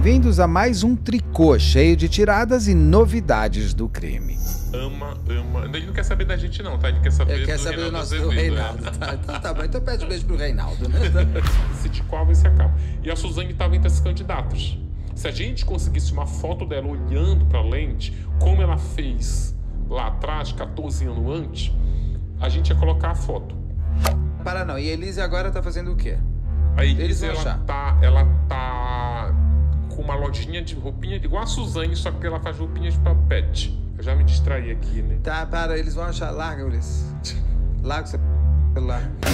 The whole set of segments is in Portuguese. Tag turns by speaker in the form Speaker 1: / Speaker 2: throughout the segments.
Speaker 1: bem-vindos a mais um tricô cheio de tiradas e novidades do crime.
Speaker 2: Ama, ama. Ele não quer saber da gente, não, tá? Ele quer saber, Ele quer do, saber Reinaldo do nosso do Reinaldo. Né? Tá, então tá bom, então pede um beijo pro Reinaldo, né? se de qual vai se acaba. E a Suzane estava entre as candidatas. Se a gente conseguisse uma foto dela olhando para a lente, como ela fez lá atrás, 14 anos antes, a gente ia colocar a foto. Para não, e a Elise agora tá fazendo o quê? A Elise, ela tá, ela tá com uma lojinha de roupinha igual a Suzane, só que ela faz roupinhas pra pet. Eu já me distraí aqui, né? Tá, para, eles vão achar. Larga, Ulisses. Larga seu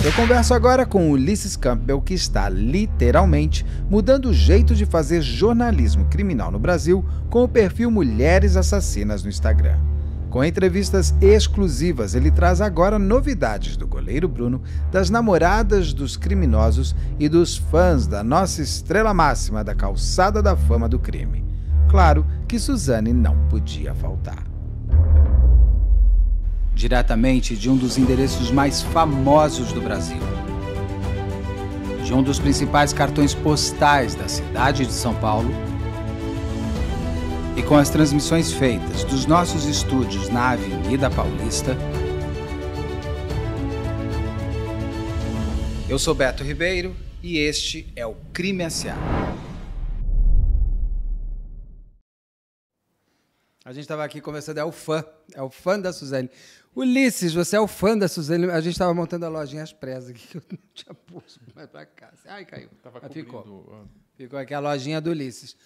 Speaker 1: Eu converso agora com Ulisses Campbell, que está literalmente mudando o jeito de fazer jornalismo criminal no Brasil com o perfil Mulheres Assassinas no Instagram. Com entrevistas exclusivas, ele traz agora novidades do goleiro Bruno, das namoradas dos criminosos e dos fãs da nossa estrela máxima da calçada da fama do crime. Claro que Suzane não podia faltar. Diretamente de um dos endereços mais famosos do Brasil, de um dos principais cartões postais da cidade de São Paulo, e com as transmissões feitas dos nossos estúdios na Avenida Paulista. Eu sou Beto Ribeiro e este é o Crime S.A. A gente estava aqui conversando, é o fã, é o fã da Suzane. Ulisses, você é o fã da Suzane. A gente estava montando a lojinha às pressas aqui, que eu não tinha posto mais para cá. Ai, caiu. Tava ficou. Ah. Ficou aqui a lojinha do Ulisses.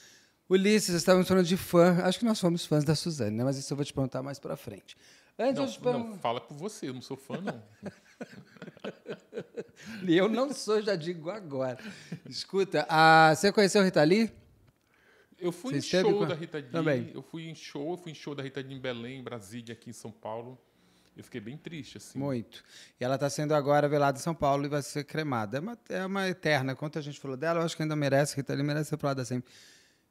Speaker 1: Ulisses, estávamos falando de fã. Acho que nós fomos fãs da Suzane, né? Mas isso eu vou te perguntar mais para frente.
Speaker 2: Antes não, não, fala por você, eu não sou fã, não. eu não sou, já digo agora.
Speaker 1: Escuta, a... você conheceu a Rita Lee?
Speaker 2: Eu fui você em show com... da Rita Lee. Também. Eu fui em show, fui em show da Rita Lee em Belém, em Brasília, aqui em São Paulo. Eu fiquei bem triste, assim. Muito.
Speaker 1: E ela está sendo agora velada em São Paulo e vai ser cremada. É uma, é uma eterna. Quanto a gente falou dela, eu acho que ainda merece, Rita Lee merece ser falada sempre. Assim.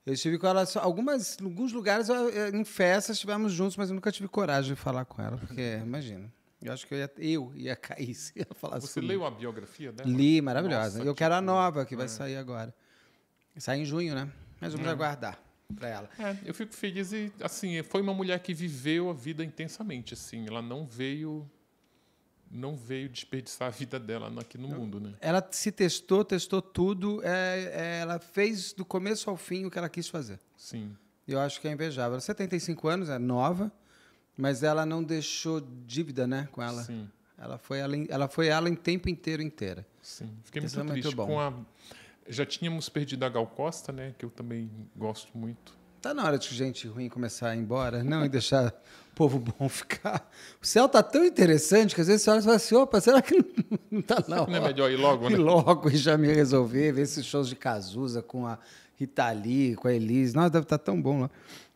Speaker 1: Eu estive com ela só, algumas, alguns lugares, em festas, estivemos juntos, mas eu nunca tive coragem de falar com ela, porque, imagina, eu acho que eu ia, eu ia cair se ia falar Você leu a biografia dela? Li, maravilhosa. Nossa, eu que quero a nova, que é. vai sair agora. Sai em junho, né? Mas vamos é. aguardar
Speaker 2: para ela. É, eu fico feliz e, assim, foi uma mulher que viveu a vida intensamente, assim. Ela não veio não veio desperdiçar a vida dela aqui no mundo, né?
Speaker 1: Ela se testou, testou tudo, é, é, ela fez do começo ao fim o que ela quis fazer. Sim. Eu acho que é invejável. Ela 75 é anos, é nova, mas ela não deixou dívida, né, com ela. Sim. Ela foi ela, ela foi ela em tempo inteiro inteira. Sim. Fiquei muito então é triste muito bom. com a
Speaker 2: já tínhamos perdido a Gal Costa, né, que eu também gosto muito. Tá
Speaker 1: na hora de gente ruim começar a ir embora, não, e deixar o povo bom ficar. O céu tá tão interessante que às vezes você olha e fala assim, opa, será que não, não tá não? Não é melhor ir logo, né? Ir logo e já me resolver, ver esses shows de Cazuza com a Rita Lee, com a Elise. Nossa, deve estar tá tão bom lá.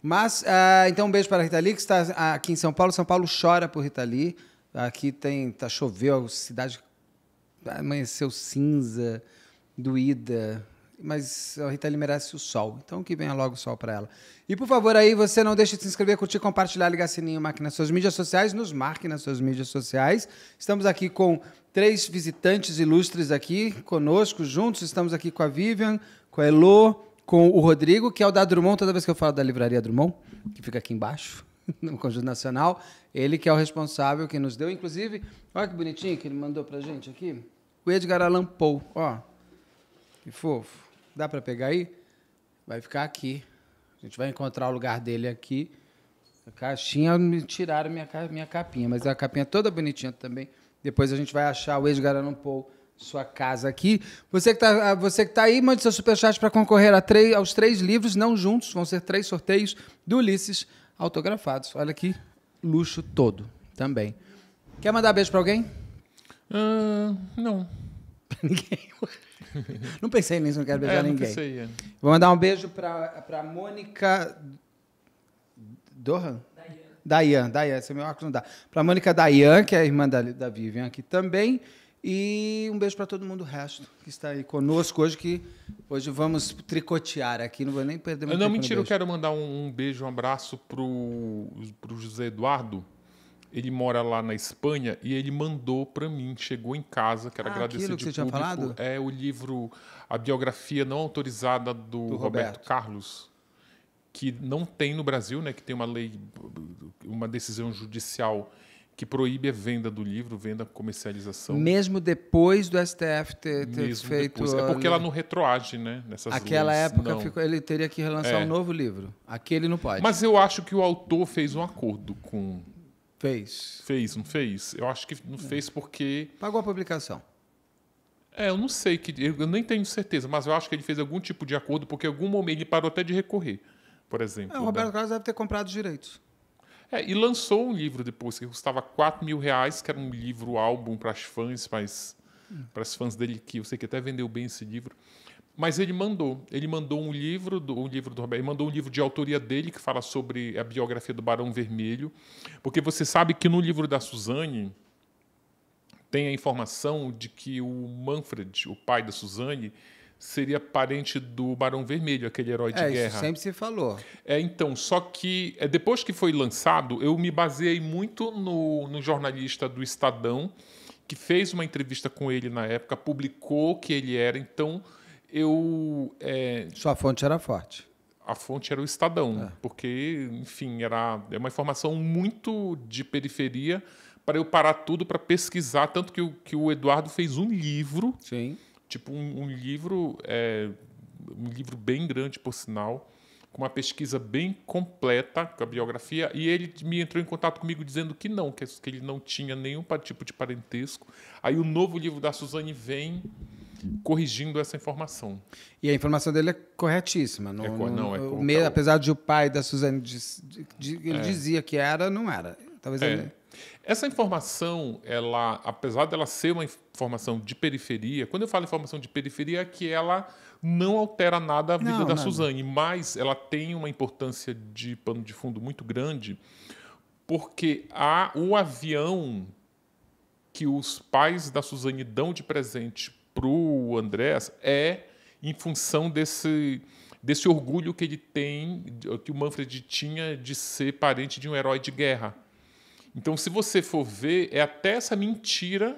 Speaker 1: Mas, ah, então um beijo para a Rita Lee, que está aqui em São Paulo. São Paulo chora por Rita Lee. Aqui tem, tá, choveu, a cidade amanheceu cinza, doída, mas a Rita Lee merece o sol. Então que venha logo o sol para ela. E por favor aí, você não deixe de se inscrever, curtir, compartilhar, ligar sininho, marque nas suas mídias sociais, nos marque nas suas mídias sociais. Estamos aqui com três visitantes ilustres aqui conosco, juntos. Estamos aqui com a Vivian, com a Elo, com o Rodrigo, que é o da Drummond, toda vez que eu falo da livraria Drummond, que fica aqui embaixo no Conjunto Nacional. Ele que é o responsável, que nos deu, inclusive, olha que bonitinho que ele mandou pra gente aqui. O Edgar Allan Poe, ó. Que fofo. Dá para pegar aí? Vai ficar aqui. A gente vai encontrar o lugar dele aqui. A caixinha, me tiraram minha, minha capinha, mas a capinha toda bonitinha também. Depois a gente vai achar o ex-Garanum Paul, sua casa aqui. Você que tá, ah, você que tá aí, mande seu superchat para concorrer a aos três livros, não juntos, vão ser três sorteios do Ulisses autografados. Olha aqui, luxo todo também. Quer mandar beijo para alguém? Uh, não. ninguém. não pensei nisso, não quero é, beijar é, ninguém. Pensei, é. Vou mandar um beijo para Mônica Dohan? Dayan, Dayan, esse é meu óculos não dá. Para a Mônica Dayan, que é a irmã da, da Vivian aqui também. E um beijo para todo mundo o resto que está aí conosco hoje, que hoje vamos tricotear aqui, não vou nem perder muito tempo. Não, mentira, eu
Speaker 2: quero mandar um, um beijo, um abraço para o José Eduardo, ele mora lá na Espanha e ele mandou para mim, chegou em casa, quero ah, agradecer aquilo que de você público. Tinha falado? É o livro a biografia não autorizada do, do Roberto. Roberto Carlos, que não tem no Brasil, né, que tem uma lei uma decisão judicial que proíbe a venda do livro, venda comercialização. Mesmo
Speaker 1: depois do STF ter, ter Mesmo feito. Depois. É porque ela
Speaker 2: não retroage, né? Nessas Aquela leis, época ficou, ele teria que relançar é. um novo livro. Aquele não pode. Mas eu acho que o autor fez um acordo com Fez. Fez, não fez? Eu acho que não fez porque. Pagou a publicação. É, eu não sei, que eu nem tenho certeza, mas eu acho que ele fez algum tipo de acordo, porque em algum momento ele parou até de recorrer, por exemplo. É, o Roberto da... Né? Carlos deve ter comprado os direitos. É, e lançou um livro depois que custava 4 mil reais, que era um livro álbum para as fãs, mas hum. para as fãs dele que eu sei que até vendeu bem esse livro. Mas ele mandou. Ele mandou um livro do um livro do Roberto, ele mandou um livro de autoria dele que fala sobre a biografia do Barão Vermelho, porque você sabe que no livro da Suzane tem a informação de que o Manfred, o pai da Suzane, seria parente do Barão Vermelho, aquele herói de é, guerra. Isso sempre se falou. É, então, só que é, depois que foi lançado, eu me baseei muito no, no jornalista do Estadão, que fez uma entrevista com ele na época, publicou que ele era, então eu. É, Sua fonte era forte. A fonte era o Estadão, é. porque, enfim, era é uma informação muito de periferia para eu parar tudo para pesquisar. Tanto que o, que o Eduardo fez um livro. Sim. Tipo, um, um livro. É, um livro bem grande, por sinal, com uma pesquisa bem completa, com a biografia, e ele me entrou em contato comigo dizendo que não, que, ele não tinha nenhum tipo de parentesco. Aí o novo livro da Suzane vem corrigindo essa informação.
Speaker 1: E a informação dele é corretíssima. No, é não, é o meio, apesar de o pai da Suzane diz,
Speaker 2: de, ele é. dizia que era, não era. Talvez é. ele... Essa informação, ela, apesar dela ser uma informação de periferia, quando eu falo informação de periferia, é que ela não altera nada a vida não, da nada. Suzane, mas ela tem uma importância de pano de fundo muito grande, porque há o avião que os pais da Suzane dão de presente para o Andrés é em função desse, desse orgulho que ele tem, que o Manfred tinha de ser parente de um herói de guerra. Então, se você for ver, é até essa mentira.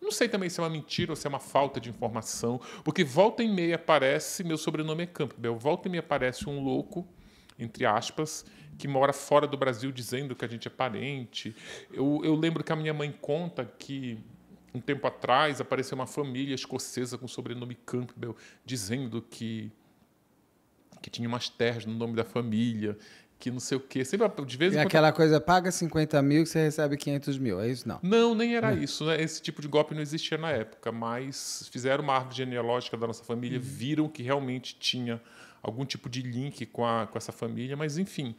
Speaker 2: Não sei também se é uma mentira ou se é uma falta de informação, porque volta e meia aparece, meu sobrenome é Campbell, volta e meia aparece um louco, entre aspas, que mora fora do Brasil dizendo que a gente é parente. Eu, eu lembro que a minha mãe conta que um tempo atrás apareceu uma família escocesa com o sobrenome Campbell dizendo que que tinha umas terras no nome da família, que não sei o quê. Sempre, de vez em e é aquela quando...
Speaker 1: coisa, paga 50 mil que você recebe 500 mil, é isso? Não. Não, nem era não.
Speaker 2: isso. Né? Esse tipo de golpe não existia na época, mas fizeram uma árvore genealógica da nossa família, uhum. viram que realmente tinha algum tipo de link com, a, com essa família, mas enfim.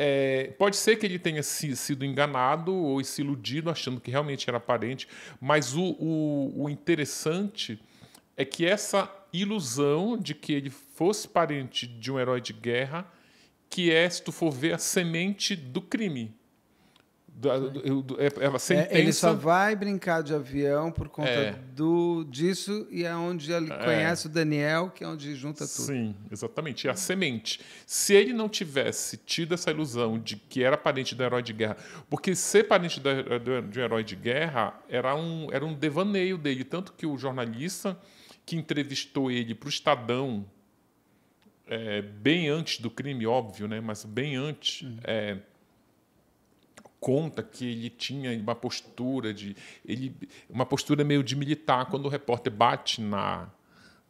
Speaker 2: É, pode ser que ele tenha se, sido enganado ou se iludido, achando que realmente era parente, mas o, o, o interessante é que essa ilusão de que ele fosse parente de um herói de guerra, que é, se tu for ver, a semente do crime. Do, do, do, é, é sentença. É, ele só
Speaker 1: vai brincar de avião por conta é.
Speaker 2: do, disso e é onde ele é. conhece o Daniel, que é onde junta tudo. Sim, exatamente. E é a semente. Se ele não tivesse tido essa ilusão de que era parente do herói de guerra, porque ser parente da, do, de um herói de guerra era um, era um devaneio dele. Tanto que o jornalista que entrevistou ele para o Estadão, é, bem antes do crime, óbvio, né? mas bem antes. Uhum conta que ele tinha uma postura de ele uma postura meio de militar quando o repórter bate na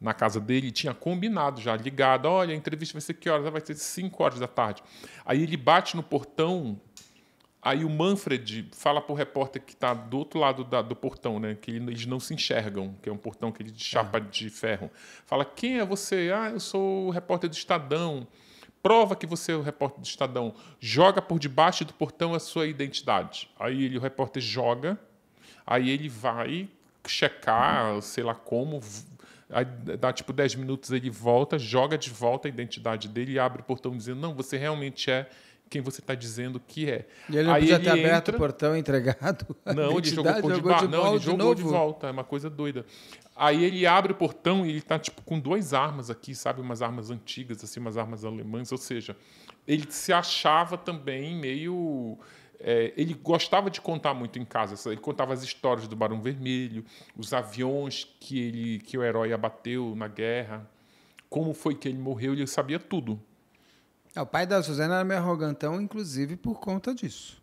Speaker 2: na casa dele tinha combinado já ligado olha a entrevista vai ser que horas vai ser 5 horas da tarde aí ele bate no portão aí o Manfred fala pro repórter que está do outro lado da, do portão né que eles não se enxergam que é um portão que ele de chapa é. de ferro fala quem é você ah eu sou o repórter do Estadão prova que você é o repórter do Estadão, joga por debaixo do portão a sua identidade. Aí ele, o repórter joga, aí ele vai checar, sei lá como, aí dá tipo 10 minutos, ele volta, joga de volta a identidade dele e abre o portão dizendo: não, você realmente é quem você está dizendo que é. E ele não aí podia ele ter entra... aberto o
Speaker 1: portão entregado. Não, ele jogou por debaixo. De não, ele jogou de volta.
Speaker 2: É uma coisa doida. Aí ele abre o portão e ele tá tipo com duas armas aqui, sabe, umas armas antigas assim, umas armas alemãs, ou seja, ele se achava também meio é, ele gostava de contar muito em casa. Ele contava as histórias do Barão Vermelho, os aviões que ele, que o herói abateu na guerra, como foi que ele morreu. Ele sabia tudo.
Speaker 1: É, o pai da Suzana era meio arrogantão, inclusive por conta disso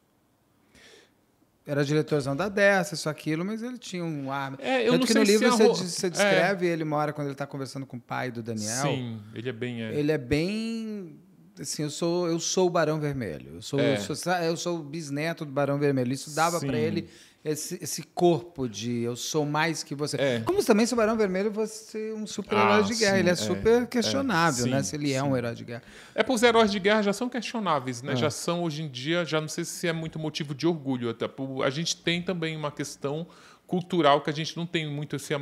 Speaker 1: era diretorzão da Dessa, isso, aquilo, mas ele tinha um ar. É, eu Tanto não que sei no livro se é você, você é. descreve é. ele mora quando ele está conversando com o pai do Daniel. Sim, ele é bem. É. Ele é bem. Assim, eu sou, eu sou o Barão Vermelho. Eu sou, é. eu, sou eu sou, o bisneto do Barão Vermelho. Isso dava para ele esse, esse corpo de eu sou mais que você. É. Como também se o Barão Vermelho fosse é um
Speaker 2: super-herói ah, de guerra. Sim, ele é, é super é, questionável, sim, né? Se ele é sim. é um herói de guerra. É porque os heróis de guerra já são questionáveis, né? Ah. Já são hoje em dia, já não sei se é muito motivo de orgulho. Até. A gente tem também uma questão cultural que a gente não tem muito esse,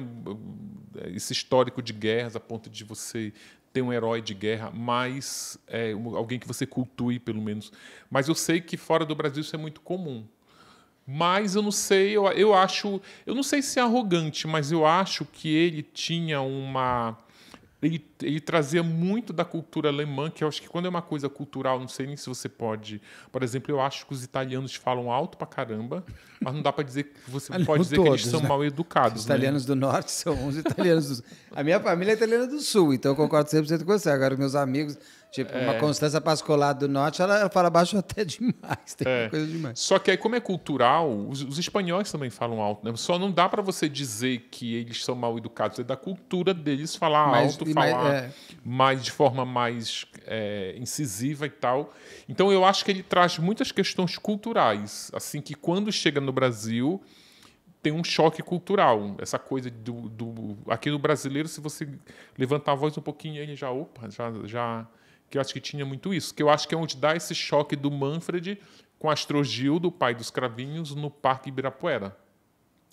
Speaker 2: esse histórico de guerras a ponto de você ter um herói de guerra, mas é, alguém que você cultue, pelo menos. Mas eu sei que fora do Brasil isso é muito comum. Mas eu não sei, eu, eu acho. Eu não sei se é arrogante, mas eu acho que ele tinha uma. Ele, ele, trazia muito da cultura alemã, que eu acho que quando é uma coisa cultural, não sei nem se você pode. Por exemplo, eu acho que os italianos falam alto pra caramba, mas não dá para dizer que você pode dizer todos, que eles são né? mal educados. Os né? italianos né? do
Speaker 1: norte são os italianos do sul. A minha família é italiana do sul, então eu concordo 100% com você. Agora, meus amigos. Tipo, é. uma Constança Pascolar do Norte, ela, ela fala baixo até demais,
Speaker 2: tem é. coisa demais. Só que aí, como é cultural, os, os espanhóis também falam alto, né? Só não dá para você dizer que eles são mal educados, é da cultura deles falar mais, alto, falar mais, é. mais, de forma mais é, incisiva e tal. Então, eu acho que ele traz muitas questões culturais, assim, que quando chega no Brasil tem um choque cultural. Essa coisa do, do. Aqui no brasileiro, se você levantar a voz um pouquinho, ele já. Opa, já, já que eu acho que tinha muito isso, que eu acho que é onde dá esse choque do Manfred com Astrogildo, pai dos Cravinhos, no Parque Ibirapuera.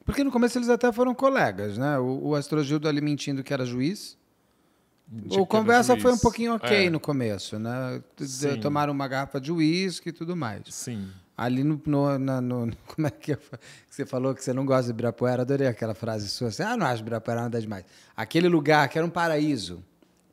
Speaker 1: Porque no começo eles até foram colegas, né? O, o Astrogildo ali mentindo que era juiz. o conversa juiz. foi um pouquinho ok é. no começo, né? Sim. Tomaram uma garrafa de uísque e tudo mais. Sim. Ali no, no, no Como é que, que, você falou que você não gosta de Ibirapuera? Adorei aquela frase sua. Assim, ah, não acho Ibirapuera nada demais. Aquele lugar que era um paraíso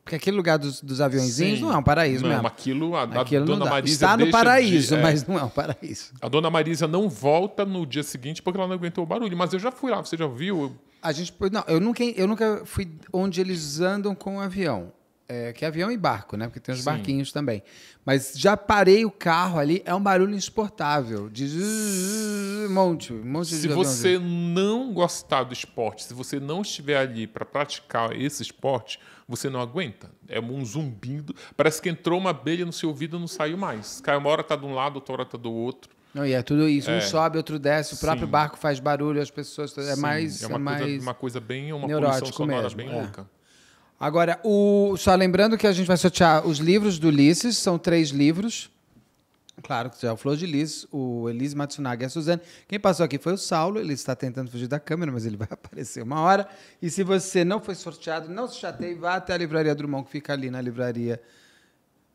Speaker 1: porque aquele lugar dos, dos aviõezinhos não é um paraíso não, mesmo. Aquilo,
Speaker 2: a, aquilo a dona Marisa está no paraíso, de, é, mas não é um paraíso. A dona Marisa não volta no dia seguinte porque ela não aguentou o barulho. Mas eu já fui lá, você já viu? A gente, não, eu nunca, eu nunca fui onde
Speaker 1: eles andam com o avião. É, que é avião e barco, né? Porque tem os Sim. barquinhos também. Mas já parei o carro ali, é um barulho insuportável. De um monte, um monte de Se você
Speaker 2: não gostar do esporte, se você não estiver ali para praticar esse esporte, você não aguenta. É um zumbido. Parece que entrou uma abelha no seu ouvido e não saiu mais. Cai uma hora tá de um lado, outra hora tá do outro.
Speaker 1: Não, e é tudo isso. É. Um sobe, outro desce, o próprio Sim. barco faz barulho, as pessoas. É Sim. mais. É, é uma, é mais coisa, uma coisa bem. Uma poluição sonora mesmo, bem é. louca. Agora, o... só lembrando que a gente vai sortear os livros do Ulisses, são três livros. Claro, que é o Flor de Lis, o Elise Matsunaga e a Suzane. Quem passou aqui foi o Saulo, ele está tentando fugir da câmera, mas ele vai aparecer uma hora. E se você não foi sorteado, não se chateie, vá até a Livraria Drummond, que fica ali na livraria.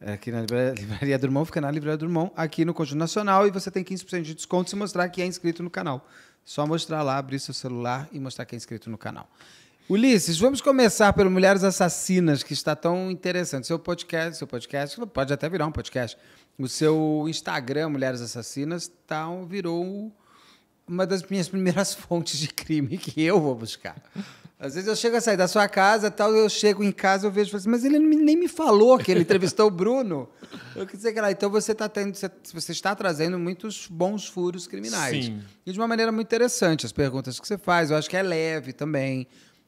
Speaker 1: É, aqui na livraria, livraria Drummond, fica na Livraria Drummond, aqui no Conjunto Nacional, e você tem 15% de desconto se mostrar que é inscrito no canal. Só mostrar lá, abrir seu celular e mostrar que é inscrito no canal. Ulisses, vamos começar pelo Mulheres Assassinas, que está tão interessante. Seu podcast, seu podcast, pode até virar um podcast o seu Instagram, Mulheres Assassinas, tá, virou uma das minhas primeiras fontes de crime que eu vou buscar. Às vezes eu chego a sair da sua casa, tal, eu chego em casa, eu vejo, falo assim, mas ele nem me falou que ele entrevistou o Bruno. Eu quis dizer que lá, então você tá tendo, você está trazendo muitos bons furos criminais. Sim. E de uma maneira muito interessante as perguntas que você faz, eu acho que é leve também.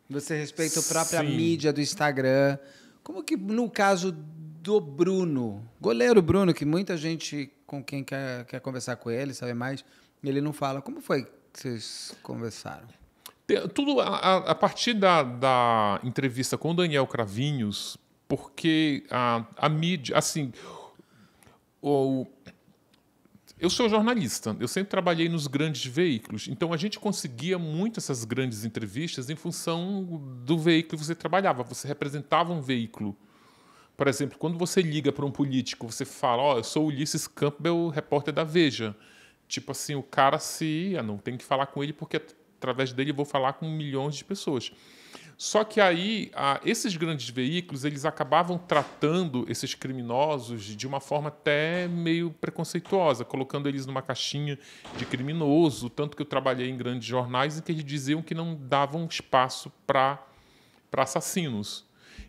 Speaker 1: Você respeita a própria Sim. mídia do Instagram. Como que no caso do Bruno. Goleiro Bruno, que muita gente com quem quer, quer conversar com ele, sabe mais, ele não fala. Como foi que vocês conversaram?
Speaker 2: Tudo a, a partir da, da, entrevista com o Daniel Cravinhos, porque a, a mídia, assim, o, eu sou jornalista, eu sempre trabalhei nos grandes veículos, então a gente conseguia muito essas grandes entrevistas em função do veículo que você trabalhava, você representava um veículo. Por exemplo, quando você liga para um político, você fala: Ó, oh, eu sou Ulisses Campbell, repórter da Veja. Tipo assim, o cara se. Ah, não tem que falar com ele, porque através dele eu vou falar com milhões de pessoas. Só que aí, esses grandes veículos, eles acabavam tratando esses criminosos de uma forma até meio preconceituosa, colocando eles numa caixinha de criminoso, tanto que eu trabalhei em grandes jornais em que eles diziam que não davam espaço para assassinos.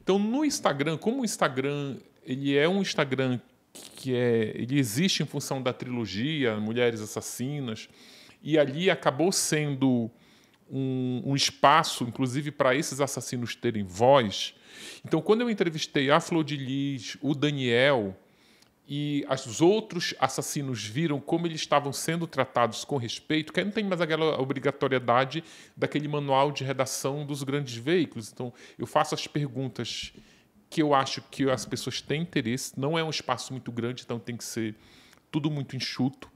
Speaker 2: Então, no Instagram, como o Instagram ele é um Instagram que é, ele existe em função da trilogia Mulheres Assassinas, e ali acabou sendo um, um espaço, inclusive, para esses assassinos terem voz. Então, quando eu entrevistei a Flor de o Daniel, e os outros assassinos viram como eles estavam sendo tratados com respeito, que aí não tem mais aquela obrigatoriedade daquele manual de redação dos grandes veículos. Então, eu faço as perguntas que eu acho que as pessoas têm interesse. Não é um espaço muito grande, então tem que ser tudo muito enxuto.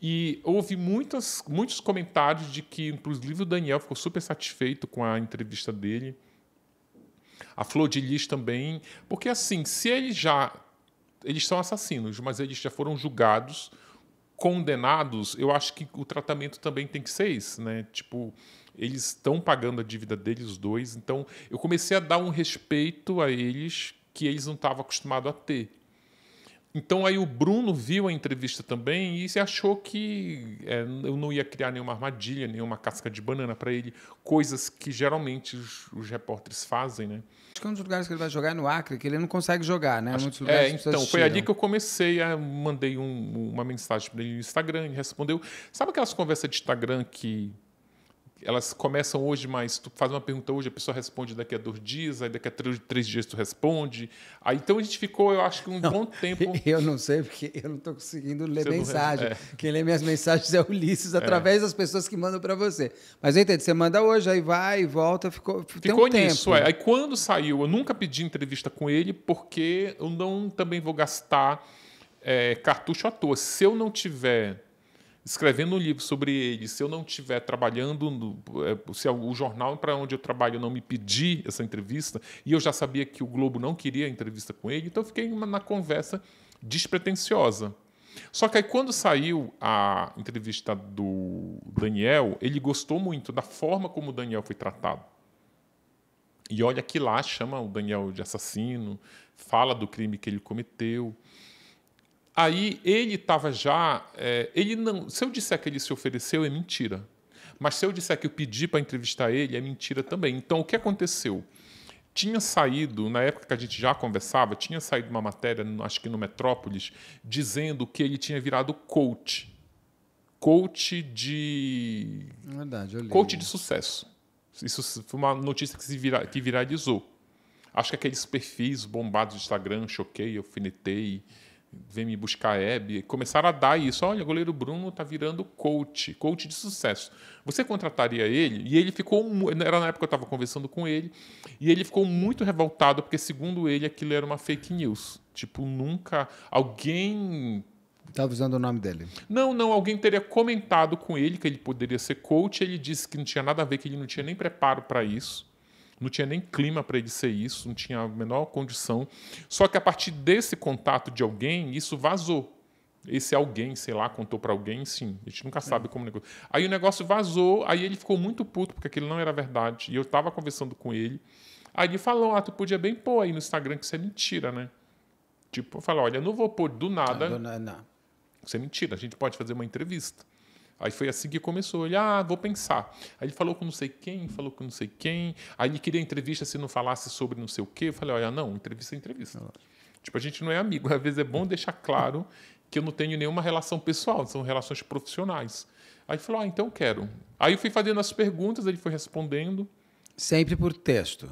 Speaker 2: E houve muitas, muitos comentários de que, inclusive, o Daniel ficou super satisfeito com a entrevista dele. A Flor de Lis também. Porque, assim, se ele já eles são assassinos, mas eles já foram julgados, condenados. Eu acho que o tratamento também tem que ser isso, né? Tipo, eles estão pagando a dívida deles dois, então eu comecei a dar um respeito a eles que eles não estavam acostumados a ter. Então aí o Bruno viu a entrevista também e se achou que é, eu não ia criar nenhuma armadilha, nenhuma casca de banana para ele, coisas que geralmente os, os, repórteres fazem, né?
Speaker 1: Acho que é um dos lugares que ele vai jogar é no Acre, que ele não consegue jogar, né? Acho, é, então foi ali
Speaker 2: que eu comecei, a, mandei um, uma mensagem para ele no Instagram, ele respondeu. Sabe aquelas conversas de Instagram que elas começam hoje, mas tu faz uma pergunta hoje, a pessoa responde daqui a dois dias, aí daqui a três, três dias tu responde. Aí, então a gente ficou, eu acho que um não, bom tempo. Eu não sei, porque eu não estou conseguindo
Speaker 1: ler você mensagem. Não... É. Quem lê minhas mensagens é Ulisses, é. através é. das pessoas que mandam para você. Mas eu entendo, você manda hoje, aí vai, volta, ficou. Ficou um nisso, tempo. é. Aí
Speaker 2: quando saiu, eu nunca pedi entrevista com ele, porque eu não também vou gastar é, cartucho à toa. Se eu não tiver escrevendo um livro sobre ele, se eu não estiver trabalhando, no, é, se é o jornal para onde eu trabalho não me pedir essa entrevista, e eu já sabia que o Globo não queria a entrevista com ele, então eu fiquei na conversa despretensiosa. Só que aí, quando saiu a entrevista do Daniel, ele gostou muito da forma como o Daniel foi tratado. E olha que lá chama o Daniel de assassino, fala do crime que ele cometeu. Aí ele estava já. É, ele não. Se eu disser que ele se ofereceu, é mentira. Mas se eu disser que eu pedi para entrevistar ele, é mentira também. Então o que aconteceu? Tinha saído, na época que a gente já conversava, tinha saído uma matéria, acho que no Metrópolis, dizendo que ele tinha virado coach. Coach de. Verdade, eu li. Coach de sucesso. Isso foi uma notícia que, se vira, que viralizou. Acho que aqueles perfis bombados do Instagram, choquei, alfinetei vem me buscar Hebe, começaram a dar isso. Olha, goleiro Bruno está virando coach, coach de sucesso. Você contrataria ele? E ele ficou. Era na época que eu estava conversando com ele, e ele ficou muito revoltado, porque, segundo ele, aquilo era uma fake news. Tipo, nunca alguém Estava tá usando o nome dele. Não, não. Alguém teria comentado com ele que ele poderia ser coach. Ele disse que não tinha nada a ver, que ele não tinha nem preparo para isso não tinha nem clima para ele ser isso, não tinha a menor condição. Só que a partir desse contato de alguém, isso vazou. Esse alguém, sei lá, contou para alguém, sim. A gente nunca sabe é. como negócio. Aí o negócio vazou, aí ele ficou muito puto, porque aquilo não era verdade. E eu estava conversando com ele. Aí ele falou: Ah, tu podia bem pôr aí no Instagram que isso é mentira, né? Tipo, eu falei: Olha, eu não vou pôr do nada. Não, ah, não, não. Isso é mentira, a gente pode fazer uma entrevista. Aí foi assim que começou. Ele, ah, vou pensar. Aí ele falou com não sei quem, falou com não sei quem. Aí ele queria entrevista se não falasse sobre não sei o quê. Eu falei, olha, não, entrevista é entrevista. Tipo, a gente não é amigo. Às vezes é bom deixar claro que eu não tenho nenhuma relação pessoal, são relações profissionais. Aí ele falou, ah, então quero. Aí eu fui fazendo as perguntas, ele foi respondendo. Sempre por texto?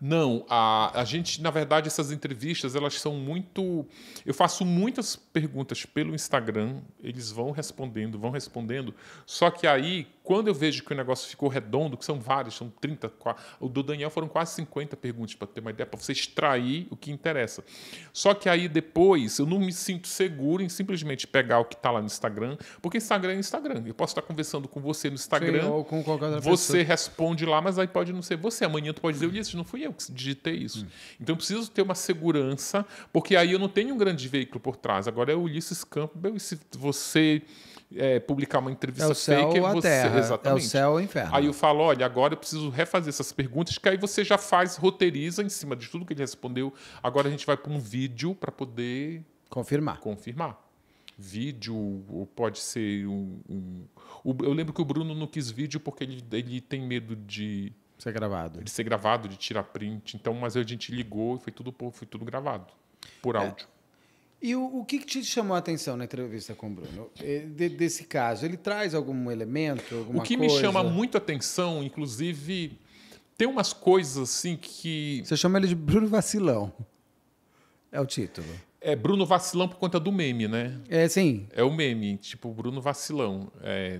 Speaker 2: Não, a, a gente, na verdade, essas entrevistas, elas são muito. Eu faço muitas perguntas pelo Instagram, eles vão respondendo, vão respondendo. Só que aí, quando eu vejo que o negócio ficou redondo, que são vários, são 30, o do Daniel foram quase 50 perguntas, para ter uma ideia, para você extrair o que interessa. Só que aí depois eu não me sinto seguro em simplesmente pegar o que está lá no Instagram, porque Instagram é Instagram. Eu posso estar conversando com você no Instagram, Sim, ou com
Speaker 1: qualquer outra você pessoa.
Speaker 2: responde lá, mas aí pode não ser você. Amanhã tu pode dizer, Ulisses, não fui eu eu que digitei isso. Hum. Então eu preciso ter uma segurança, porque aí eu não tenho um grande veículo por trás. Agora é o Ulisses Campbell, e se você é, publicar uma entrevista é céu, fake, a você. Terra. Exatamente. É o céu e o inferno. Aí eu falo: olha, agora eu preciso refazer essas perguntas, que aí você já faz, roteiriza em cima de tudo que ele respondeu. Agora a gente vai para um vídeo para poder. Confirmar. Confirmar vídeo, ou pode ser um, um, Eu lembro que o Bruno não quis vídeo porque ele, ele tem medo de Ser gravado. De ser gravado, de tirar print. Então, mas a gente ligou e foi tudo, foi tudo gravado, por é. áudio. É.
Speaker 1: E o, o, que, te chamou a atenção na entrevista com o Bruno? É, de, desse caso, ele traz algum elemento, alguma O que coisa? me chama
Speaker 2: muito a atenção, inclusive, tem umas coisas assim que... Você chama ele de Bruno Vacilão. É o título. É Bruno Vacilão por conta do meme, né? É, sim. É o meme, tipo Bruno Vacilão. É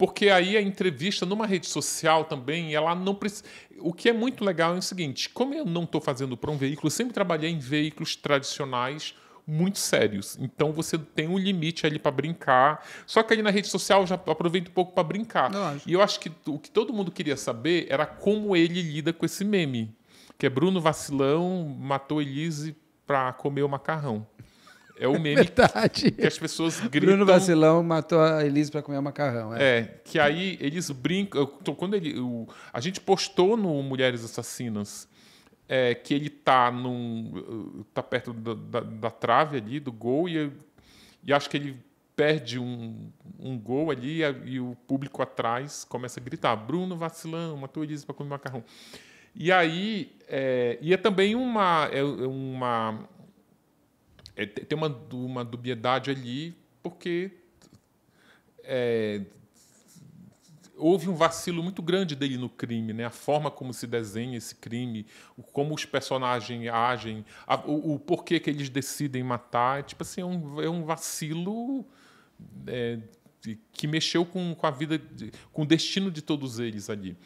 Speaker 2: porque aí a entrevista numa rede social também, ela não precisa. O que é muito legal é o seguinte: como eu não estou fazendo para um veículo, eu sempre trabalhei em veículos tradicionais muito sérios. Então você tem um limite ali para brincar. Só que ali na rede social eu já aproveito um pouco para brincar. E eu acho que o que todo mundo queria saber era como ele lida com esse meme, que é Bruno Vacilão matou Elise para comer o macarrão. É o é meme Verdade. que as pessoas gritam. Bruno Vacilão
Speaker 1: matou a Elise para comer macarrão. É. é.
Speaker 2: que aí eles brincam. Quando ele, o, a gente postou no Mulheres Assassinas é, que ele tá num. tá perto da, da, da trave ali, do gol, e, e acho que ele perde um, um gol ali e, e, o público atrás começa a gritar: Bruno Vacilão, matou Elise para comer macarrão. E aí, é, e é também uma, é, é uma é, tem uma, uma dubiedade ali, porque é, houve um vacilo muito grande dele no crime, né? A forma como se desenha esse crime, como os personagens agem, a, o, o, porquê que eles decidem matar, tipo assim, é um, é um vacilo é, que mexeu com, com a vida, de, com o destino de todos eles ali.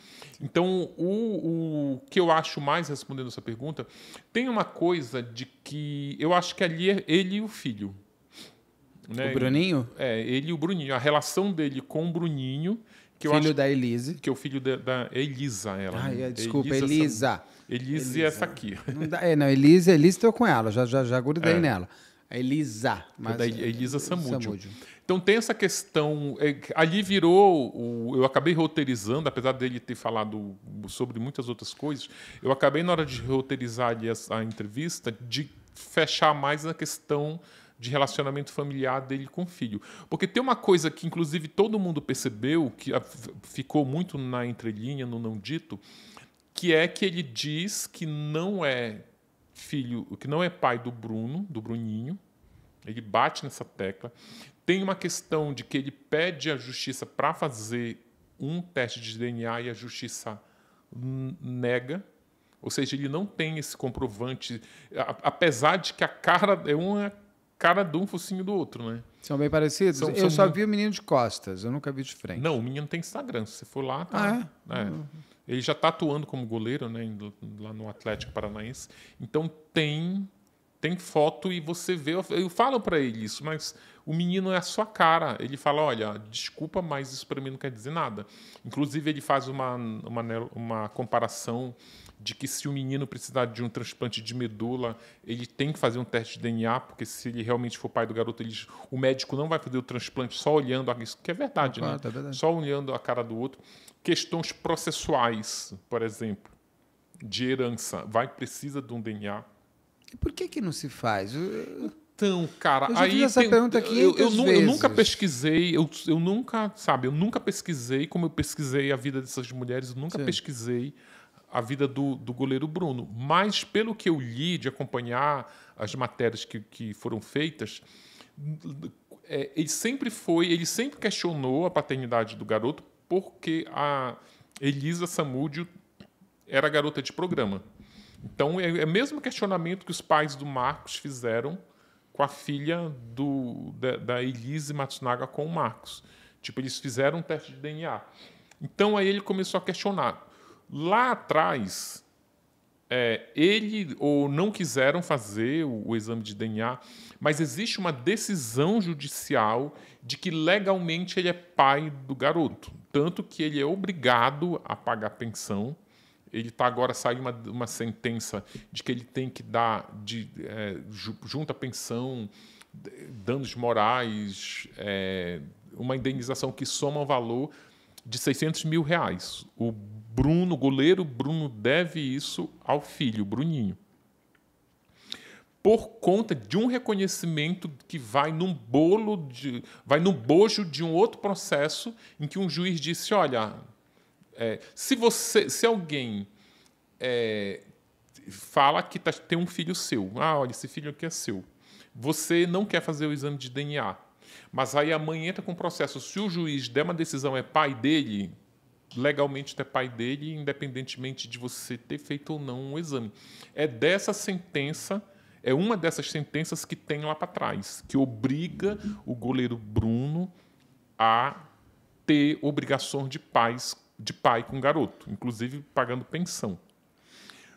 Speaker 2: Então, o, o que eu acho mais respondendo essa pergunta, tem uma coisa de que eu acho que ali é ele e o filho. Né? O Bruninho? É, ele e o Bruninho. A relação dele com o Bruninho. Que filho eu acho da Elise. Que é o filho da, da Elisa, ela. Ai, é, desculpa, Elisa. Elisa. É Elise, essa aqui.
Speaker 1: Não dá, é, não, Elise, estou com ela, já, já, já grudei é. nela.
Speaker 2: A Elisa. É mas, da Elisa Samúdio. Samúdio. Então tem essa questão. É, ali virou. O, eu acabei roteirizando, apesar dele ter falado sobre muitas outras coisas, eu acabei, na hora de roteirizar ali a, a entrevista, de fechar mais na questão de relacionamento familiar dele com o filho. Porque tem uma coisa que, inclusive, todo mundo percebeu, que ficou muito na entrelinha, no não dito, que é que ele diz que não é filho, que não é pai do Bruno, do Bruninho. Ele bate nessa tecla. Tem uma questão de que ele pede à justiça para fazer um teste de DNA e a justiça nega. Ou seja, ele não tem esse comprovante, apesar de que a cara é uma é cara de um focinho do outro, né? São bem parecidos? São, eu são só vi o menino de costas, eu nunca vi de frente. Não, o menino tem Instagram. Se você for lá, tá. Ah, é? É. Uhum. Ele já está atuando como goleiro, né? Lá no Atlético Paranaense. Então tem tem foto e você vê. Eu falo para ele isso, mas o menino é a sua cara. Ele fala: olha, desculpa, mas isso para mim não quer dizer nada. Inclusive, ele faz uma, uma, uma comparação de que se o menino precisar de um transplante de medula, ele tem que fazer um teste de DNA, porque se ele realmente for pai do garoto, ele, o médico não vai fazer o transplante só olhando a isso, que é verdade, ah, né? É verdade. Só olhando a cara do outro. Questões processuais, por exemplo, de herança, vai precisa de um DNA e por que, que não se faz? Eu, então, cara, eu aí essa tem, pergunta aqui eu, eu, eu, nunca pesquisei, eu, eu nunca, sabe, eu nunca pesquisei como eu pesquisei a vida dessas mulheres, eu nunca Sim. pesquisei a vida do, do goleiro Bruno. Mas pelo que eu li de acompanhar as matérias que, que foram feitas, é, ele sempre foi, ele sempre questionou a paternidade do garoto porque a Elisa Samúdio era garota de programa. Então é, é o mesmo questionamento que os pais do Marcos fizeram com a filha do, da, da Elise Matsunaga com o Marcos. Tipo, eles fizeram um teste de DNA. Então aí ele começou a questionar. Lá atrás, é, ele ou não quiseram fazer o, o, exame de DNA, mas existe uma decisão judicial de que legalmente ele é pai do garoto, tanto que ele é obrigado a pagar pensão ele está agora sai uma, uma sentença de que ele tem que dar de é, junta pensão, danos morais, é, uma indenização que soma um valor de 600 mil reais. O Bruno, goleiro Bruno, deve isso ao filho, Bruninho. Por conta de um reconhecimento que vai num bolo de, vai no bojo de um outro processo em que um juiz disse: olha, é, se você, se alguém é, fala que tá, tem um filho seu, ah, olha, esse filho aqui é seu, você não quer fazer o exame de DNA, mas aí a mãe entra com o processo, se o juiz der uma decisão é pai dele, legalmente é pai dele, independentemente de você ter feito ou não um exame. É dessa sentença é uma dessas sentenças que tem lá para trás, que obriga o goleiro Bruno a ter obrigação de pais de pai com garoto, inclusive pagando pensão.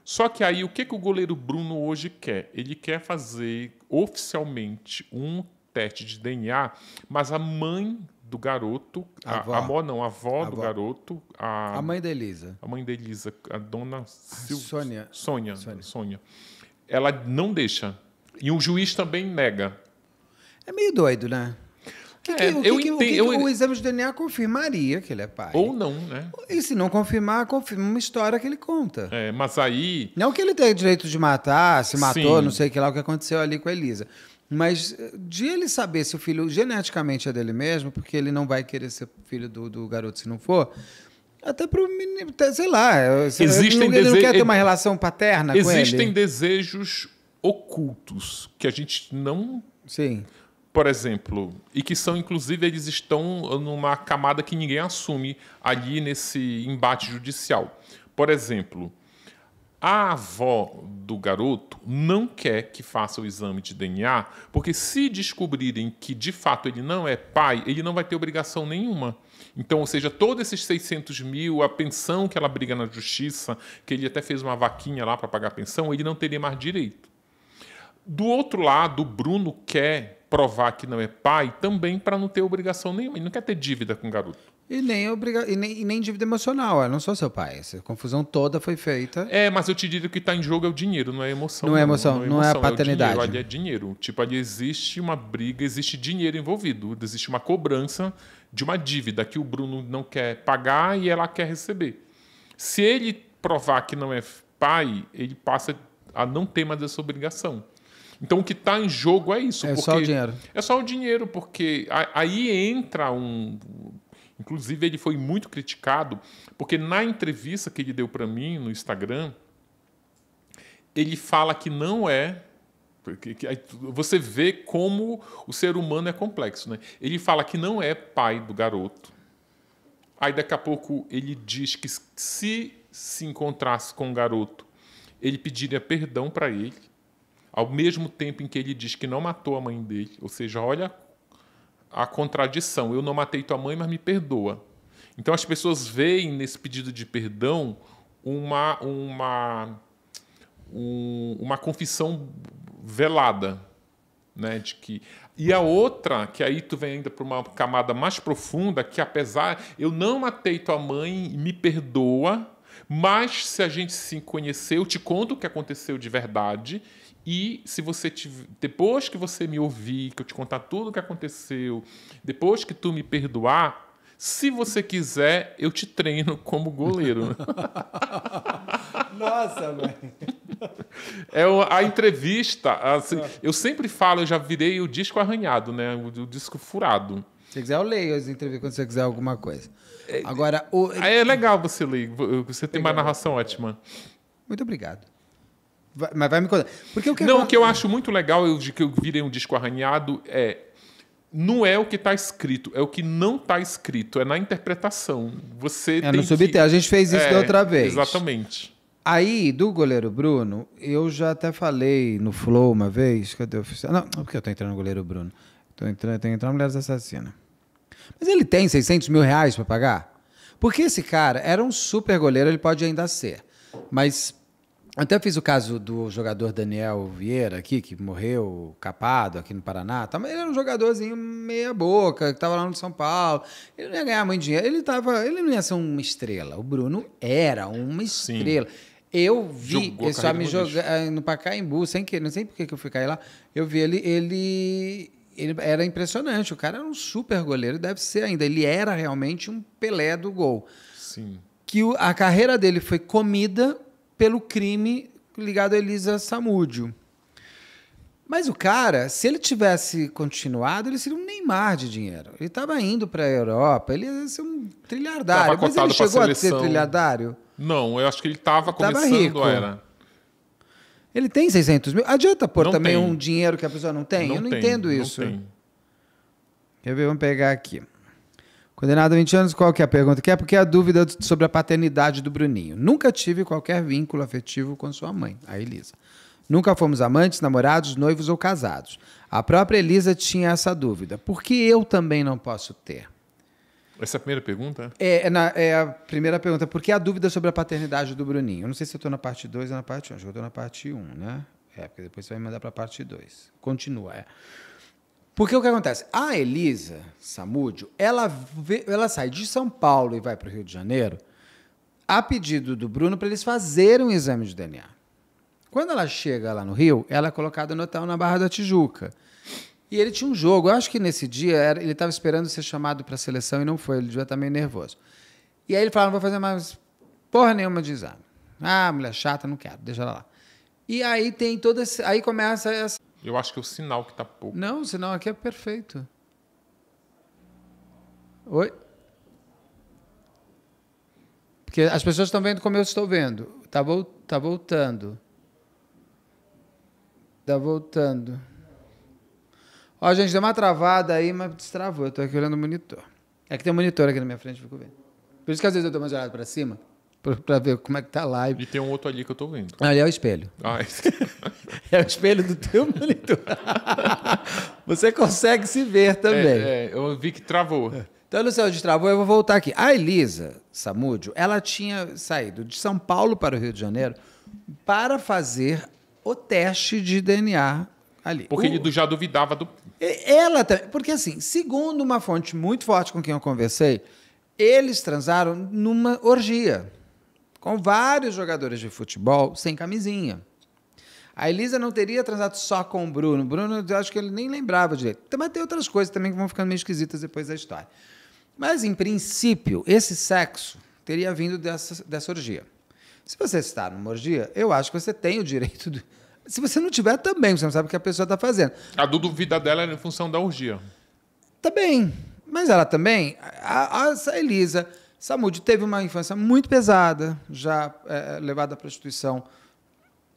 Speaker 2: Só que aí o que, que o goleiro Bruno hoje quer? Ele quer fazer oficialmente um teste de DNA, mas a mãe do garoto, a, a avó não, a avó a do avó. garoto, a, a mãe da Elisa, a mãe da Elisa, a dona Sil... Sônia. Sônia, Sônia, Sônia, ela não deixa e o juiz também nega. É meio doido, né? Que, é, o que, eu entendo, que, eu... o
Speaker 1: exame de DNA confirmaria que ele
Speaker 2: é pai. Ou não, né?
Speaker 1: E se não confirmar, confirma uma história que ele conta.
Speaker 2: É, mas aí.
Speaker 1: Não que ele tenha direito de matar, se matou, Sim. não sei que lá o que aconteceu ali com a Elisa. Mas eh, de ele saber se o filho geneticamente é dele mesmo, porque ele não vai querer ser filho do, do garoto se não for. Até para o menino, sei lá. Existem desejos. ele não quer ter uma relação paterna Existem com ele. Existem
Speaker 2: desejos ocultos que a gente não Sim por exemplo, e que são, inclusive, eles estão numa camada que ninguém assume ali nesse embate judicial. Por exemplo, a avó do garoto não quer que faça o exame de DNA, porque se descobrirem que de fato ele não é pai, ele não vai ter obrigação nenhuma. Então, ou seja, todos esses 600 mil, a pensão que ela briga na justiça, que ele até fez uma vaquinha lá para pagar a pensão, ele não teria mais direito. Do outro lado, o Bruno quer provar que não é pai também para não ter obrigação nenhuma. Ele não quer ter dívida com o garoto. E nem,
Speaker 1: obriga... e, nem, e nem dívida emocional, eu não sou seu pai. Essa confusão toda foi feita.
Speaker 2: É, mas eu te digo que está em jogo é o dinheiro, não é emoção. Não é emoção, não, não, é, emoção, não é, a é paternidade. É dinheiro, ali é dinheiro. Tipo, ali existe uma briga, existe dinheiro envolvido, existe uma cobrança de uma dívida que o Bruno não quer pagar e ela quer receber. Se ele provar que não é pai, ele passa a não ter mais essa obrigação. Então o que está em jogo é isso. É só o dinheiro. É só o dinheiro, porque aí entra um. Inclusive, ele foi muito criticado, porque na entrevista que ele deu para mim no Instagram, ele fala que não é. Você vê como o ser humano é complexo. Né? Ele fala que não é pai do garoto. Aí, daqui a pouco, ele diz que se se encontrasse com o garoto, ele pediria perdão para ele ao mesmo tempo em que ele diz que não matou a mãe dele, ou seja, olha a contradição, eu não matei tua mãe, mas me perdoa. Então as pessoas veem nesse pedido de perdão uma uma um, uma confissão velada, né, de que e a outra, que aí tu vem ainda para uma camada mais profunda, que apesar eu não matei tua mãe, me perdoa, mas se a gente se conhecer, eu te conto o que aconteceu de verdade e se você depois que você me ouvir, que eu te contar tudo o que aconteceu, depois que tu me perdoar, se você quiser, eu te treino como goleiro.
Speaker 1: Nossa, mãe.
Speaker 2: É a entrevista. Assim, ah. eu sempre falo, eu já virei o disco arranhado, né? O, o disco furado. Se quiser, eu leio as entrevistas quando você quiser alguma coisa. É, Agora, o... É legal você ler, você tem legal. uma narração ótima. Muito obrigado.
Speaker 1: Vai, mas vai me contar.
Speaker 2: Porque o que Não, eu... o que eu acho muito legal é de que eu virei um disco arranhado é não é o que está escrito, é o que não está escrito, é na interpretação. Você é no subtexto. A gente fez isso é, da outra vez. Exatamente.
Speaker 1: Aí, do goleiro Bruno, eu já até falei no Flow uma vez. Cadê o oficial? Não, não porque eu estou entrando no goleiro Bruno. Estou entrando, tenho entrar Mulheres Assassinas. Mas ele tem 600 mil reais para pagar? Porque esse cara era um super goleiro, ele pode ainda ser. Mas até fiz o caso do jogador Daniel Vieira aqui, que morreu capado aqui no Paraná. Tá, ele era um jogadorzinho meia boca, que estava lá no São Paulo. Ele não ia ganhar muito dinheiro. Ele, tava, ele não ia ser uma estrela. O Bruno era uma estrela. Sim. Eu vi Jogou ele só me jogar eh, no Pacaembu, sem que, não sei por que eu fui cair lá. Eu vi ele, ele, ele era impressionante. O cara era um super goleiro, deve ser ainda. Ele era realmente um Pelé do gol. Sim. Que a carreira dele foi comida pelo crime ligado a Elisa Samúdio. Mas o cara, se ele tivesse continuado, ele seria um Neymar de dinheiro. Ele estava indo para a Europa, ele ia ser um trilhardário. Tava Mas ele chegou a ser trilhardário?
Speaker 2: Não, eu acho que ele estava começando, rico. era.
Speaker 1: Ele tem 600 mil. Adianta pôr não também tem. um dinheiro que a pessoa não tem? Não eu não tem, entendo isso. Não tem. Quer ver? Vamos pegar aqui. Condenado a 20 anos, qual que é a pergunta? Que é porque a dúvida sobre a paternidade do Bruninho. Nunca tive qualquer vínculo afetivo com sua mãe, a Elisa. Nunca fomos amantes, namorados, noivos ou casados. A própria Elisa tinha essa dúvida. Por que eu também não posso ter?
Speaker 2: Essa é a primeira pergunta?
Speaker 1: É, é, na, é, a primeira pergunta. Por que a dúvida sobre a paternidade do Bruninho? Eu não sei se eu estou na parte 2 ou na parte 1. Um. Acho que eu estou na parte 1, um, né? É, porque depois você vai mandar para a parte 2. Continua. É. Porque o que acontece? A Elisa Samúdio, ela, ela sai de São Paulo e vai para o Rio de Janeiro a pedido do Bruno para eles fazerem um exame de DNA. Quando ela chega lá no Rio, ela é colocada no hotel na Barra da Tijuca. E ele tinha um jogo. Eu acho que nesse dia ele estava esperando ser chamado para a seleção e não foi. Ele já tá estar meio nervoso. E aí ele fala: não vou fazer mais porra nenhuma de exame. Ah, mulher chata, não quero, deixa ela lá. E aí tem toda. aí começa essa
Speaker 2: eu acho que é o sinal que está pouco.
Speaker 1: Não, o sinal aqui é perfeito. Oi? Porque as pessoas estão vendo como eu estou vendo. Está vo tá voltando. Está voltando. Ó, gente, deu uma travada aí, mas destravou. Eu estou aqui olhando o monitor. É que tem um monitor aqui na minha frente, fico vendo. Por isso que às vezes eu estou mais olhado para cima para ver como é que tá a live. E tem um outro ali que eu tô vendo. Ali ah, é o espelho. Ah, esse... É. é o espelho do teu monitor. Você consegue se ver é, também. É, é, eu vi que travou. Então, Luciano, travou eu vou voltar aqui. A Elisa Samúdio, ela tinha saído de São Paulo para o Rio de Janeiro para fazer o teste de DNA ali. Porque o... ele
Speaker 2: já duvidava do.
Speaker 1: Ela também. Porque, assim, segundo uma fonte muito forte com quem eu conversei, eles transaram numa orgia com vários jogadores de futebol sem camisinha. A Elisa não teria transado só com o Bruno. O Bruno, eu acho que ele nem lembrava direito. Mas tem outras coisas também que vão ficando meio esquisitas depois da história. Mas, em princípio, esse sexo teria vindo dessa, dessa orgia. Se você está numa orgia, eu acho que você tem o direito. Se você não tiver, também, você não sabe o que a pessoa está fazendo.
Speaker 2: A dúvida dela é em função da orgia.
Speaker 1: Também. mas ela também. A, a, a Elisa Samud teve uma infância muito pesada, já é, é levada à prostituição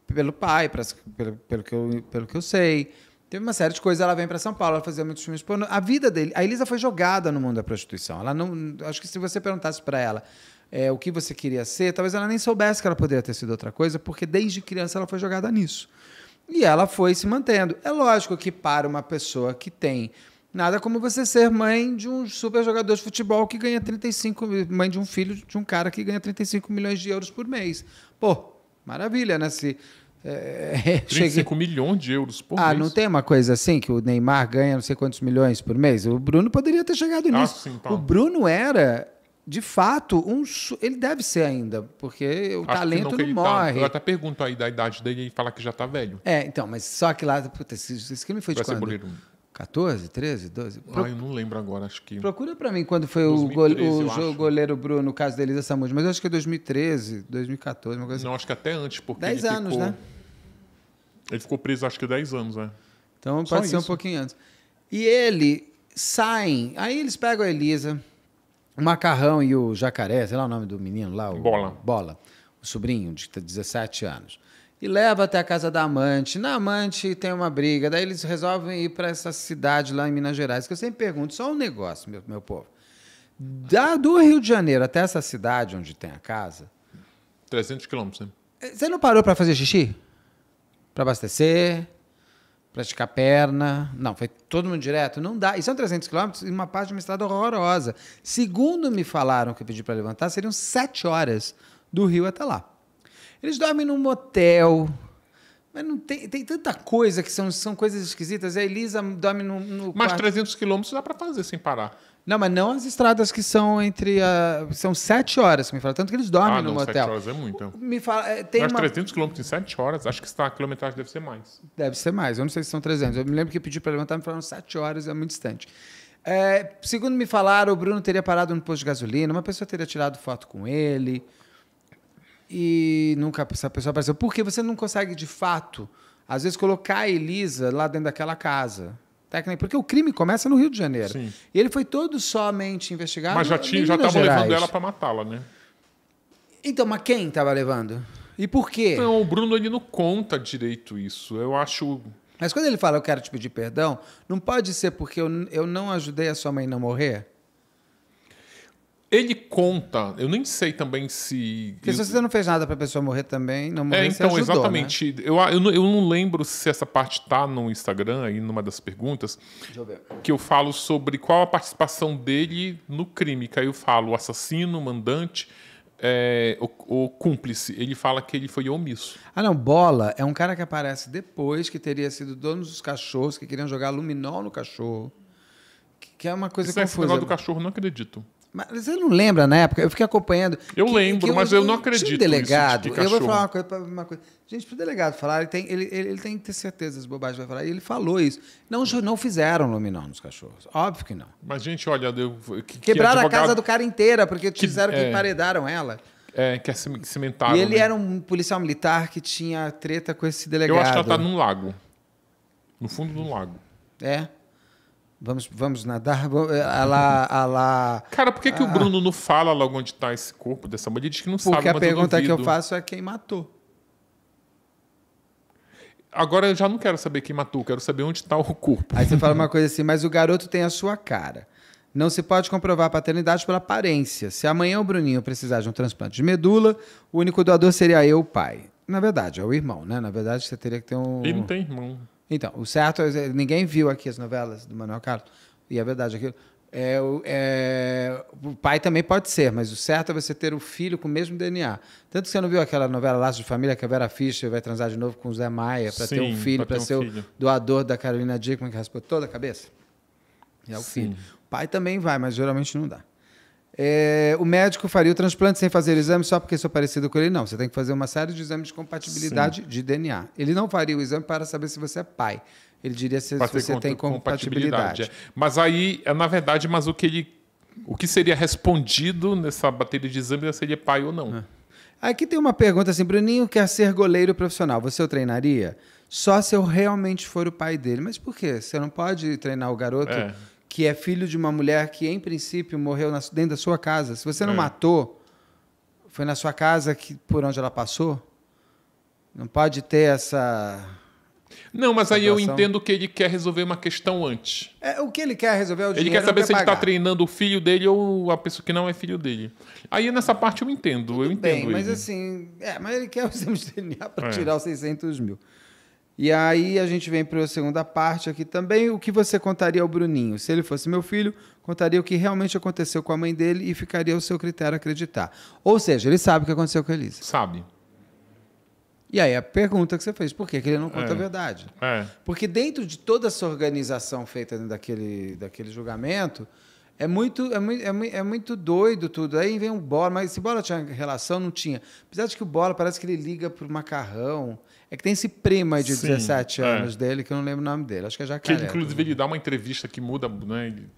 Speaker 1: pelo pai, pra, pelo, pelo, que eu, pelo que eu sei. Teve uma série de coisas. Ela vem para São Paulo, ela fazia muitos filmes pornô. A vida dele, a Elisa foi jogada no mundo da prostituição. Ela não, acho que se você perguntasse para ela é, o que você queria ser, talvez ela nem soubesse que ela poderia ter sido outra coisa, porque desde criança ela foi jogada nisso. E ela foi se mantendo. É lógico que para uma pessoa que tem Nada como você ser mãe de um super jogador de futebol que ganha 35 mãe de um filho de um cara que ganha 35 milhões de euros por mês. Pô, maravilha, né? Se,
Speaker 2: é, 35 cheguei... milhões de euros por ah, mês. Ah, não tem
Speaker 1: uma coisa assim que o Neymar ganha não sei quantos milhões por mês? O Bruno poderia ter chegado ah, nisso. Sim, tá. O Bruno era, de fato, um. Ele deve ser ainda,
Speaker 2: porque o Acho talento não, não tá. morre. Tá. Eu até pergunto aí da idade dele e falar que já tá velho.
Speaker 1: É, então, mas só que lá. Puta, esse, esse crime foi Vai de quando? boleiro. 14, 13, 12? Ah, Pro... Ah, eu
Speaker 2: não lembro agora, acho que. Procura para mim quando foi 2013, o, o
Speaker 1: goleiro Bruno, no caso da Elisa Samudio, mas eu acho que é 2013, 2014, uma
Speaker 2: coisa assim. Não, acho que até antes, porque. 10 anos, ficou... né? Ele ficou preso, acho que 10 anos, né? Então Só pode isso. ser um pouquinho antes.
Speaker 1: E ele saem, aí eles pegam a Elisa, o Macarrão e o Jacaré, sei lá o nome do menino lá. O... Bola. Bola, o sobrinho de 17 anos e leva até a casa da amante. Na amante tem uma briga, daí eles resolvem ir para essa cidade lá em Minas Gerais, que eu sempre pergunto, só um negócio, meu, meu povo. Da, do Rio de Janeiro até essa cidade onde tem a casa.
Speaker 2: 300 quilômetros, né?
Speaker 1: Eh, você não parou para fazer xixi? Para abastecer? Praticar perna? Não, foi todo mundo direto? Não dá. E são 300 quilômetros em uma parte de uma estrada horrorosa. Segundo me falaram que eu pedi para levantar, seriam sete horas do Rio até lá. Eles dormem num motel. Mas não tem, tem tanta coisa que são, são coisas esquisitas. A Elisa dorme no. no mas quarto.
Speaker 2: 300 quilômetros dá para fazer sem parar.
Speaker 1: Não, mas não as estradas que são entre. A, são sete horas me fala. Tanto que eles dormem ah, no não, motel. Sete horas é muito. Me fala, eh, tem mas uma...
Speaker 2: 300 quilômetros em sete horas, acho que está, a quilometragem deve ser mais.
Speaker 1: Deve ser mais. Eu não sei se são 300. Eu me lembro que eu pedi para levantar me falaram sete horas, é muito distante. É, segundo me falaram, o Bruno teria parado no posto de gasolina, uma pessoa teria tirado foto com ele e nunca essa pessoa apareceu. Porque você não consegue, de fato, às vezes, colocar a Elisa lá dentro daquela casa. porque o crime começa no Rio de Janeiro. Sim. E ele foi todo somente investigado. Mas já tinha, já estavam levando ela para matá-la, né? Então, mas quem estava levando? E por quê? Não, o Bruno ele não conta direito isso. Eu acho. Mas quando ele fala eu quero te pedir perdão, não pode ser porque eu, eu não ajudei a sua mãe não morrer?
Speaker 2: Ele conta, eu nem sei também se. Porque se você
Speaker 1: não fez nada para a pessoa morrer também, não morrer, É, então, ajudou, exatamente.
Speaker 2: Né? Eu, eu, não, eu não lembro se essa parte tá no Instagram, aí numa das perguntas, Deixa eu ver. que eu falo sobre qual a participação dele no crime. Que aí eu falo assassino, mandante, é, o, o, cúmplice. Ele fala que ele foi omisso. Ah, não.
Speaker 1: Bola é um cara que aparece depois que teria sido dono dos cachorros, que queriam jogar luminol no cachorro.
Speaker 2: Que, que é uma coisa que confusa. É esse negócio do cachorro, não acredito.
Speaker 1: Mas você não lembra na né? época? Eu fiquei acompanhando. Eu que, lembro, que eu, mas eu, não acredito. Tinha um delegado, isso de eu vou falar uma
Speaker 2: coisa, uma coisa. Gente, para
Speaker 1: o delegado falar, ele tem, ele, ele, ele, tem que ter certeza das bobagens que vai falar. E ele falou isso. Não, não fizeram
Speaker 2: luminol nos cachorros. Óbvio que não. Mas, gente, olha. Eu, que, Quebraram advogado... a casa do cara
Speaker 1: inteira, porque fizeram que, é... emparedaram ela.
Speaker 2: É, que é cimentado E ele né?
Speaker 1: era um policial militar que tinha
Speaker 2: treta com esse delegado. Eu acho que ela está num lago. No fundo do lago.
Speaker 1: É. Vamos, vamos nadar? Eh, a lá, a lá, Cara, por que, que o ah.
Speaker 2: Bruno não fala logo onde está esse corpo dessa mulher? Ele diz que não Porque sabe, Porque a pergunta eu que eu faço
Speaker 1: é quem matou.
Speaker 2: Agora eu já não quero saber quem matou, quero saber onde está o corpo. Aí você fala uma coisa assim,
Speaker 1: mas o garoto tem a sua cara. Não se pode comprovar a paternidade pela aparência. Se amanhã o Bruninho precisar de um transplante de medula, o único doador seria eu, o pai. Na verdade, é o irmão, né? Na verdade, você teria que ter um. Ele não tem irmão. Então, o certo é, é. Ninguém viu aqui as novelas do Manuel Carlos. E é verdade, aquilo. É, é, o pai também pode ser, mas o certo é você ter o filho com o mesmo DNA. Tanto que você não viu aquela novela Laços de Família, que a Vera Fischer vai transar de novo com o Zé Maia para ter um filho, para um ser filho. o doador da Carolina Dickman, que raspou toda a cabeça. E é o Sim. filho. O pai também vai, mas geralmente não dá é, o médico faria o transplante sem fazer exame só porque sou parecido com ele. Não, você tem que fazer uma série de exames de compatibilidade Sim. de DNA. Ele não faria o exame para saber se você é pai. Ele diria se, se você tem compatibilidade. compatibilidade. É.
Speaker 2: Mas aí, é, na verdade, mas o que ele, o que seria respondido nessa bateria de exames seria pai ou não. É.
Speaker 1: Aqui tem uma pergunta assim, Bruninho quer é ser goleiro profissional, você o treinaria? Só se eu realmente for o pai dele. Mas por quê? Você não pode treinar o garoto é que é filho de uma mulher que, em princípio, morreu na, dentro da sua casa. Se você não é. matou, foi na sua casa que, por onde ela passou. Não pode ter essa.
Speaker 2: Não, mas aí eu entendo que ele quer resolver uma questão antes. É, o que ele quer resolver é o Ele quer saber quer se tá pagar. ele está treinando o filho dele ou a pessoa que não é filho dele. Aí nessa parte eu entendo, Tudo eu entendo. Bem, ele. mas
Speaker 1: assim, é, mas ele quer o exame de DNA para é. tirar os 600 mil. E aí a gente vem para a segunda parte aqui também. O que você contaria ao Bruninho? Se ele fosse meu filho, contaria o que realmente aconteceu com a mãe dele e ficaria ao seu critério acreditar. Ou seja, ele sabe o que aconteceu com a Elisa. Sabe. E aí a pergunta que você fez, por que, que ele não conta é. a verdade? É. Porque dentro de toda essa organização feita daquele, daquele julgamento, é muito, é muito, é muito, é muito doido tudo. Aí vem o Bola, mas se Bola tinha relação, não tinha. Apesar de que o Bola parece que ele liga pro Macarrão. É que tem esse primo aí de Sim, 17 é. anos é. dele, que eu não lembro o nome dele. Acho que é Jacaré. Que, inclusive,
Speaker 2: ele dá assim. uma entrevista que muda, né? Ele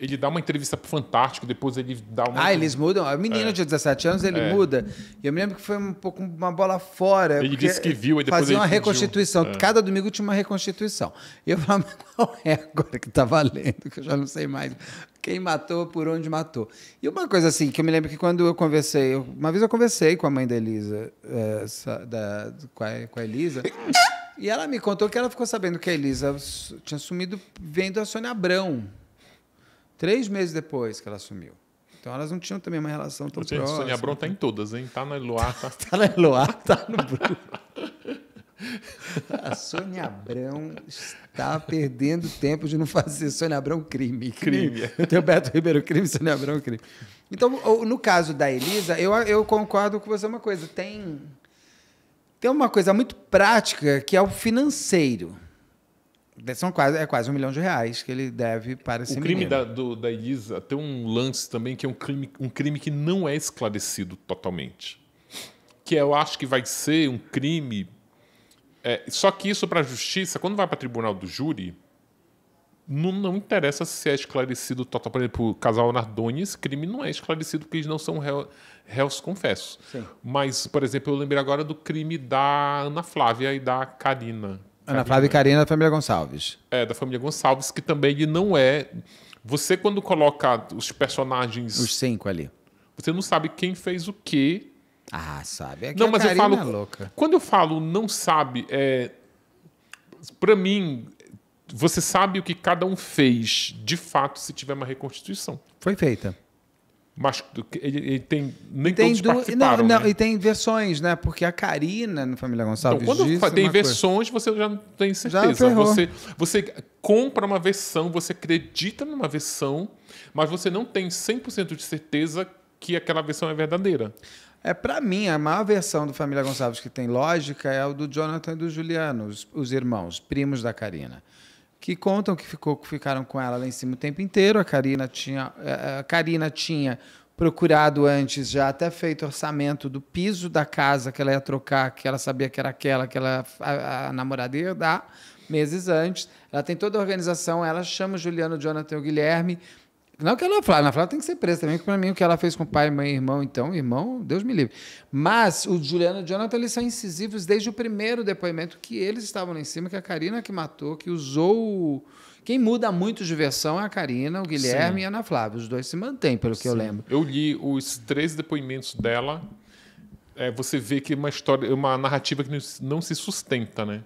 Speaker 2: ele dá uma entrevista pro Fantástico, depois ele dá uma. Ah, eles mudam. A menina é. de
Speaker 1: 17 anos, ele é. muda. E eu me lembro que foi um pouco uma bola fora. Ele disse que viu, e depois Fazia uma reconstituição. É. Cada domingo tinha uma reconstituição. E eu falava, qual é agora que tá valendo? Que eu já não sei mais quem matou, por onde matou. E uma coisa assim, que eu me lembro que quando eu conversei, uma vez eu conversei com a mãe da Elisa, essa, eh, da, com, a, com a Elisa. e ela me contou que ela ficou sabendo que a Elisa tinha sumido vendo a Sônia Abrão. Três meses depois que ela assumiu. Então elas não tinham também uma relação tão Gente, a Sônia Abrão tá né? em
Speaker 2: todas, hein? Tá na Eloá, tá... tá na Eloá, tá no Bruno. A
Speaker 1: Sônia Abrão está perdendo tempo de não fazer Sônia Abrão crime. Crime. Tem o Beto Ribeiro crime, Sônia Abrão crime. Então, no caso da Elisa, eu, eu concordo com você uma coisa. Tem, tem uma coisa muito prática que é o financeiro. É, são quase, é quase um milhão de reais que ele deve para esse O crime da,
Speaker 2: do, da Elisa tem um lance também que é um crime, um crime que não é esclarecido totalmente. Que eu acho que vai ser um crime. É, só que isso para a justiça, quando vai para tribunal do júri, não, não, interessa se é esclarecido totalmente Por exemplo, o casal Nardones crime não é esclarecido porque eles não são réu, réus confessos. Sim. Mas, por exemplo, eu lembrei agora do crime da Ana Flávia e da Karina, Ana Flávia
Speaker 1: Carina da família Gonçalves.
Speaker 2: É, da família Gonçalves, que também ele não é. Você, quando coloca os personagens. Os cinco ali. Você não sabe quem fez o quê. Ah, sabe. É que não, mas eu falo. É louca. Quando eu falo não sabe, é. Pra mim, você sabe o que cada um fez, de fato, se tiver uma reconstituição. Foi feita. Mas ele, ele tem. Nem tem todos du... participaram. Não, não, né? e tem
Speaker 1: versões, né? Porque a Karina, na família Gonçalves. Então, quando tem versões,
Speaker 2: coisa. você já não tem certeza. Você, você compra uma versão, você acredita numa versão, mas você não tem 100% de certeza que aquela versão é verdadeira. É, para mim, a
Speaker 1: maior versão do Família Gonçalves que tem
Speaker 2: lógica é o do
Speaker 1: Jonathan e do Juliano, os, os irmãos, primos da Karina que contam que ficou, ficaram com ela lá em cima o tempo inteiro. A Karina tinha, é, é, a Karina tinha procurado antes, já até feito orçamento do piso da casa que ela ia trocar, que ela sabia que era aquela que ela, a, a namorada ia dar, meses antes. Ela tem toda a organização, ela chama o Juliano, o Jonathan e o Guilherme não que a Ana Flávia, a Ana Flávia tem que ser presa também, porque para mim o que ela fez com pai, mãe, irmão, então, irmão, Deus me livre. Mas o Juliano e o Jonathan, eles são incisivos desde o primeiro depoimento que eles estavam lá em cima, que a Karina que matou, que usou... Quem muda muito de versão é a Karina, o Guilherme Sim. e a Ana Flávia. Os dois se mantêm, pelo Sim. que eu lembro.
Speaker 2: Eu li os três depoimentos dela. É, você vê que é uma história, uma narrativa que não se sustenta, né?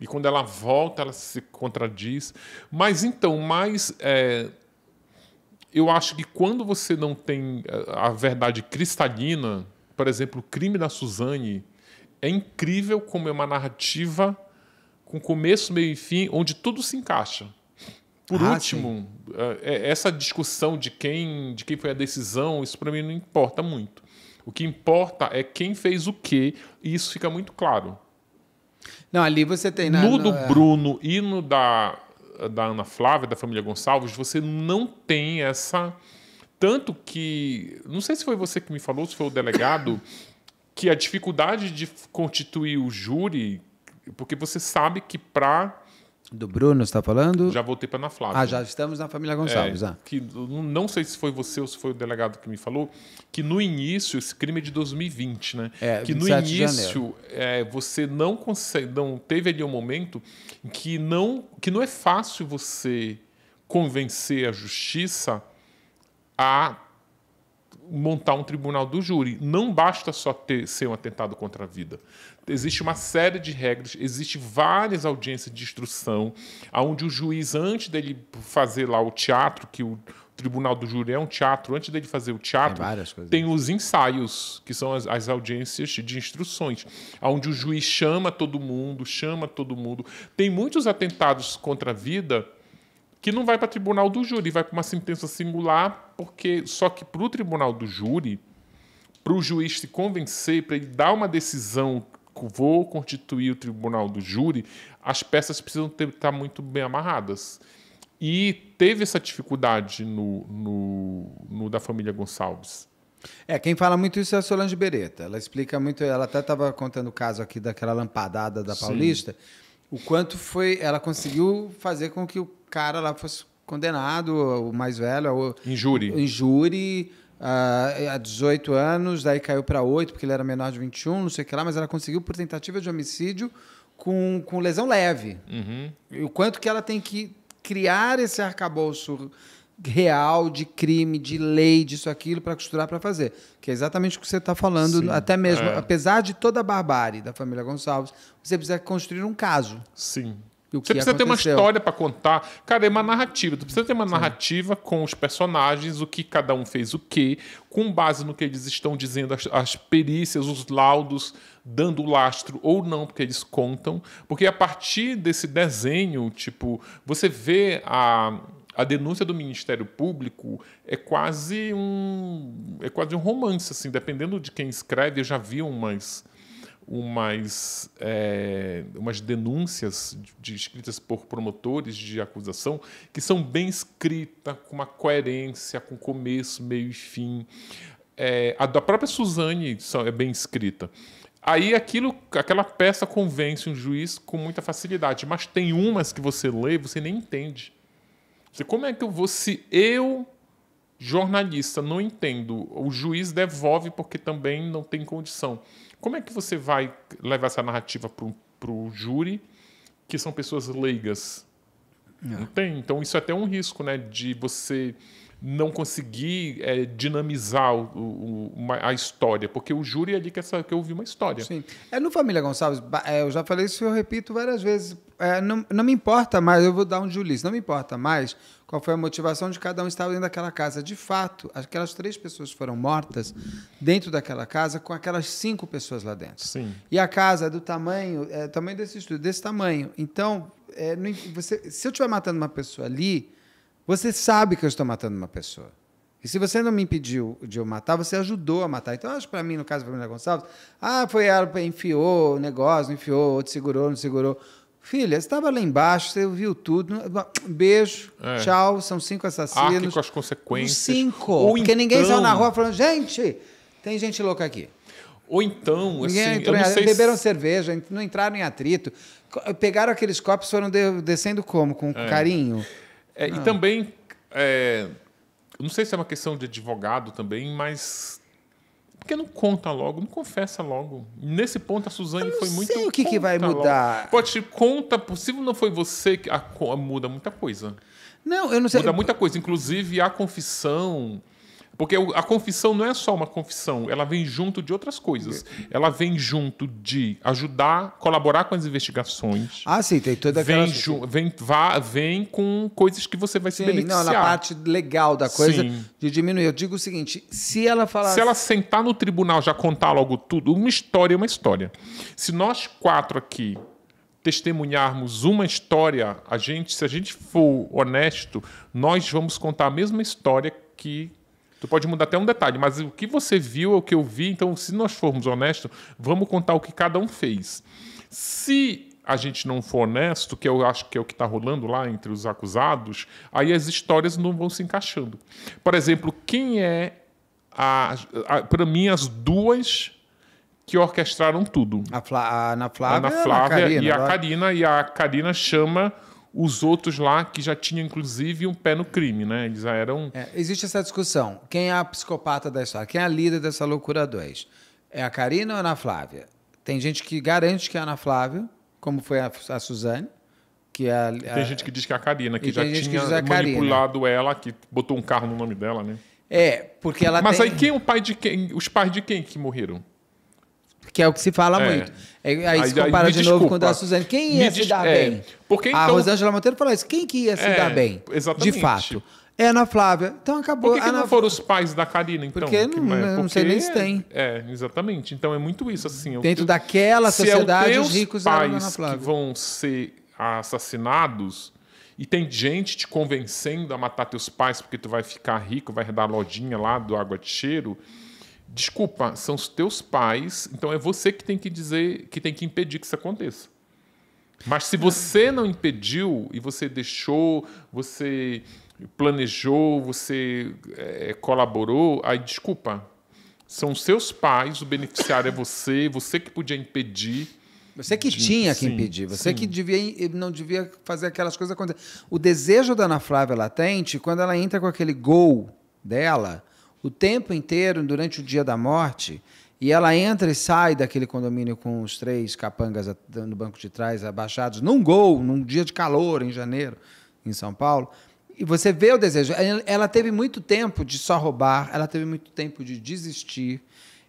Speaker 2: E quando ela volta, ela se contradiz. Mas então, mais é, eu acho que quando você não tem eh, a verdade cristalina, por exemplo, o crime da Suzane, é incrível como é uma narrativa com começo, meio e fim, onde tudo se encaixa. Por ah, último, sim. Eh, é, essa discussão de quem, de quem foi a decisão, isso para mim não importa muito. O que importa é quem fez o quê, e isso fica muito claro. Não, ali você tem. Na, né, no, no é. do Bruno e no da da Ana Flávia, da família Gonçalves, você não tem essa. Tanto que. Não sei se foi você que me falou, se foi o delegado, que a dificuldade de constituir o júri, porque você sabe que para
Speaker 1: do Bruno, está falando?
Speaker 2: Já voltei para a Flávia. Ah, já estamos na família Gonçalves. É, ah. que, não sei se foi você ou se foi o delegado que me falou, que no início, esse crime é de 2020, né? É, que no início é, você não consegue. Não, teve ali um momento que não, que não é fácil você convencer a justiça a montar um tribunal do júri. Não basta só ter, ser um atentado contra a vida. Existe uma série de regras, existe várias audiências de instrução, onde o juiz, antes dele fazer lá o teatro, que o tribunal do júri é um teatro, antes dele fazer o teatro, tem, tem os ensaios, que são as, as, audiências de instruções, onde o juiz chama todo mundo, chama todo mundo. Tem muitos atentados contra a vida que não vai para o tribunal do júri, vai para uma sentença singular, porque só que para o tribunal do júri, para o juiz se convencer, para ele dar uma decisão vou constituir o tribunal do júri, as peças precisam ter, estar tá muito bem amarradas. E teve essa dificuldade no, no, no da família Gonçalves.
Speaker 1: É, quem fala muito isso é a Solange Beretta. Ela explica muito, ela até estava contando o caso aqui daquela lampadada da Paulista, Sim. o quanto foi, ela conseguiu fazer com que o cara lá fosse condenado, o mais velho. O, em júri. uh, a 18 anos, daí caiu para 8, porque ele era menor de 21, não sei o que lá, mas ela conseguiu por tentativa de homicídio com, com lesão leve. Uhum. E o quanto que ela tem que criar esse arcabouço real de crime, de lei, disso, aquilo, para costurar, para fazer. Que é exatamente o que você está falando, Sim. até mesmo, é. apesar de toda a barbárie da família Gonçalves, você precisa construir um caso. Sim o que Você precisa aconteceu. ter uma história
Speaker 2: para contar. Cara, é uma narrativa. Tu precisa ter uma Sim. narrativa com os personagens, o que cada um fez o quê, com base no que eles estão dizendo, as, as perícias, os laudos, dando lastro ou não, porque eles contam. Porque a partir desse desenho, tipo, você vê a a denúncia do Ministério Público é quase um é quase um romance assim, dependendo de quem escreve, eu já vi umas umas, é, umas denúncias de, de, escritas por promotores de acusação que são bem escritas, com uma coerência, com começo, meio e fim. É, a da própria Suzane é bem escrita. Aí aquilo, aquela peça convence um juiz com muita facilidade, mas tem umas que você lê e você nem entende. Você, como é que eu vou, se eu, jornalista, não entendo, o juiz devolve porque também não tem condição. Como é que você vai levar essa narrativa para o júri, que são pessoas leigas? Não. É. não tem? Então, isso é até um risco né, de você não conseguir é, dinamizar o, o, uma, a história, porque o júri é ali que, que eu ouvi uma história. Sim.
Speaker 1: É, no Família Gonçalves, é, eu já falei isso e eu repito várias vezes. É, não, não me importa mais, eu vou dar um Julis, não me importa mais qual foi a motivação de cada um estar dentro daquela casa. De fato, aquelas três pessoas foram mortas dentro daquela casa com aquelas cinco pessoas lá dentro. Sim. E a casa é do tamanho, é, tamanho desse estudo, desse tamanho. Então, é, não, você, se eu estiver matando uma pessoa ali, você sabe que eu estou matando uma pessoa. E se você não me impediu de eu matar, você ajudou a matar. Então, acho para mim, no caso da família Gonçalves, ah, foi ela, enfiou o negócio, enfiou, outro segurou, não segurou. Filha, estava lá embaixo, você viu tudo. Beijo, é. tchau, são cinco assassinos. Arque com
Speaker 2: as consequências. Cinco. Ou porque então... ninguém saiu na então- rua
Speaker 1: falando, gente, tem gente louca aqui. Ou então, assim, ninguém assim, entrou, eu não sei beberam se... cerveja, não entraram em atrito. Pegaram aqueles copos e foram descendo como? Com é. carinho? É, e ah.
Speaker 2: também, é, não sei se é uma questão de advogado também, mas porque não conta logo, não confessa logo. Nesse ponto, a Suzane foi muito. Sei o que, que vai mudar. Logo. Pode conta, possível não foi você que a, a, muda muita coisa. Não, eu não sei. Muda muita coisa, inclusive a confissão porque a confissão não é só uma confissão, ela vem junto de outras coisas. Ela vem junto de ajudar, colaborar com as investigações. Ah, sim, tem toda aquela... Vem, assim, ju... vem, vá, vem com coisas que você vai sim, se beneficiar. Não, na parte
Speaker 1: legal da coisa, sim. de diminuir. Eu
Speaker 2: digo o seguinte,
Speaker 1: se ela falar... Se ela
Speaker 2: sentar no tribunal já contar logo tudo, uma história é uma história. Se nós quatro aqui testemunharmos uma história, a gente, se a gente for honesto, nós vamos contar a mesma história que Tu pode mudar até um detalhe, mas o que você viu é o que eu vi, então se nós formos honestos, vamos contar o que cada um fez. Se a gente não for honesto, que eu acho que é o que está rolando lá entre os acusados, aí as histórias não vão se encaixando. Por exemplo, quem é para mim as duas que orquestraram tudo? A Flá, a Ana Flávia, Ana Flávia a Karina, e a Karina e a né? Karina chama os outros lá que já tinham, inclusive, um pé no crime, né? Eles já eram. É,
Speaker 1: existe essa discussão. Quem é a psicopata da história? Quem é a líder dessa loucura 2? É a Karina ou é a Ana Flávia? Tem gente que garante que é a Ana Flávia, como foi a, a Suzane. Que é a, a... Tem gente que diz que é a Karina, que já tinha que é manipulado
Speaker 2: ela, que botou um carro no nome dela, né? É, porque ela. Mas tem... aí quem é o pai de quem? Os pais de quem que morreram? Que é o que se fala é. muito. É, aí, aí, se compara aí, de desculpa. novo com o da Suzane. Quem ia me se dar é. bem? Porque, então... A Rosângela Monteiro falou isso. Quem que ia se é, dar bem? Exatamente. De fato. É Ana Flávia. Então acabou. Por que, que Ana... não foram os pais da Karina, então? Porque, que, né, não, porque sei nem se é, tem. É, exatamente. Então é muito isso, assim. Dentro eu, daquela sociedade, os ricos pais eram Ana que vão ser assassinados e tem gente te convencendo a matar teus pais porque tu vai ficar rico, vai dar lodinha lá do água de cheiro desculpa, são os teus pais, então é você que tem que dizer, que tem que impedir que isso aconteça. Mas se você não impediu e você deixou, você planejou, você é, colaborou, aí desculpa. São os seus pais, o beneficiário é você, você que podia impedir. Você que de... tinha que sim, impedir, você sim. que
Speaker 1: devia, não devia fazer aquelas coisas acontecer. O desejo da Ana Flávia latente, quando ela entra com aquele gol dela, o tempo inteiro durante o dia da morte. E ela entra e sai daquele condomínio com os três capangas no banco de trás abaixados, num gol, num dia de calor em janeiro, em São Paulo. E você vê o desejo. Ela teve muito tempo de só roubar, ela teve muito tempo de desistir.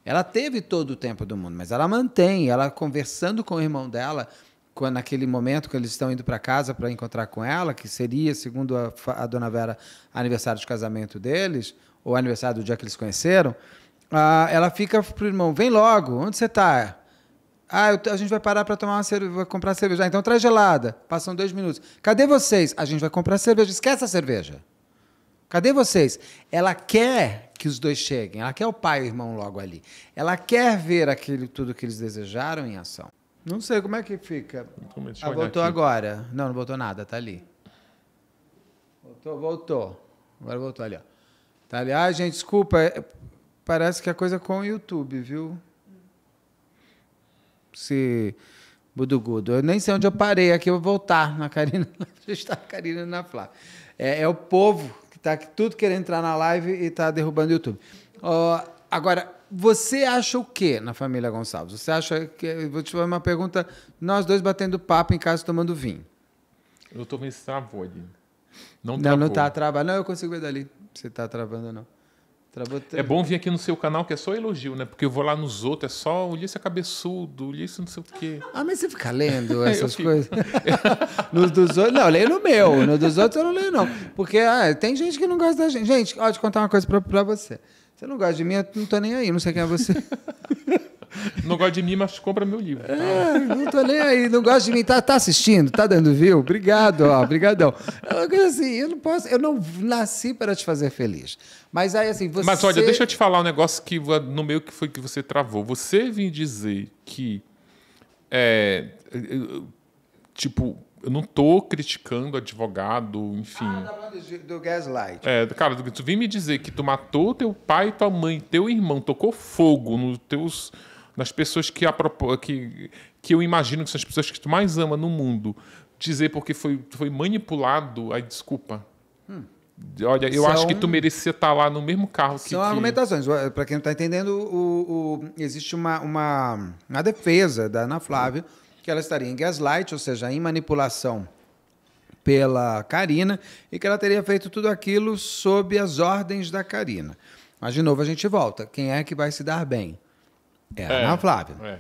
Speaker 1: Ela teve todo o tempo do mundo, mas ela mantém, ela conversando com o irmão dela, quando, naquele momento que eles estão indo para casa para encontrar com ela, que seria, segundo a, a dona Vera, aniversário de casamento deles, o aniversário do dia que eles conheceram, ah, ela fica pro irmão, vem logo, onde você está? Ah, eu, a gente vai parar para tomar uma cerveja, vai comprar cerveja. Ah, então traz gelada. Passam dois minutos. Cadê vocês? A gente vai comprar cerveja. Esquece a cerveja. Cadê vocês? Ela quer que os dois cheguem. Ela quer o pai e o irmão logo ali. Ela quer ver aquele tudo que eles desejaram em ação. Não sei como é que fica. Ah, voltou agora. Não, não voltou nada, tá ali. Voltou, voltou. Agora voltou ali, ó. Tá ali. Ah, gente, desculpa, é, parece que é coisa com o YouTube, viu? Se Budugudo. Eu nem sei onde eu parei aqui, eu vou voltar na Karina, está a Karina na Flá. É, é, o povo que está aqui, tudo querendo entrar na live e está derrubando o YouTube. Uh, agora, você acha o quê na família Gonçalves? Você acha que. Vou te fazer uma pergunta. Nós dois batendo papo em casa tomando vinho.
Speaker 2: Eu estou meio travou ali. Não, não, está travado. Não, eu consigo ver dali se tá travando ou não. Travou É bom vir aqui no seu canal que é só elogio, né? Porque eu vou lá nos outros, é só Ulisses é cabeçudo, Ulisses não sei o quê. Ah, mas você fica lendo é, essas coisas?
Speaker 1: nos dos outros, não, eu leio no meu. nos dos outros eu não leio, não. Porque ah, tem gente que não gosta da gente. Gente, ó, te contar uma coisa pra, pra você. Você não gosta de mim, eu não tô nem aí, não
Speaker 2: sei quem é você. não gosta de mim, mas compra meu livro. É,
Speaker 1: não tô nem aí, não gosta de mim, tá, tá assistindo, tá dando view? Obrigado, ó, É uma coisa assim, eu não posso, eu não nasci para te fazer feliz.
Speaker 2: Mas aí assim, você... Mas olha, deixa eu te falar um negócio que no meio que foi que você travou. Você vem dizer que é, tipo eu não tô criticando advogado, enfim. Ah,
Speaker 1: do, do gaslight.
Speaker 2: É, cara, tu vem me dizer que tu matou teu pai, tua mãe, teu irmão, tocou fogo nos teus nas pessoas que, a, que, que eu imagino que são as pessoas que tu mais ama no mundo, dizer porque foi, foi manipulado, aí desculpa. Hum. Olha, eu são, acho que tu merecia estar tá lá no mesmo carro que. São que... argumentações.
Speaker 1: Para quem não está entendendo, o, o, existe uma, uma, uma defesa da Ana Flávia que ela estaria em gaslight, ou seja, em manipulação pela Karina, e que ela teria feito tudo aquilo sob as ordens da Karina. Mas, de novo, a gente volta. Quem é que vai se dar bem? É a é, Ana Flávia. É.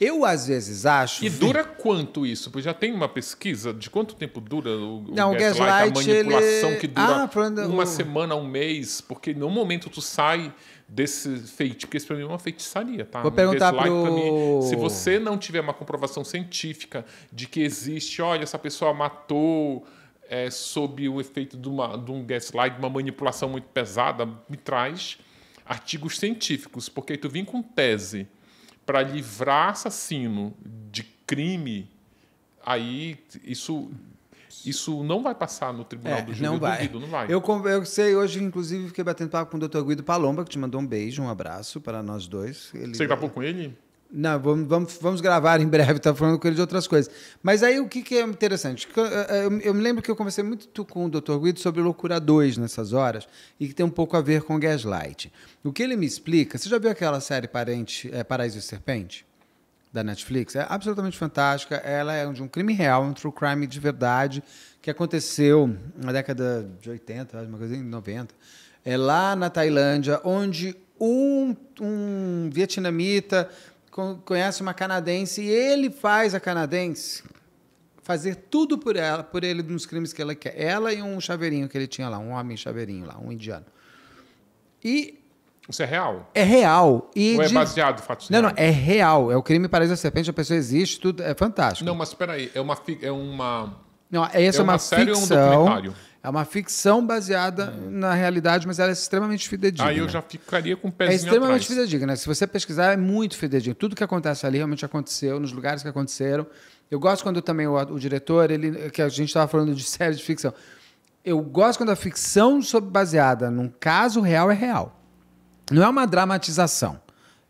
Speaker 1: Eu, às vezes, acho... E dura
Speaker 2: quanto isso? Porque já tem uma pesquisa de quanto tempo dura o, Não, o gaslight, a manipulação ele... que dura ah, uma o... semana, um mês, porque no momento tu sai desse feitiço, porque isso para mim é uma feitiçaria, tá? Vou perguntar pro... pra mim. Se você não tiver uma comprovação científica de que existe, olha, essa pessoa matou é, sob o efeito de, uma, de um gaslight, uma manipulação muito pesada, me traz artigos científicos, porque tu vem com tese para livrar assassino de crime, aí isso isso não vai passar no tribunal é, do júri, não vai. duvido, não vai. Eu,
Speaker 1: eu sei, hoje, inclusive, fiquei batendo papo com o Dr. Guido Palomba, que te mandou um beijo, um abraço para nós dois. Ele... Você gravou com ele? Não, vamos, vamos, vamos gravar em breve, tá falando com ele de outras coisas. Mas aí o que, que é interessante? Eu, me lembro que eu conversei muito com o Dr. Guido sobre Loucura 2 nessas horas, e que tem um pouco a ver com Gaslight. O que ele me explica, você já viu aquela série Parente, é, Paraíso e Serpente? da Netflix é absolutamente fantástica. Ela é de um crime real, um true crime de verdade, que aconteceu na década de 80, uma coisa em assim, 90, é lá na Tailândia, onde um, um vietnamita conhece uma canadense e ele faz a canadense fazer tudo por ela, por ele nos crimes que ela quer. Ela e um chaveirinho que ele tinha lá, um homem chaveirinho lá, um indiano. E isso é real? É real. E Ou é de... é baseado em fatos Não, reais? não, é real. É o crime Paraíso da Serpente, a pessoa existe, tudo é fantástico.
Speaker 2: Não, mas espera aí, é uma... É uma... Não, é essa é, é uma, uma ficção. Um é uma ficção
Speaker 1: baseada na realidade, mas ela é extremamente fidedigna. Aí eu já ficaria com o pezinho É extremamente atrás. fidedigna. Se você pesquisar, é muito fidedigno. Tudo que acontece ali realmente aconteceu, nos lugares que aconteceram. Eu gosto quando também o, o diretor, ele, que a gente estava falando de série de ficção, eu gosto quando a ficção baseada num caso real é real. Não é uma dramatização.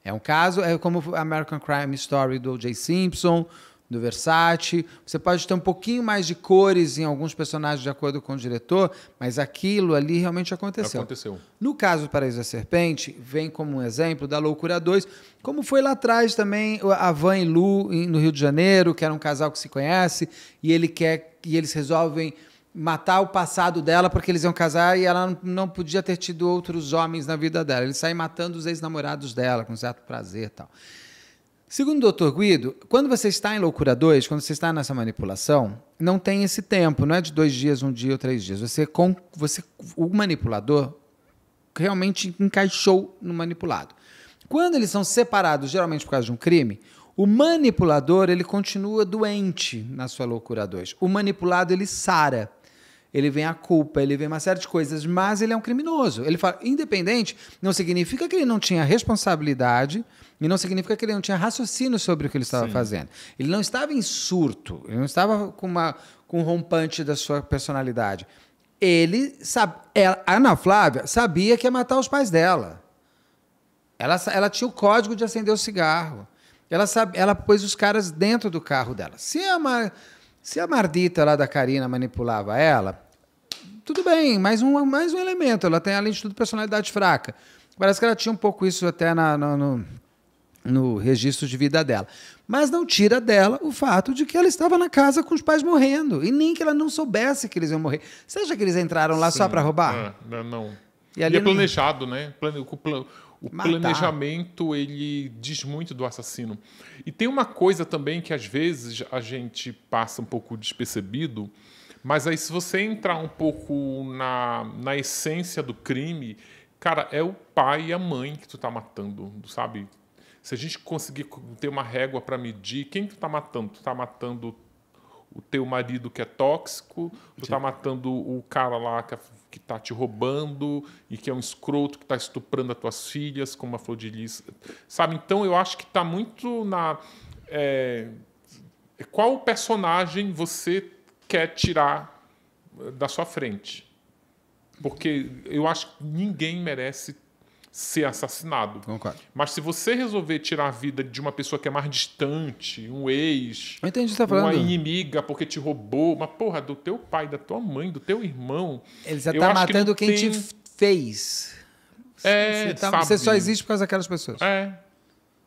Speaker 1: É um caso, é como American Crime Story do O.J. Simpson, do Versace. Você pode ter um pouquinho mais de cores em alguns personagens de acordo com o diretor, mas aquilo ali realmente aconteceu. Aconteceu. No caso do Paraíso da Serpente, vem como um exemplo da Loucura 2, como foi lá atrás também a Van e Lu no Rio de Janeiro, que era um casal que se conhece, e ele quer e eles resolvem matar o passado dela porque eles iam casar e ela não podia ter tido outros homens na vida dela. Eles saem matando os ex-namorados dela com certo prazer e tal. Segundo o Dr. Guido, quando você está em loucura 2, quando você está nessa manipulação, não tem esse tempo, não é de dois dias, um dia ou três dias. Você, com, você, o manipulador realmente encaixou no manipulado. Quando eles são separados, geralmente por causa de um crime, o manipulador ele continua doente na sua loucura 2. O manipulado ele sara ele vem a culpa, ele vem uma série de coisas, mas ele é um criminoso. Ele fala independente, não significa que ele não tinha responsabilidade e não significa que ele não tinha raciocínio sobre o que ele estava Sim. fazendo. Ele não estava em surto, ele não estava com, uma, com um rompante da sua personalidade. Ele sabe, ela, é, a Ana Flávia sabia que ia matar os pais dela. Ela, ela tinha o código de acender o cigarro. Ela, sabe, ela pôs os caras dentro do carro dela. Se é uma se a Mardita lá da Karina manipulava ela, tudo bem, mais um, mais um elemento. Ela tem, além de tudo, personalidade fraca. Parece que ela tinha um pouco isso até na, no, no, no registro de vida dela. Mas não tira dela o fato de que ela estava na casa com os pais morrendo. E nem que ela não soubesse que eles iam morrer. Você acha que eles entraram lá Sim, só para roubar?
Speaker 2: É, não. E, e é planejado, não... né? O Matar. planejamento ele diz muito do assassino. E tem uma coisa também que às vezes a gente passa um pouco despercebido, mas aí se você entrar um pouco na, na essência do crime, cara, é o pai e a mãe que tu tá matando, sabe? Se a gente conseguir ter uma régua para medir quem tu tá matando, tu tá matando o teu marido que é tóxico, tu tá matando o cara lá que é que está te roubando e que é um escroto que está estuprando as tuas filhas, como a Flor de Lis. Sabe? Então eu acho que está muito na. É, qual personagem você quer tirar eh, da sua frente? Porque eu acho que ninguém merece ser assassinado. Concordo. Mas se você resolver tirar a vida de uma pessoa que é mais distante, um ex, eu
Speaker 1: entendi, tá falando. uma
Speaker 2: inimiga porque te roubou, uma porra do teu pai, da tua mãe, do teu irmão. Ele já tá matando que quem tem... te fez. É, você, tá, você só existe
Speaker 1: por causa daquelas pessoas.
Speaker 2: É.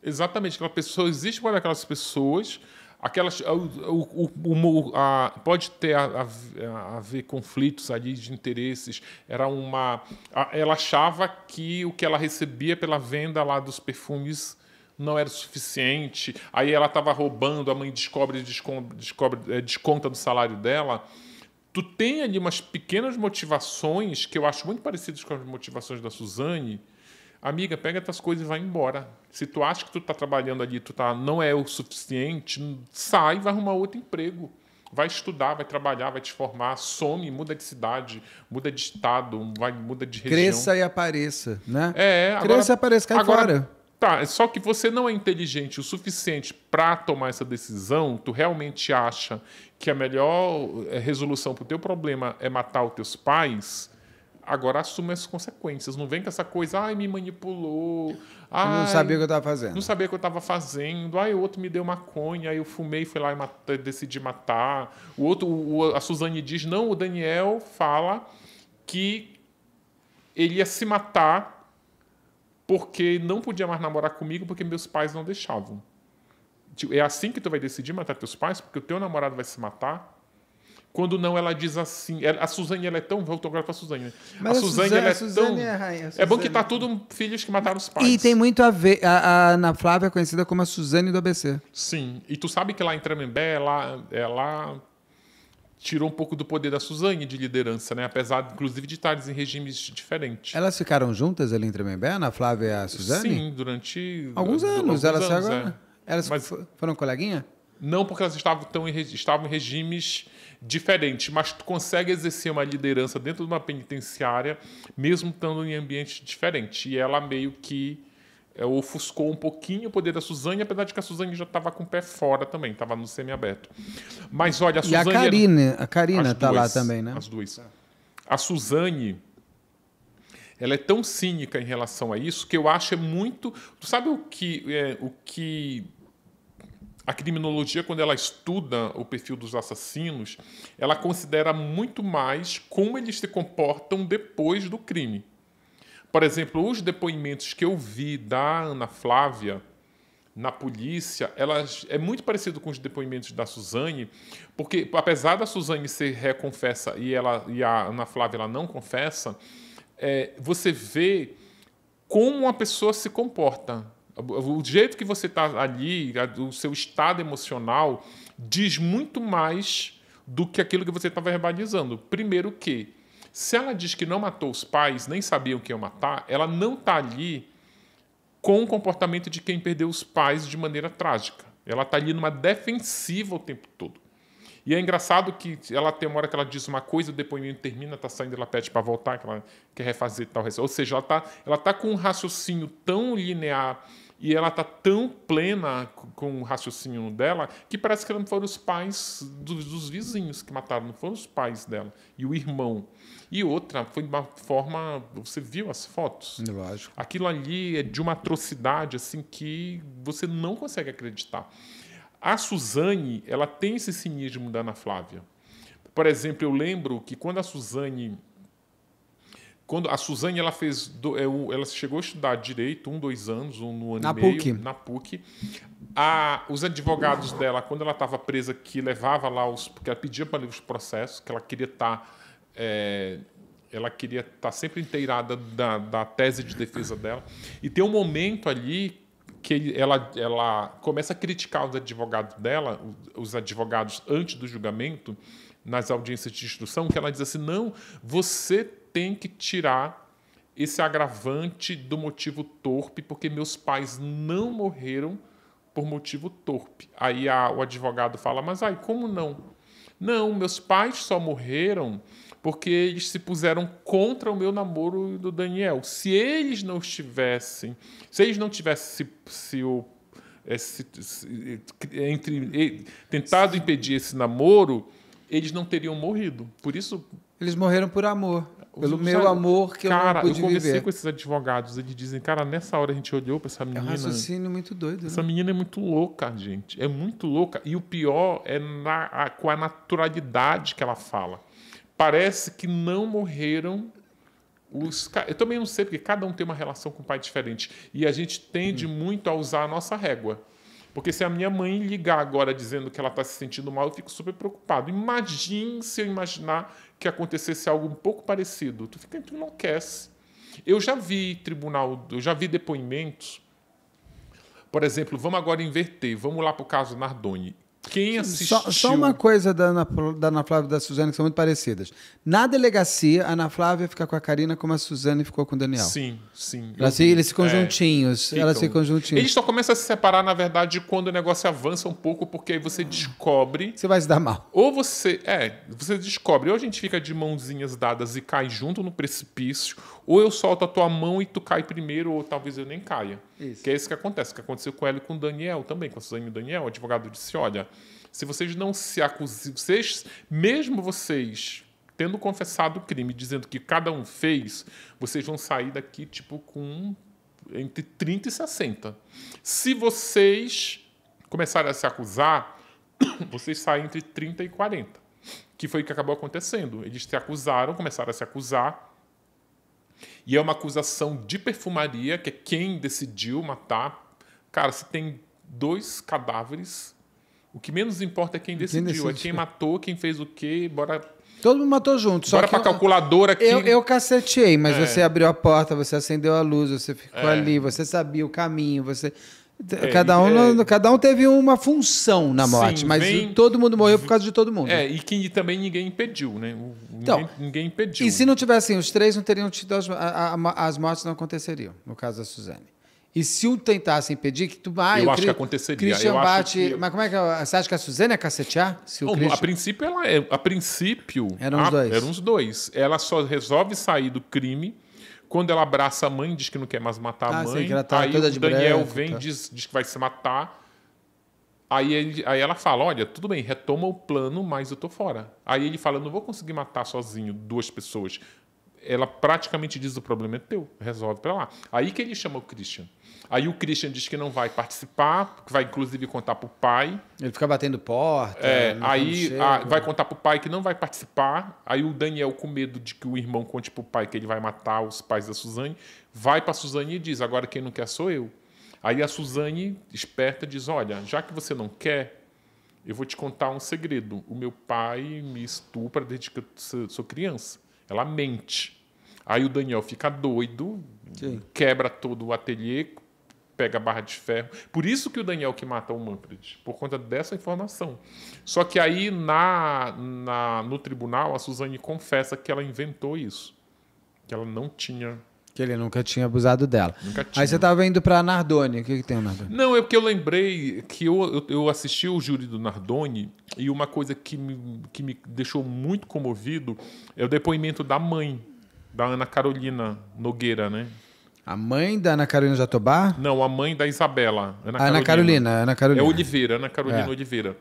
Speaker 2: Exatamente, aquela pessoa existe por aquelas pessoas aquelas o, o, o, a, pode ter a, a, ver conflitos ali de interesses era uma ela achava que o que ela recebia pela venda lá dos perfumes não era suficiente aí ela estava roubando a mãe descobre, descobre, descobre é, desconta do salário dela tu tem ali umas pequenas motivações que eu acho muito parecidas com as motivações da Suzane Amiga, pega tuas coisas e vai embora. Se tu acha que tu tá trabalhando ali, tu tá, não é o suficiente, sai, vai arrumar outro emprego. Vai estudar, vai trabalhar, vai te formar, some, muda de cidade, muda de estado, vai, muda de região. Cresça
Speaker 1: e apareça, né?
Speaker 2: É, agora, Cresça e apareça, cai agora, fora. Tá, é só que você não é inteligente o suficiente para tomar essa decisão, tu realmente acha que a melhor é, resolução para o teu problema é matar os teus pais, agora assuma as consequências. Não vem com essa coisa, ai, me manipulou. Ai, não sabia o que eu estava fazendo. Não sabia o que eu estava fazendo. Ai, o outro me deu maconha, aí eu fumei, fui lá e decidi matar. O outro, o, a Suzane diz, não, o Daniel fala que ele ia se matar porque não podia mais namorar comigo porque meus pais não deixavam. Tipo, é assim que tu vai decidir matar teus pais? Porque o teu namorado vai se matar? Quando não, ela diz assim. A Suzane ela é tão. vou autografar a Suzane, né? Mas a Suzane, ela é tão. É, a rainha, é bom que tá tudo filhos que mataram os pais. E
Speaker 1: tem muito a ver. A, a Ana Flávia é conhecida como a Suzane do ABC.
Speaker 2: Sim. E tu sabe que lá em Tremembé, ela, ela tirou um pouco do poder da Suzane de liderança, né? Apesar, inclusive, de estar em regimes diferentes.
Speaker 1: Elas ficaram juntas ali em Tremembé, Ana Flávia e a Suzane? Sim, durante. Alguns anos. Alguns elas anos, agora.
Speaker 2: É. Elas Mas... foram coleguinha? Não, porque elas estavam, tão em, estavam em regimes diferente, mas tu consegue exercer uma liderança dentro de uma penitenciária, mesmo estando em ambiente diferente. E ela meio que é, ofuscou um pouquinho o poder da Suzane, apesar de que a Suzane já estava com o pé fora também, estava no semiaberto. Mas olha, a Suzane. E a Karine, a Karina está lá também, né? As duas. A Suzane. Ela é tão cínica em relação a isso que eu acho é muito. Tu sabe o que, é, o que a criminologia, quando ela estuda o perfil dos assassinos, ela considera muito mais como eles se comportam depois do crime. Por exemplo, os depoimentos que eu vi da Ana Flávia na polícia, elas é muito parecido com os depoimentos da Suzane, porque apesar da Suzane ser reconfessa e ela e a Ana Flávia ela não confessa, é, você vê como a pessoa se comporta o jeito que você está ali, o seu estado emocional, diz muito mais do que aquilo que você está verbalizando. Primeiro que, se ela diz que não matou os pais, nem sabia o que ia matar, ela não está ali com o comportamento de quem perdeu os pais de maneira trágica. Ela está ali numa defensiva o tempo todo. E é engraçado que ela tem uma hora que ela diz uma coisa, o depoimento termina, está saindo, ela pede para voltar, que ela quer refazer tal. Ou seja, ela está, ela tá com um raciocínio tão linear e ela tá tão plena com o raciocínio dela que parece que não foram os pais dos, dos vizinhos que mataram, não foram os pais dela e o irmão. E outra foi de uma forma, você viu as fotos? Lógico. Aquilo ali é de uma atrocidade assim que você não consegue acreditar. A Suzane, ela tem esse cinismo da Ana Flávia. Por exemplo, eu lembro que quando a Suzane quando a Suzane ela fez do, é, ela chegou a estudar direito um dois anos um no ano na e meio na PUC a, os advogados dela quando ela estava presa que levava lá os porque ela pedia para ler os processos que ela queria estar tá, é, ela queria estar tá sempre inteirada da, da tese de defesa dela e tem um momento ali que ela, ela começa a criticar os advogados dela, os advogados antes do julgamento, nas audiências de instrução, que ela diz assim: não, você tem que tirar esse agravante do motivo torpe, porque meus pais não morreram por motivo torpe. Aí a, o advogado fala: Mas aí, como não? Não, meus pais só morreram porque eles se puseram contra o meu namoro do Daniel. Se eles não estivessem, se eles não tivessem se, se eh, eh, entre, eh, tentado impedir esse namoro, eles não teriam morrido. Por isso. Eles morreram por amor pelo já, meu amor que cara, eu não pude viver. Cara, eu conversei com esses advogados, eles dizem, cara, nessa hora a gente olhou para essa menina. É um raciocínio muito doido. Essa né? menina é muito louca, gente. É muito louca. E o pior é na, a, com a naturalidade que ela fala. Parece que não morreram os. Eu também não sei, porque cada um tem uma relação com o pai diferente. E a gente tende hum. muito a usar a nossa régua. Porque se a minha mãe ligar agora dizendo que ela está se sentindo mal, eu fico super preocupado. Imagine se eu imaginar que acontecesse algo um pouco parecido, tu fica tu enlouquece. Eu já vi tribunal, eu já vi depoimentos. Por exemplo, vamos agora inverter, vamos lá para o caso Nardoni. Quem assistiu? Só, só uma
Speaker 1: coisa da Ana, da Ana Flávia e da Suzane que são muito parecidas. Na delegacia, a Ana Flávia fica com a Karina como a Suzane ficou com o Daniel. Sim, sim. Elas, eles ficam é, juntinhos. Ficam. Elas ficam juntinhos. Eles só
Speaker 2: começam a se separar, na verdade, quando o negócio avança um pouco, porque aí você descobre. Você vai se dar mal. Ou você. É, você descobre. Ou a gente fica de mãozinhas dadas e cai junto no precipício, ou eu solto a tua mão e tu cai primeiro, ou talvez eu nem caia. Isso. Que é isso que acontece, que aconteceu com ela e com o Daniel também, com a Suzane e o Daniel. O advogado disse: olha, se vocês não se acusam, vocês, mesmo vocês tendo confessado o crime, dizendo que cada um fez, vocês vão sair daqui tipo com entre 30 e 60. Se vocês começarem a se acusar, vocês saem entre 30 e 40. Que foi o que acabou acontecendo. Eles se acusaram, começaram a se acusar, e é uma acusação de perfumaria, que é quem decidiu matar. Cara, se tem dois cadáveres, o que menos importa é quem decidiu, quem decidiu. é quem matou, quem fez o quê, bora
Speaker 1: Todo mundo matou junto. Só Bora pra calculadora aqui. Eu, eu caceteei, mas é. você abriu a porta, você acendeu a luz, você ficou é. ali, você sabia o caminho, você.
Speaker 2: É, cada, um,
Speaker 1: é... cada um teve uma função na morte, Sim, mas vem... todo mundo morreu por causa de todo mundo. É,
Speaker 2: e que também ninguém impediu, né? Então, ninguém, então, ninguém impediu. E se não tivessem os
Speaker 1: três, não teriam tido as, a, a, as mortes, não aconteceriam, no caso da Suzane. E se um tentasse impedir, que tu. Ah, eu acho Cri... que aconteceria. Christian eu bate. Que... Mas como é que. É você acha que a Suzane é cacetear? Se o não, Christian... A princípio, ela
Speaker 2: é. A princípio. Eram os dois. Eram os dois. Ela só resolve sair do crime quando ela abraça a mãe, diz que não quer mais matar ah, a mãe. Sim, tá aí o Daniel branco, vem, tá. diz, diz que vai se matar. Aí, ele, aí ela fala: Olha, tudo bem, retoma o plano, mas eu tô fora. Aí ele fala: Não vou conseguir matar sozinho duas pessoas. Ela praticamente diz: O problema é teu, resolve para lá. Aí que ele chama o Christian. Aí o Christian diz que não vai participar, que vai inclusive contar para o pai.
Speaker 1: Ele fica batendo porta.
Speaker 2: É, aí a, ah, vai contar para o pai que não vai participar. Aí o Daniel, com medo de que o irmão conte para o pai que ele vai matar os pais da Suzane, vai para a Suzane e diz: agora quem não quer sou eu. Aí a Suzane, esperta, diz: olha, já que você não quer, eu vou te contar um segredo. O meu pai me estupra desde que eu sou criança. Ela mente. Aí o Daniel fica doido, Sim. quebra todo o ateliê, pega a barra de ferro. Por isso que o Daniel que mata o Manfred, por conta dessa informação. Só que aí na, na no tribunal a Suzane confessa que ela inventou isso, que ela não tinha
Speaker 1: que ele nunca tinha abusado dela. Tinha. Aí você estava indo para Nardoni. O que, que tem o Nardoni?
Speaker 2: Não, é porque eu lembrei que eu, eu, assisti o júri do Nardoni e uma coisa que me, que me deixou muito comovido é o depoimento da mãe, da Ana Carolina Nogueira, né?
Speaker 1: A mãe da Ana Carolina Jatobá?
Speaker 2: Não, a mãe da Isabela. Ana, ah, Ana Carolina. Carolina. Ana é Carolina. É Oliveira, Ana Carolina é. Oliveira.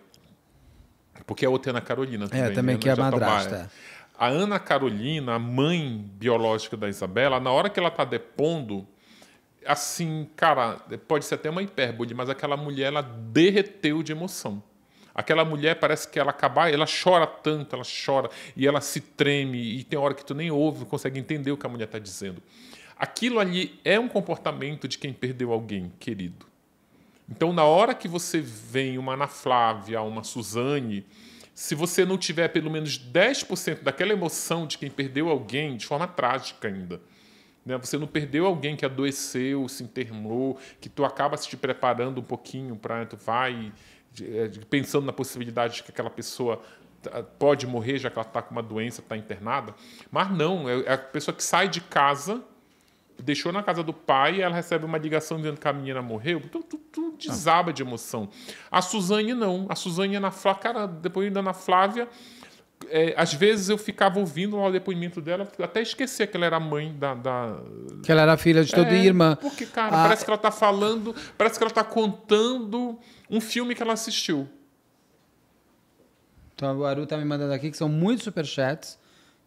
Speaker 2: Porque a é outra é Ana Carolina também. É, também né? que é, é a madrasta. A Ana Carolina, a mãe biológica da Isabela, na hora que ela tá depondo, assim, cara, pode ser até uma hipérbole, mas aquela mulher, ela derreteu de emoção. Aquela mulher parece que ela acabar, ela chora tanto, ela chora e ela se treme e tem hora que tu nem ouve, consegue entender o que a mulher está dizendo. Aquilo ali é um comportamento de quem perdeu alguém querido. Então, na hora que você vem uma Ana Flávia, uma Suzane, se você não tiver pelo menos 10% daquela emoção de quem perdeu alguém, de forma trágica ainda, né? você não perdeu alguém que adoeceu, se internou, que tu acaba se te preparando um pouquinho para tu vai é, pensando na possibilidade de que aquela pessoa ah, pode morrer já que ela está com uma doença, está internada, mas não, é, é a pessoa que sai de casa deixou na casa do pai e ela recebe uma ligação dizendo que a menina morreu. Então tu, desaba de emoção. A Suzane não. A Suzane é na Flávia, cara, depois da Ana Flávia, é, às vezes eu ficava ouvindo lá o depoimento dela, até esquecia que ela era mãe da. da... Que ela
Speaker 1: era filha de toda é, irmã. Porque, cara, ah. parece que ela
Speaker 2: está falando, parece que ela está contando um filme que ela assistiu.
Speaker 1: Então a Guaru tá me mandando aqui que são muitos superchats.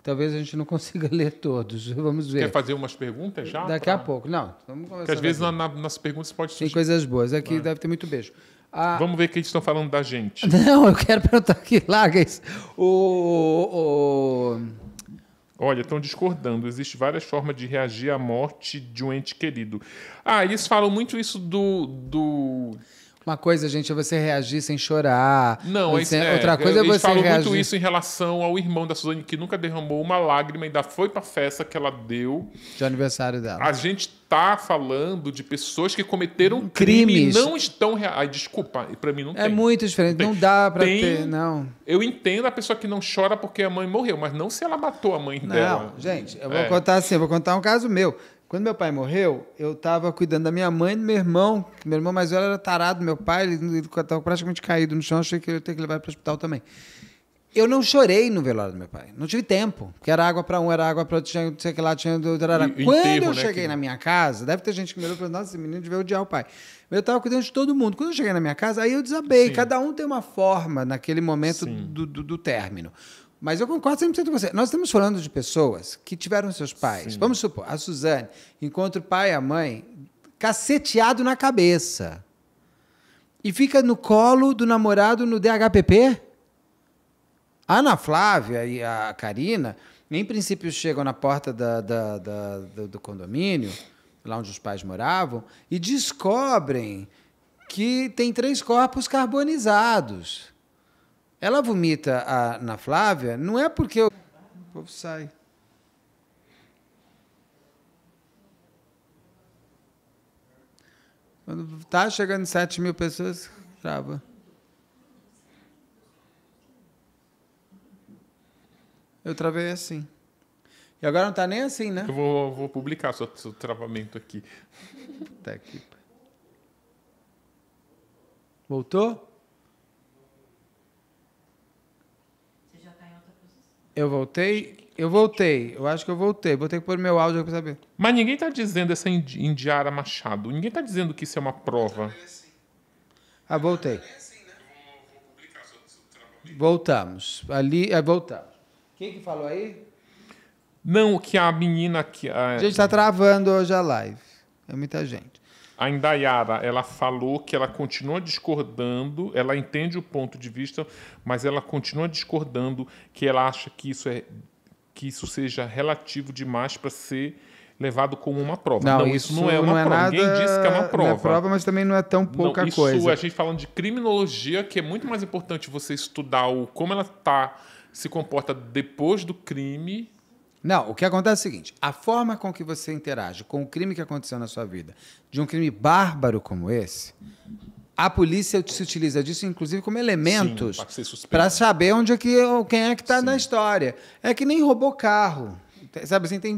Speaker 1: Talvez a gente não consiga ler todos.
Speaker 2: Vamos ver. Quer fazer umas perguntas já? Daqui pra... a pouco. Não, vamos conversar. Porque às vezes na, na, nas perguntas pode surgir. Tem coisas boas. Aqui é. deve ter muito beijo. Ah, Vamos ver o que eles estão falando da gente. Não, eu quero perguntar aqui, larga isso. O, o... Olha, estão discordando. Existem várias formas de reagir à morte de um ente querido. Ah, eles falam muito isso do. do
Speaker 1: uma coisa, gente, é você reagir sem chorar.
Speaker 2: Não, é isso, é, outra é, coisa é você falou reagir. muito isso em relação ao irmão da Suzane, que nunca derramou uma lágrima, ainda foi pra festa que ela deu.
Speaker 1: De aniversário dela. A
Speaker 2: gente tá falando de pessoas que cometeram hum, crimes crime não estão. Rea... Ai, desculpa, pra mim não é tem. É
Speaker 1: muito diferente, não, não dá pra tem... ter, não.
Speaker 2: Eu entendo a pessoa que não chora porque a mãe morreu, mas não se ela matou a mãe não, dela. Gente, eu vou é. contar
Speaker 1: assim, eu vou contar um caso meu. Quando meu pai morreu, eu estava cuidando da minha mãe e do meu irmão. Meu irmão mais velho era tarado, meu pai, ele estava praticamente caído no chão, achei que ele ia ter que levar para o hospital também. Eu não chorei no velório do meu pai, não tive tempo, porque era água para um, era água para outro, tinha, sei que lá, tinha. Tarará. Quando enterro, eu né, cheguei que... na minha casa, deve ter gente que me olhou e falou: nossa, esse menino devia odiar o pai. Eu estava cuidando de todo mundo. Quando eu cheguei na minha casa, aí eu desabei. Sim. Cada um tem uma forma naquele momento do, do, do término. Mas eu concordo 100% com você. Nós estamos falando de pessoas que tiveram seus pais. Sim. Vamos supor, a Suzane encontra o pai e a mãe caceteado na cabeça. E fica no colo do namorado no DHPP. A Ana Flávia e a Karina, em princípio, chegam na porta da, da, da, do condomínio, lá onde os pais moravam, e descobrem que tem três corpos carbonizados. Ela vomita a, na Flávia, não é porque o povo sai. Quando tá chegando 7 mil pessoas, trava.
Speaker 2: Eu travei assim. E agora não está nem assim, né? Eu vou, vou publicar seu, seu travamento aqui. Puta que... Voltou? Eu voltei? Eu voltei. Eu acho que eu voltei. Vou ter que pôr meu áudio para saber. Mas ninguém tá dizendo essa Indiara Machado. Ninguém tá dizendo que isso é uma prova. É assim, né? Ah, voltei. É assim, né?
Speaker 1: Voltamos. Ali, é, voltamos.
Speaker 2: Quem que falou aí?
Speaker 1: Não, que a menina
Speaker 2: que. A... É, gente, tá
Speaker 1: travando hoje a live. É muita gente.
Speaker 2: A Indaiara, ela falou que ela continua discordando, ela entende o ponto de vista, mas ela continua discordando que ela acha que isso é que isso seja relativo demais para ser levado como uma prova. Não, não isso, isso, não é uma não é prova. Nada, Ninguém disse que é uma prova. Não é prova,
Speaker 1: mas também não é tão pouca não, isso, coisa. Isso, a gente
Speaker 2: falando de criminologia, que é muito mais importante você estudar o como ela tá se comporta depois do crime
Speaker 1: não, o que acontece é o seguinte: a forma com que você interage com o crime que aconteceu na sua vida, de um crime bárbaro como esse, a polícia se utiliza disso, inclusive, como elementos para saber onde é que, quem é que está na história. É que nem roubou carro. Sabe assim, tem,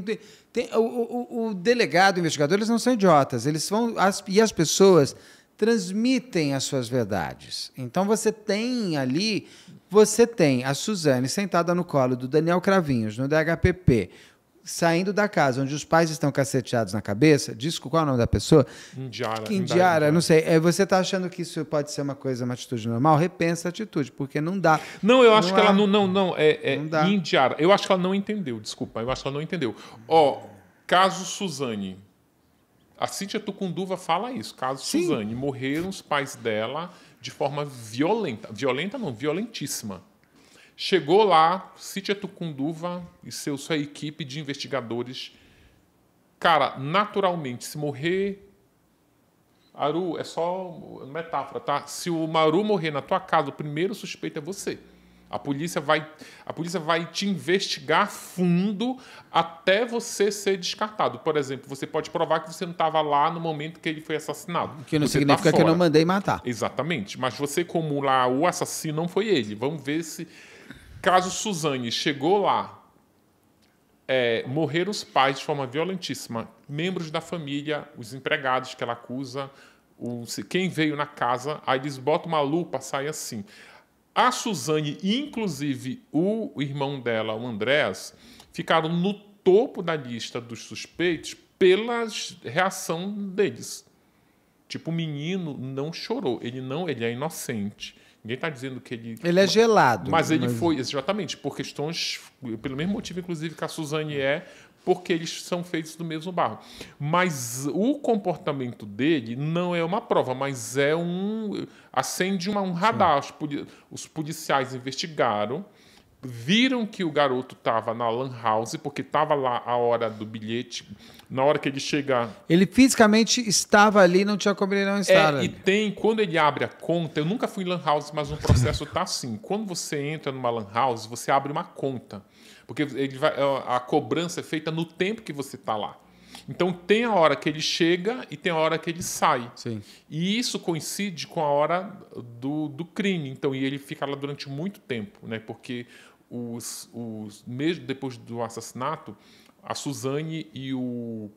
Speaker 1: tem o, o, o, delegado, o investigador, eles não são idiotas. Eles vão. As, e as pessoas transmitem as suas verdades. Então você tem ali você tem a Suzane sentada no colo do Daniel Cravinhos, no DHPP, saindo da casa onde os pais estão caceteados na cabeça, Desculpa qual é o nome da pessoa?
Speaker 2: Indiara. Que indiara,
Speaker 1: não sei. É, você está achando que isso pode ser uma coisa, uma atitude normal? Repensa a atitude, porque não dá. Não, eu acho não que há... ela não.
Speaker 2: Não, não. É, é não dá. Indiara. Eu acho que ela não entendeu, desculpa. Eu acho que ela não entendeu. Ó, oh, caso Suzane. A Cíntia Tucunduva fala isso. Caso Sim. Suzane, morreram os pais dela de forma violenta. Violenta não, violentíssima. Chegou lá, Sítia Tucunduva e seu, sua equipe de investigadores. Cara, naturalmente, se morrer. Aru, é só metáfora, tá? Se o Maru morrer na tua casa, o primeiro suspeito é você. A polícia vai, a polícia vai te investigar fundo até você ser descartado. Por exemplo, você pode provar que você não estava lá no momento que ele foi assassinado. Que não você tá significa tá que eu não
Speaker 1: mandei matar.
Speaker 2: Exatamente. Mas você, como lá o assassino não foi ele. Vamos ver se. Caso Suzane chegou lá, é, morreram os pais de forma violentíssima, membros da família, os empregados que ela acusa, quem veio na casa, aí eles botam uma lupa, sai assim. A Suzane, inclusive o irmão dela, o Andrés, ficaram no topo da lista dos suspeitos pela reação deles. Tipo, o menino não chorou, ele não, ele é inocente. Ninguém está dizendo que ele. Ele é gelado. Mas ele mas... foi, exatamente, por questões. Pelo mesmo motivo, inclusive, que a Suzane é, porque eles são feitos do mesmo barro. Mas o comportamento dele não é uma prova, mas é um. acende uma, um radar. Os, os policiais investigaram viram que o garoto estava na lan house porque estava lá a hora do bilhete, na hora que ele chega.
Speaker 1: Ele fisicamente estava ali, não tinha como ele não é, estar. É, e
Speaker 2: tem quando ele abre a conta, eu nunca fui em lan house, mas o processo está assim. Quando você entra numa lan house, você abre uma conta. Porque ele vai, é, a cobrança é feita no tempo que você está lá. Então tem a hora que ele chega e tem a hora que ele sai. Sim. E isso coincide com a hora do, do crime. Então, e ele fica lá durante muito tempo, né? Porque os, os mesmo depois do assassinato, a Suzane e o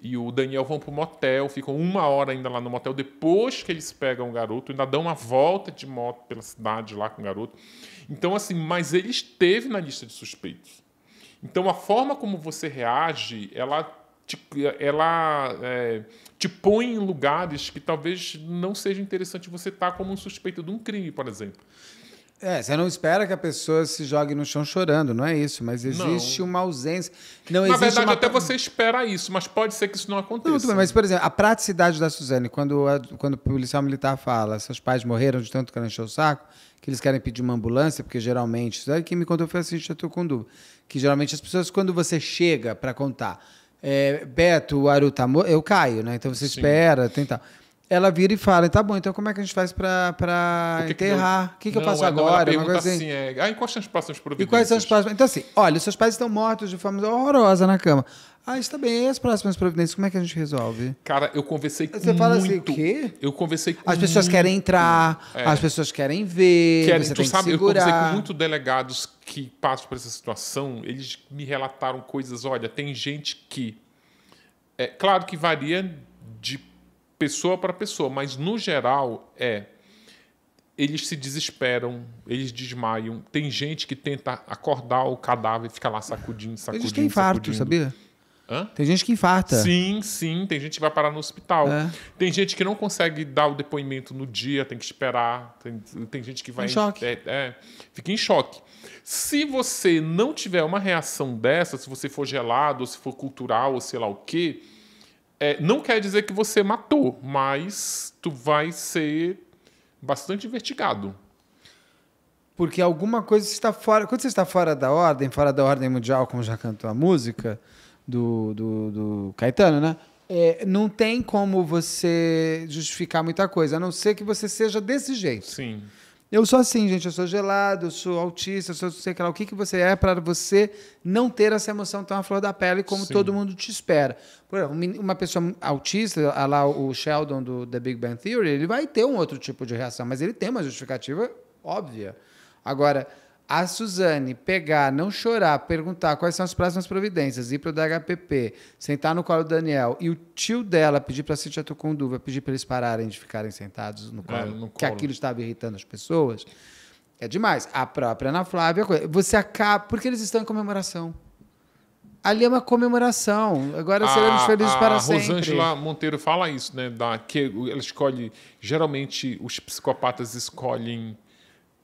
Speaker 2: e o Daniel vão para o motel, ficam uma hora ainda lá no motel, depois que eles pegam o garoto, ainda dão uma volta de moto pela cidade lá com o garoto. Então, assim, mas ele esteve na lista de suspeitos. Então, a forma como você reage, ela te, ela, é, te põe em lugares que talvez não seja interessante você estar como um suspeito de um crime, por exemplo.
Speaker 1: É, você não espera que a pessoa se jogue no chão chorando, não é isso, mas existe não. uma ausência. Não Na verdade, uma... até
Speaker 2: você espera isso, mas pode ser que isso não aconteça. Não, bem, mas, por exemplo,
Speaker 1: a praticidade da Suzane, quando, a, quando o policial militar fala, seus pais morreram de tanto que ela encheu o saco, que eles querem pedir uma ambulância, porque geralmente. Isso quem me contou foi a com dúvida. Que geralmente as pessoas, quando você chega para contar, é, Beto, o Aru tá morto, eu caio, né? Então você Sim. espera, tem tal ela vira e fala, tá bom, então como é que a gente faz para é enterrar? O que, que eu, eu faço não, é agora? uma coisa assim. assim,
Speaker 2: é, ah, e quais são as próximas providências? E quais
Speaker 1: são as próximas? Então, assim, olha, seus pais estão mortos de forma horrorosa na cama. Ah, está bem, e as próximas providências, como é que a gente resolve?
Speaker 2: Cara, eu conversei com Você fala assim, muito, assim, o quê? Eu conversei com As pessoas muito, querem entrar, é, as pessoas querem ver, querem, você tu tem sabe, que segurar. Eu conversei com muitos delegados que passam por essa situação, eles me relataram coisas, olha, tem gente que... É, claro que varia pessoa para pessoa, mas no geral é eles se desesperam, eles desmaiam. Tem gente que tenta acordar o cadáver e fica lá sacudindo, sacudindo. Eles têm infarto, sacudindo. sabia? Hã?
Speaker 1: Tem gente que infarta. Sim,
Speaker 2: sim. Tem gente que vai parar no hospital. É. Tem gente que não consegue dar o depoimento no dia, tem que esperar. Tem, tem gente que vai. Em choque. É, é, fica em choque. Se você não tiver uma reação dessa, se você for gelado, ou se for cultural, ou sei lá o quê, é, não quer dizer que você matou, mas tu vai ser bastante investigado.
Speaker 1: Porque alguma coisa está fora. Quando você está fora da ordem, fora da ordem mundial, como já cantou a música do, do, do Caetano, né? É, não tem como você justificar muita coisa, a não ser que você seja desse jeito. Sim. Eu sou assim, gente, eu sou gelado, eu sou autista, eu sou sei lá, o que, que você é para você não ter essa emoção tão à flor da pele como Sim. todo mundo te espera. Por exemplo, uma pessoa autista, lá o Sheldon do The Big Bang Theory, ele vai ter um outro tipo de reação, mas ele tem uma justificativa óbvia. Agora, a Suzane pegar, não chorar, perguntar quais são as próximas providências, ir para o DHPP, sentar no colo do Daniel e o tio dela pedir para a Cintia Tucunduva, pedir para eles pararem de ficarem sentados no é, colo, é, no que aquilo estava irritando as pessoas, é demais. A própria Ana Flávia, você acaba. Porque eles estão em comemoração. Ali é uma comemoração. Agora a, seremos felizes a para sempre. A Rosângela
Speaker 2: Monteiro fala isso, né? Da, que ela escolhe. Geralmente os psicopatas escolhem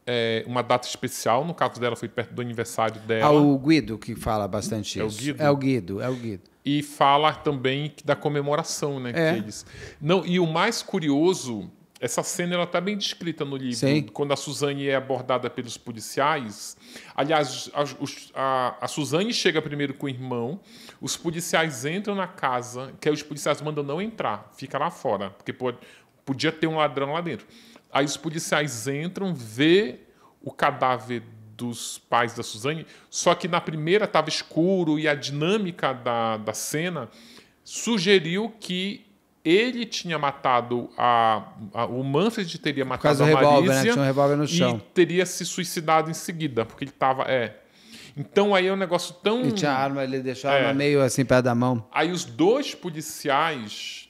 Speaker 2: é, uma data especial. No caso dela, foi perto do aniversário dela. Ah, o Guido que fala bastante é isso. O Guido. É o Guido, é o Guido. E fala também da comemoração, né? É. Que eles... Não, e o mais curioso, essa cena ela está bem descrita no livro, Sim. quando a Suzane é abordada pelos policiais. Aliás, a, a, a, Suzane chega primeiro com o irmão, os policiais entram na casa, que aí os policiais mandam não entrar, fica lá fora, porque pode, podia ter um ladrão lá dentro. Aí os policiais entram, vê o cadáver dos pais da Suzane, só que na primeira estava escuro e a dinâmica da, da cena sugeriu que ele tinha matado a, a o Manfred teria matado a revólver, Marícia né? um e teria se suicidado em seguida, porque ele estava é. Então aí é um negócio tão ele tinha arma, ele deixou a é. arma meio
Speaker 1: assim perto da mão.
Speaker 2: Aí os dois policiais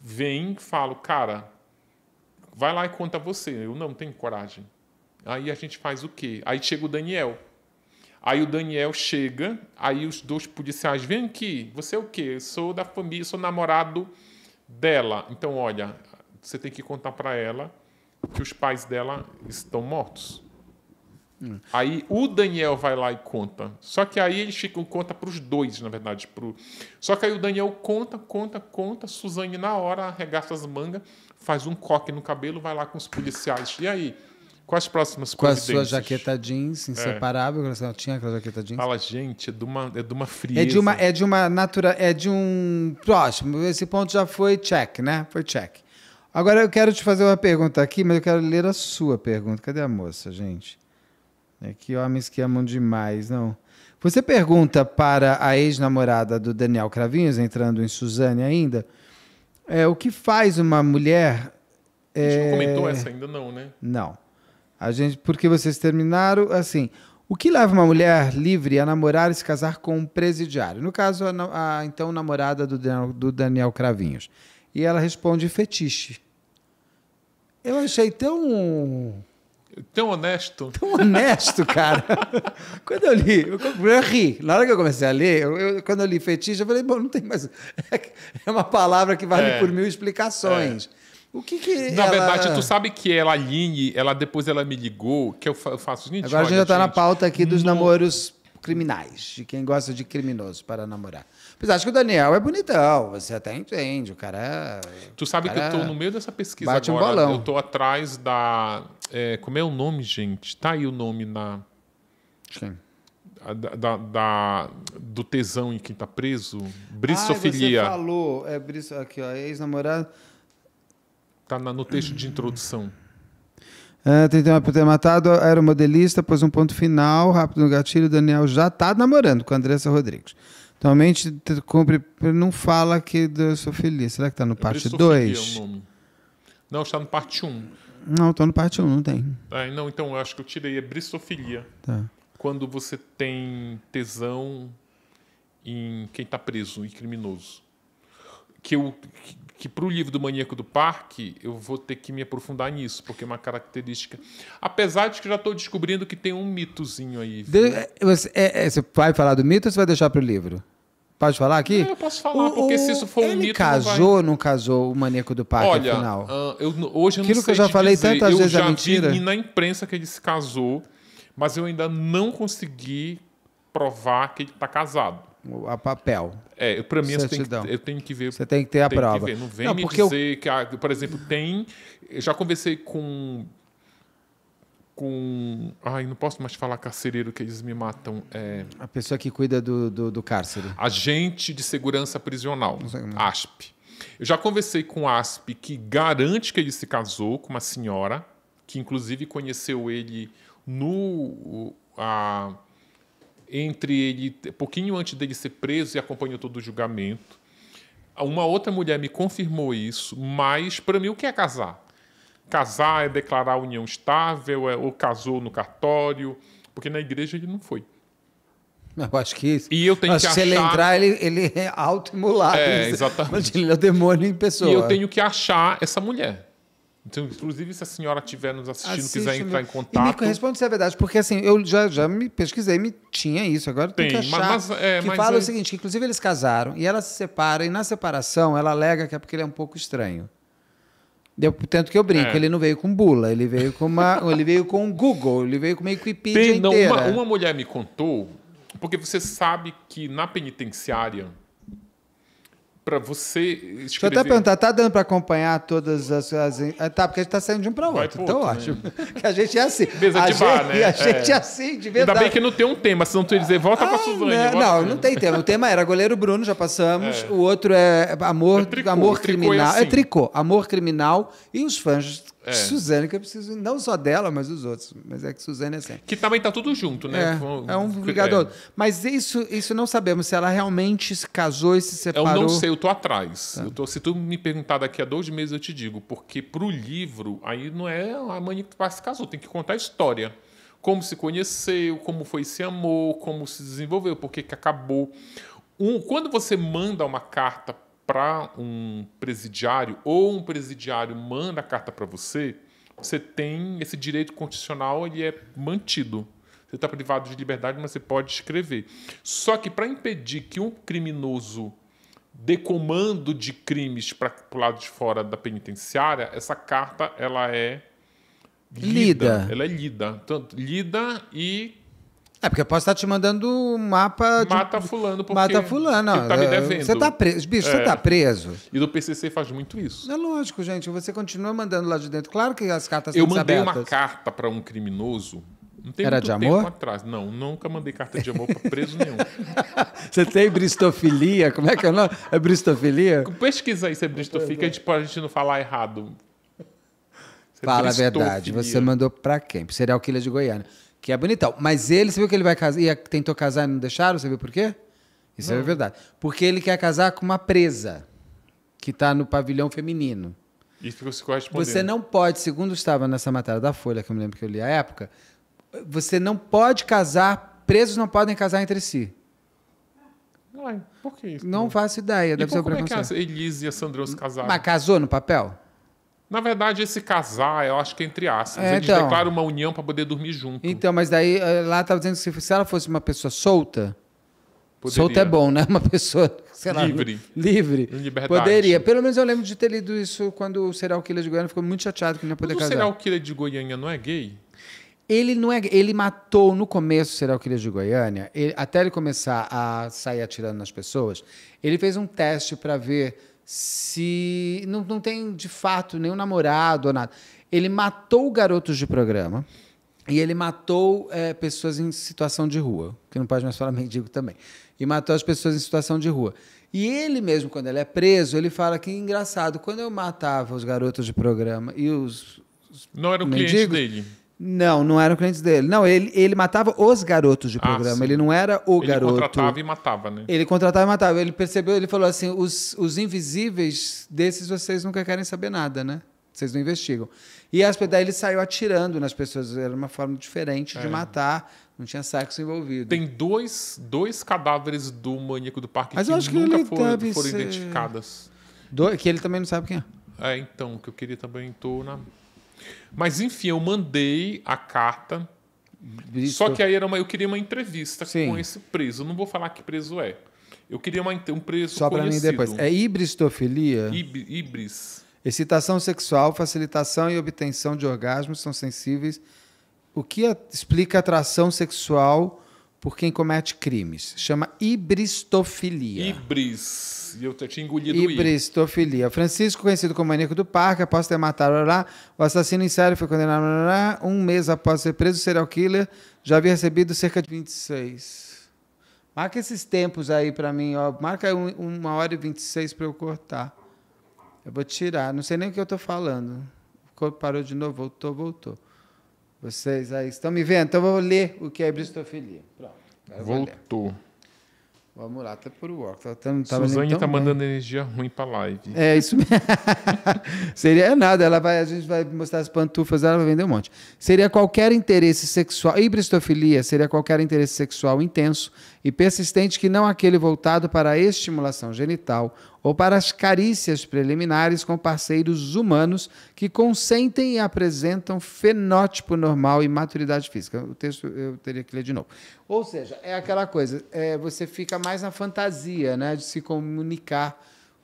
Speaker 2: vêm e falam, cara, Vai lá e conta você. Eu não tenho coragem. Aí a gente faz o quê? Aí chega o Daniel. Aí o Daniel chega, aí os dois policiais, vem aqui, você é o quê? Eu sou da família, sou namorado dela. Então, olha, você tem que contar para ela que os pais dela estão mortos. Hum. Aí o Daniel vai lá e conta. Só que aí eles ficam conta para os dois, na verdade. Pro... Só que aí o Daniel conta, conta, conta. Suzane na hora arregaça as mangas faz um coque no cabelo, vai lá com os policiais. E aí? Quais as próximas Com a sua jaqueta
Speaker 1: jeans, é. inseparável, é. que tinha aquela jaqueta jeans. Fala, gente, é de uma, é de uma frieza. É de uma, é de uma natura, é de um próximo. Esse ponto já foi check, né? Foi check. Agora eu quero te fazer uma pergunta aqui, mas eu quero ler a sua pergunta. Cadê a moça, gente? É que homens que amam demais, não. Você pergunta para a ex-namorada do Daniel Cravinhos, entrando em Suzane ainda, é, o que faz uma mulher. A gente não é, comentou essa ainda, não, né? Não. A gente, porque vocês terminaram assim. O que leva uma mulher livre a namorar e se casar com um presidiário? No caso, a, a então namorada do Daniel, do Daniel Cravinhos. E ela responde fetiche. Eu achei tão
Speaker 2: Tão honesto. Tão honesto,
Speaker 1: cara. quando eu li, eu, eu, ri. Na hora que eu comecei a ler, eu, eu, quando eu li fetiche, eu falei, bom, não tem mais. É uma palavra que vale é. por mil explicações. É. O que que
Speaker 2: Na ela... verdade, tu sabe que ela, Aline, ela depois ela me ligou, que eu faço... Gente, Agora olha, a gente já está na
Speaker 1: pauta aqui dos no... namoros criminais, de quem gosta de criminoso para namorar. Apesar de que o Daniel é bonitão, você até entende, o cara... É- tu sabe que eu tô no meio
Speaker 2: dessa pesquisa bate agora. Um balão. Eu tô atrás da... É, como é o nome, gente? Tá aí o nome na... Quem? Da, da, da, do tesão em quem tá preso? Brissofilia. Ah, você
Speaker 1: falou. É, bris, aqui, ó. Ex-namorado.
Speaker 2: Tá na, no texto de introdução.
Speaker 1: É, tentei ter matado, era modelista, pôs um ponto final, rápido no gatilho. Daniel já tá namorando com a Andressa Rodrigues. Normalmente cumpre, não fala que eu sou feliz. Será que está no parte 2?
Speaker 2: Não, está no parte 1. Um. Não, estou no
Speaker 1: parte 1, um, não tem.
Speaker 2: Ah, não, então eu acho que eu tirei. É bristofilia. Tá. Quando você tem tesão em quem está preso e criminoso. Que eu, que para o livro do Maníaco do Parque eu vou ter que me aprofundar nisso, porque é uma característica. Apesar de que eu já estou descobrindo que tem um mitozinho aí. De... Né?
Speaker 1: É, você, é, é, você vai falar do mito ou você vai deixar para o livro? Pode falar aqui? eu posso
Speaker 2: falar, o, porque se isso for um mito. casou ou não,
Speaker 1: vai... não, casou o maníaco do parque Olha, afinal?
Speaker 2: Uh, eu, hoje eu Aquilo não sei. que eu já falei dizer. tantas eu vezes já é mentira. Vi na imprensa que ele se casou, mas eu ainda não consegui provar que ele está casado
Speaker 1: a papel.
Speaker 2: É, para mim que, eu tenho que ver. Você tem que ter a prova. Não vem não, me dizer eu... que, ah, por exemplo, tem. Eu já conversei com. Com. Ai, não posso mais falar carcereiro que eles me matam. É... A pessoa que cuida do, do, do cárcere. Agente de segurança prisional. É. ASP. Eu já conversei com ASP que garante que ele se casou com uma senhora, que inclusive conheceu ele no. A, entre ele, pouquinho antes dele ser preso e acompanhou todo o julgamento. Uma outra mulher me confirmou isso, mas para mim o que é casar? Casar é declarar união estável, é, ou casou no cartório, porque na igreja ele não foi. Eu acho que isso. E eu tenho acho que, que achar... se ele entrar, ele, ele é autoimulado. É, exatamente. Mas ele é o demônio em pessoa. E eu tenho que achar essa mulher. Então, inclusive, se a senhora estiver nos assistindo, Assiste, quiser entrar em contato. E me corresponde
Speaker 1: se é verdade, porque assim, eu já, já me pesquisei, me tinha isso. Agora tem que achar. Mas, mas, é, que mas fala é o seguinte: que inclusive eles casaram e ela se separa, e na separação ela alega que é porque ele é um pouco estranho. tanto que eu brinco, é. ele não veio com bula, ele veio com uma. ele veio com Google, ele veio com uma Wikipedia não, inteira. Uma, uma
Speaker 2: mulher me contou, porque você sabe que na penitenciária para você escrever. Deixa eu até perguntar,
Speaker 1: tá dando para acompanhar todas as, as. Ah, tá, porque a gente tá saindo de um para o outro. Então, ótimo. Né?
Speaker 2: Que a gente é assim. Mesa a de gente, né? A gente é. é. assim, de verdade. Ainda bem que não tem um tema, senão tu ia dizer, volta ah, pra Suzane. Né? Não, não tem tema. O
Speaker 1: tema era goleiro Bruno, já passamos. É. O outro é, é amor, é tricô, amor tricô é criminal. É, assim. é tricô, amor criminal. E os fãs
Speaker 2: é. Suzane,
Speaker 1: que eu preciso não só dela, mas dos outros. Mas é que Suzane é sempre. Assim.
Speaker 2: Que também tá tudo junto, né? É, é um ligado é.
Speaker 1: Mas isso, isso não sabemos se ela realmente se casou e se separou. Eu não sei,
Speaker 2: eu tô atrás. Tá. Eu tô, se tu me perguntar daqui a dois meses, eu te digo. Porque pro livro, aí não é a mãe que se casou, tem que contar a história. Como se conheceu, como foi esse amor, como se desenvolveu, por que acabou. Um, quando você manda uma carta para um presidiário ou um presidiário manda a carta para você, você tem esse direito constitucional, ele é mantido. Você está privado de liberdade, mas você pode escrever. Só que para impedir que um criminoso dê comando de crimes para o lado de fora da penitenciária, essa carta ela é lida. lida. Ela é lida. Tanto lida e
Speaker 1: é, porque eu posso estar te mandando um mapa. Mata fulano, porque Mata fulano. Não, tá me devendo. Você tá preso. Bicho, é. você tá, é. tá preso.
Speaker 2: E do PCC faz muito
Speaker 1: isso. É lógico, gente. Você continua mandando lá de dentro. Claro que as cartas Eu mandei abertas.
Speaker 2: uma carta para um criminoso. Não tem Era de amor? atrás. Não, nunca mandei carta de amor para preso nenhum.
Speaker 1: você tem bristofilia? Como é que é o nome? É bristofilia?
Speaker 2: Pesquisa aí se é bristofilia, que é. tipo, a gente, pra gente não falar errado. Fala a é verdade. Você mandou
Speaker 1: para quem? Pro serial killer de Goiânia que é bonitão. Mas ele, você viu que ele vai casar, ia, tentou casar e não deixaram? Você viu por quê? Isso é não. é verdade. Porque ele quer casar com uma presa que está no pavilhão feminino. Isso ficou se correspondendo. Você não pode, segundo estava nessa matéria da Folha, que eu me lembro que eu li à época, você não pode casar, presos não podem casar entre si.
Speaker 2: por que isso? Não faço
Speaker 1: ideia. E deve ser como é que a
Speaker 2: Elise e a Sandra se casaram? Mas
Speaker 1: casou no papel?
Speaker 2: Na verdade, esse casar, eu acho que é entre aspas. É, Eles então. declaram uma união para poder dormir junto.
Speaker 1: Então, mas daí eh, lá estava dizendo que se ela fosse uma pessoa solta. Poderia. Solta é bom, né? Uma pessoa lá, livre.
Speaker 2: livre. Liberdade. Poderia.
Speaker 1: Pelo menos eu lembro de ter lido isso quando o serial killer de Goiânia ficou muito chateado que não ia poder mas casar. O serial
Speaker 2: killer de Goiânia não é gay?
Speaker 1: Ele não é. Ele matou no começo o serial killer de Goiânia, ele, até ele começar a sair atirando nas pessoas, ele fez um teste para ver se não, não tem de fato nenhum namorado ou nada. Ele matou garotos de programa e ele matou é, pessoas em situação de rua, que não pode mais falar mendigo também. E matou as pessoas em situação de rua. E ele mesmo, quando ele é preso, ele fala que engraçado, quando eu matava os garotos de programa e os.
Speaker 2: os não era o mendigos, cliente dele
Speaker 1: não, não eram clientes dele. Não, ele, ele matava os garotos de ah, programa. Ah, ele não era o ele garoto. Ele contratava e matava, né? Ele contratava e matava. Ele percebeu, ele falou assim: os, os invisíveis desses vocês nunca querem saber nada, né? Vocês não investigam. E as, daí ele saiu atirando nas pessoas. Era uma forma diferente é. de matar.
Speaker 2: Não tinha sexo envolvido. Tem dois, dois cadáveres do maníaco do parque Mas que, eu acho que nunca ele foram, foram ser... identificados. Do, que ele também não sabe quem é. É, então, que eu queria também. Tô na mas enfim, eu mandei a carta. Só que aí era uma, eu queria uma entrevista Sim. com esse preso. Eu não vou falar que preso é. Eu queria uma, um preso Só para mim depois. É
Speaker 1: hibristofilia? Ib,
Speaker 2: ibris.
Speaker 1: Excitação sexual, facilitação e obtenção de orgasmos são sensíveis. O que a, explica atração sexual por quem comete crimes. Chama hibristofilia.
Speaker 2: Ibris. E eu tinha engolido Ibristofilia.
Speaker 1: Hibristofilia. Francisco, conhecido como maníaco do parque, após ter matado lá, o assassino em série foi condenado lá, um mês após ser preso, o serial killer já havia recebido cerca de 26. Marca esses tempos aí para mim, ó. Marca um, uma hora e 26 para eu cortar. Eu vou tirar. Não sei nem o que eu estou falando. Parou de novo, voltou, voltou. Vocês aí estão me vendo? Então vou ler o que é bristofilia. Pronto.
Speaker 2: Voltou.
Speaker 1: Vamos lá, até tá por walk. Tá Suzane está mandando
Speaker 2: energia ruim para live.
Speaker 1: É isso mesmo. Seria nada, ela vai, a gente vai mostrar as pantufas, ela vai vender um monte. Seria qualquer interesse sexual, hibristofilia seria qualquer interesse sexual intenso e persistente que não aquele voltado para a estimulação genital ou para as carícias preliminares com parceiros humanos que consentem e apresentam fenótipo normal e maturidade física. O texto eu teria que ler de novo. Ou seja, é aquela coisa, é, você fica mais na fantasia né, de se comunicar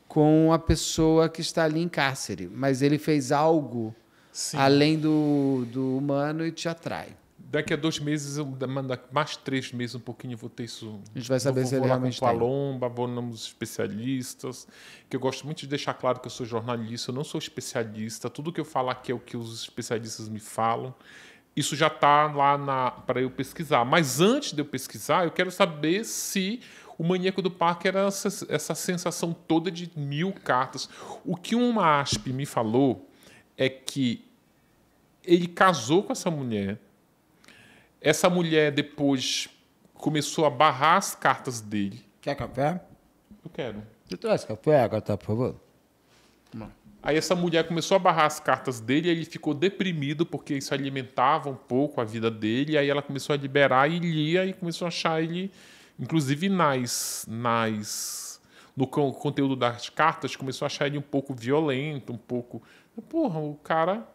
Speaker 1: com a pessoa que está ali em cárcere, mas ele fez algo Sim. além do, do humano e te atrai
Speaker 2: daqui a dois meses, mais três meses, um pouquinho, eu vou ter isso. A gente vai saber se ele realmente com Palomba, tem. Vou nos especialistas, que eu gosto muito de deixar claro que eu sou jornalista, eu não sou especialista. Tudo que eu falar aqui é o que os especialistas me falam. Isso já está lá para eu pesquisar. Mas antes de eu pesquisar, eu quero saber se o maníaco do parque era essa, essa sensação toda de mil cartas. O que uma asp me falou é que ele casou com essa mulher essa mulher depois começou a barrar as cartas dele. Quer café? Eu quero.
Speaker 1: Você traz café, Agatha, por favor?
Speaker 2: Não. Aí essa mulher começou a barrar as cartas dele, e ele ficou deprimido porque isso alimentava um pouco a vida dele. Aí ela começou a liberar e lia e começou a achar ele, inclusive nas, nas no conteúdo das cartas, começou a achar ele um pouco violento, um pouco. Porra, o cara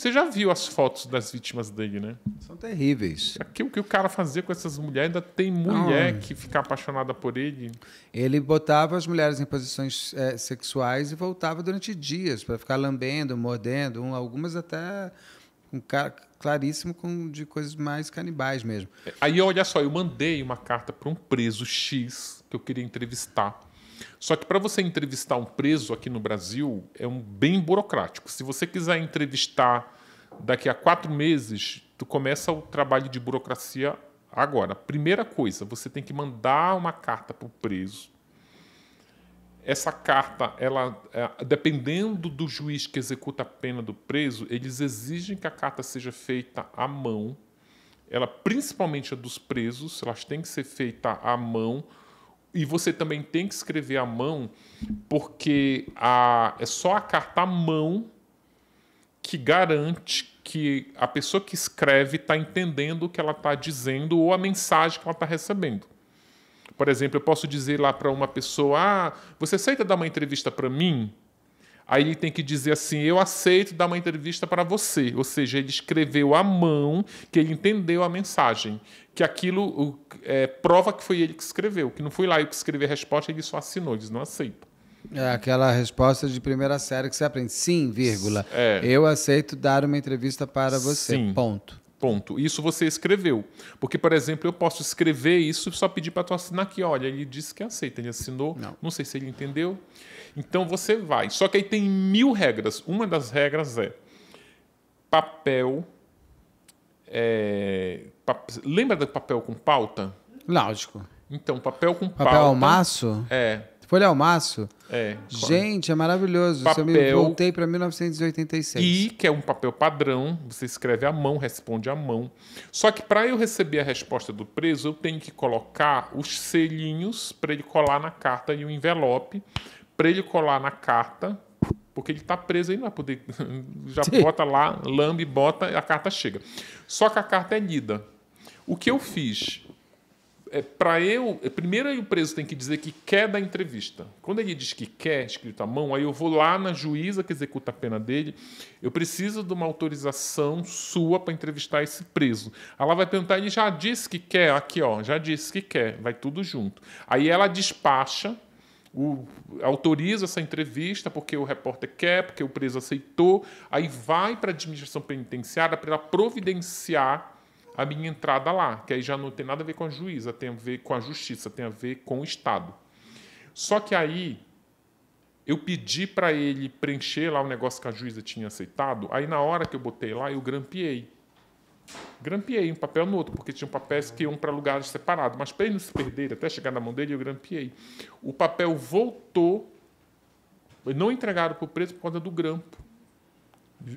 Speaker 2: você já viu as fotos das vítimas dele, né? São terríveis. Aquilo que o cara fazia com essas mulheres, ainda tem mulher Não. que fica apaixonada por ele. Ele botava
Speaker 1: as mulheres em posições é, sexuais e voltava durante dias para ficar lambendo, mordendo, algumas até um cara claríssimo com, de coisas mais canibais mesmo.
Speaker 2: É, aí olha só, eu mandei uma carta para um preso X que eu queria entrevistar só que para você entrevistar um preso aqui no Brasil é um bem burocrático. Se você quiser entrevistar daqui a quatro meses, tu começa o trabalho de burocracia agora. Primeira coisa, você tem que mandar uma carta para o preso. Essa carta, ela, é, dependendo do juiz que executa a pena do preso, eles exigem que a carta seja feita à mão. Ela, principalmente a dos presos, elas têm que ser feita à mão e você também tem que escrever à mão, porque a, é só a carta à mão que garante que a pessoa que escreve está entendendo o que ela está dizendo ou a mensagem que ela está recebendo. Por exemplo, eu posso dizer lá para uma pessoa: Ah, você aceita dar uma entrevista para mim? Aí ele tem que dizer assim: Eu aceito dar uma entrevista para você. Ou seja, ele escreveu à mão que ele entendeu a mensagem que aquilo é, prova que foi ele que escreveu, que não foi lá eu que escrevi a resposta, ele só assinou, eles não aceitam.
Speaker 1: É aquela resposta de primeira série que você aprende. Sim, vírgula. É. Eu aceito dar uma entrevista para você. Sim. Ponto.
Speaker 2: Ponto. Isso você escreveu. Porque, por exemplo, eu posso escrever isso e só pedir para tu assinar aqui. Olha, ele disse que aceita, ele assinou. Não. não sei se ele entendeu. Então você vai. Só que aí tem mil regras. Uma das regras é papel é, pap... Lembra do papel com pauta? Lógico. Então, papel com papel pauta. Papel almaço? É.
Speaker 1: Folha almaço? É. Gente, é maravilhoso. Papel... Eu voltei
Speaker 2: para 1986. E, que é um papel padrão, você escreve à mão, responde à mão. Só que para eu receber a resposta do preso, eu tenho que colocar os selinhos para ele colar na carta e o um envelope para ele colar na carta porque ele está preso, ele não vai poder. Já Sim. bota lá, lambe, bota, a carta chega. Só que a carta é lida. O que eu fiz? É, para eu. É, primeiro o preso tem que dizer que quer da entrevista. Quando ele diz que quer, escrito à mão, aí eu vou lá na juíza que executa a pena dele. Eu preciso de uma autorização sua para entrevistar esse preso. Ela vai perguntar, ele já disse que quer, aqui, ó, já disse que quer, vai tudo junto. Aí ela despacha o, autoriza essa entrevista porque o repórter quer, porque o preso aceitou, aí vai para a administração penitenciária para ela providenciar a minha entrada lá, que aí já não tem nada a ver com a juíza, tem a ver com a justiça, tem a ver com o Estado. Só que aí eu pedi para ele preencher lá o negócio que a juíza tinha aceitado, aí na hora que eu botei lá, eu grampeei grampeei um papel no outro, porque tinha papéis que iam para lugares separados. Mas para ele não se perder, até chegar na mão dele, eu grampeei. O papel voltou, não entregaram para o preso por conta do grampo.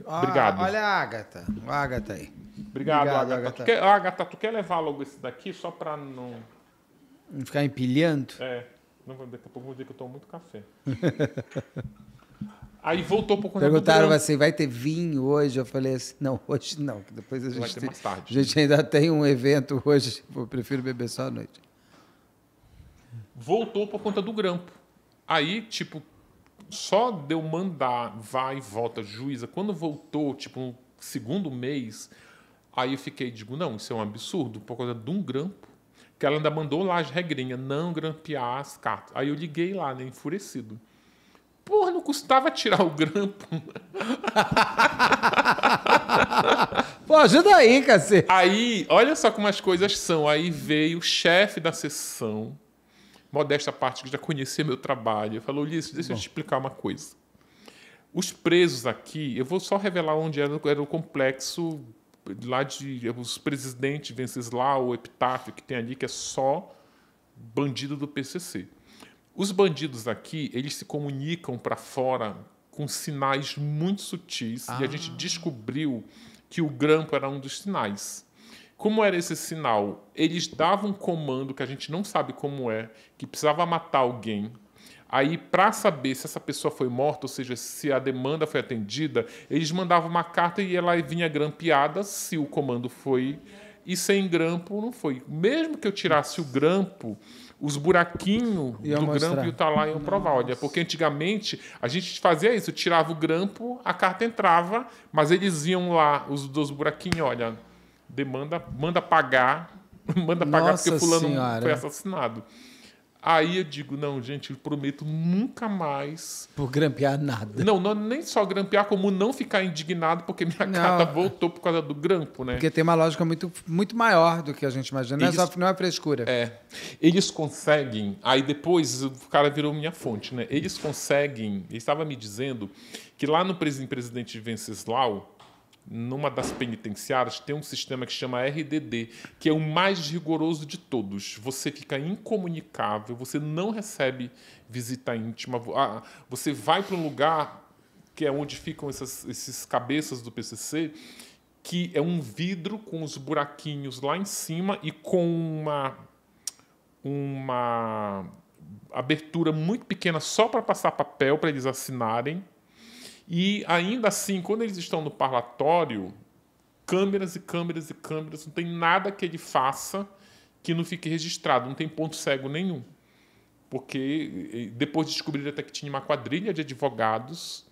Speaker 1: Ah, Obrigado. Ah, olha a Agatha. A Agatha aí. Obrigado, Obrigado Agatha. Agatha. Tu quer,
Speaker 2: ah, Agatha, tu quer levar logo esse daqui só para não.
Speaker 1: Não ficar empilhando?
Speaker 2: É. Não, daqui a pouco vou dizer que eu tomo muito café. Aí voltou pro Conde Perguntaram assim, vai ter
Speaker 1: vinho hoje? Eu falei assim, não, hoje não, que depois a vai gente, mais tarde. a gente ainda tem um evento hoje, eu prefiro beber só à noite.
Speaker 2: Voltou por conta do grampo. Aí, tipo, só deu mandar, vai e volta, juíza. Quando voltou, tipo, no segundo mês, aí eu fiquei, digo, não, isso é um absurdo, por causa de um grampo. Que ela ainda mandou lá as regrinhas, não grampear as cartas. Aí eu liguei lá, né, enfurecido. Porra, não custava tirar o grampo. Pô, ajuda aí, cacete. Aí, olha só como as coisas são. Aí veio o chefe da sessão, modesta parte que já conhecia meu trabalho, falou: Ulisses, deixa Bom. eu te explicar uma coisa. Os presos aqui, eu vou só revelar onde era, era o complexo lá de os presidentes Venceslau, o Epitáfio, que tem ali, que é só bandido do PCC. Os bandidos aqui, eles se comunicam para fora com sinais muito sutis ah. e a gente ah. descobriu que o grampo era um dos sinais. Como era esse sinal? Eles davam um comando que a gente não sabe como é, que precisava matar alguém. Aí, para saber se essa pessoa foi morta, ou seja, se a demanda foi atendida, eles mandavam uma carta e ela vinha grampeada se o comando foi. E sem grampo não foi. Mesmo que eu tirasse o grampo, os buraquinhos do mostrar. grampo e o talar iam para válvula. Porque antigamente a gente fazia isso, tirava o grampo, a carta entrava, mas eles iam lá, os dos buraquinhos, olha, demanda, manda pagar,
Speaker 1: manda Nossa pagar porque fulano senhora. foi
Speaker 2: assassinado. Aí eu digo, não, gente, eu prometo nunca mais.
Speaker 1: Por grampear nada.
Speaker 2: Não, não nem só grampear, como não ficar indignado porque minha não. carta voltou por causa do grampo, né? Porque
Speaker 1: tem uma lógica muito, muito maior do que a gente imagina. Não, é, só,
Speaker 2: não é frescura. É. Eles conseguem. Aí depois o cara virou minha fonte, né? Eles conseguem. Ele estava me dizendo que lá no Presidente Venceslau numa das penitenciárias, tem um sistema que chama RDD, que é o mais rigoroso de todos. Você fica incomunicável, você não recebe visita íntima, ah, você vai para um lugar que é onde ficam essas, esses cabeças do PCC, que é um vidro com os buraquinhos lá em cima e com uma uma abertura muito pequena só para passar papel para eles assinarem e ainda assim, quando eles estão no parlatório, câmeras e câmeras e câmeras, não tem nada que ele faça que não fique registrado, não tem ponto cego nenhum. Porque depois descobriram até que tinha uma quadrilha de advogados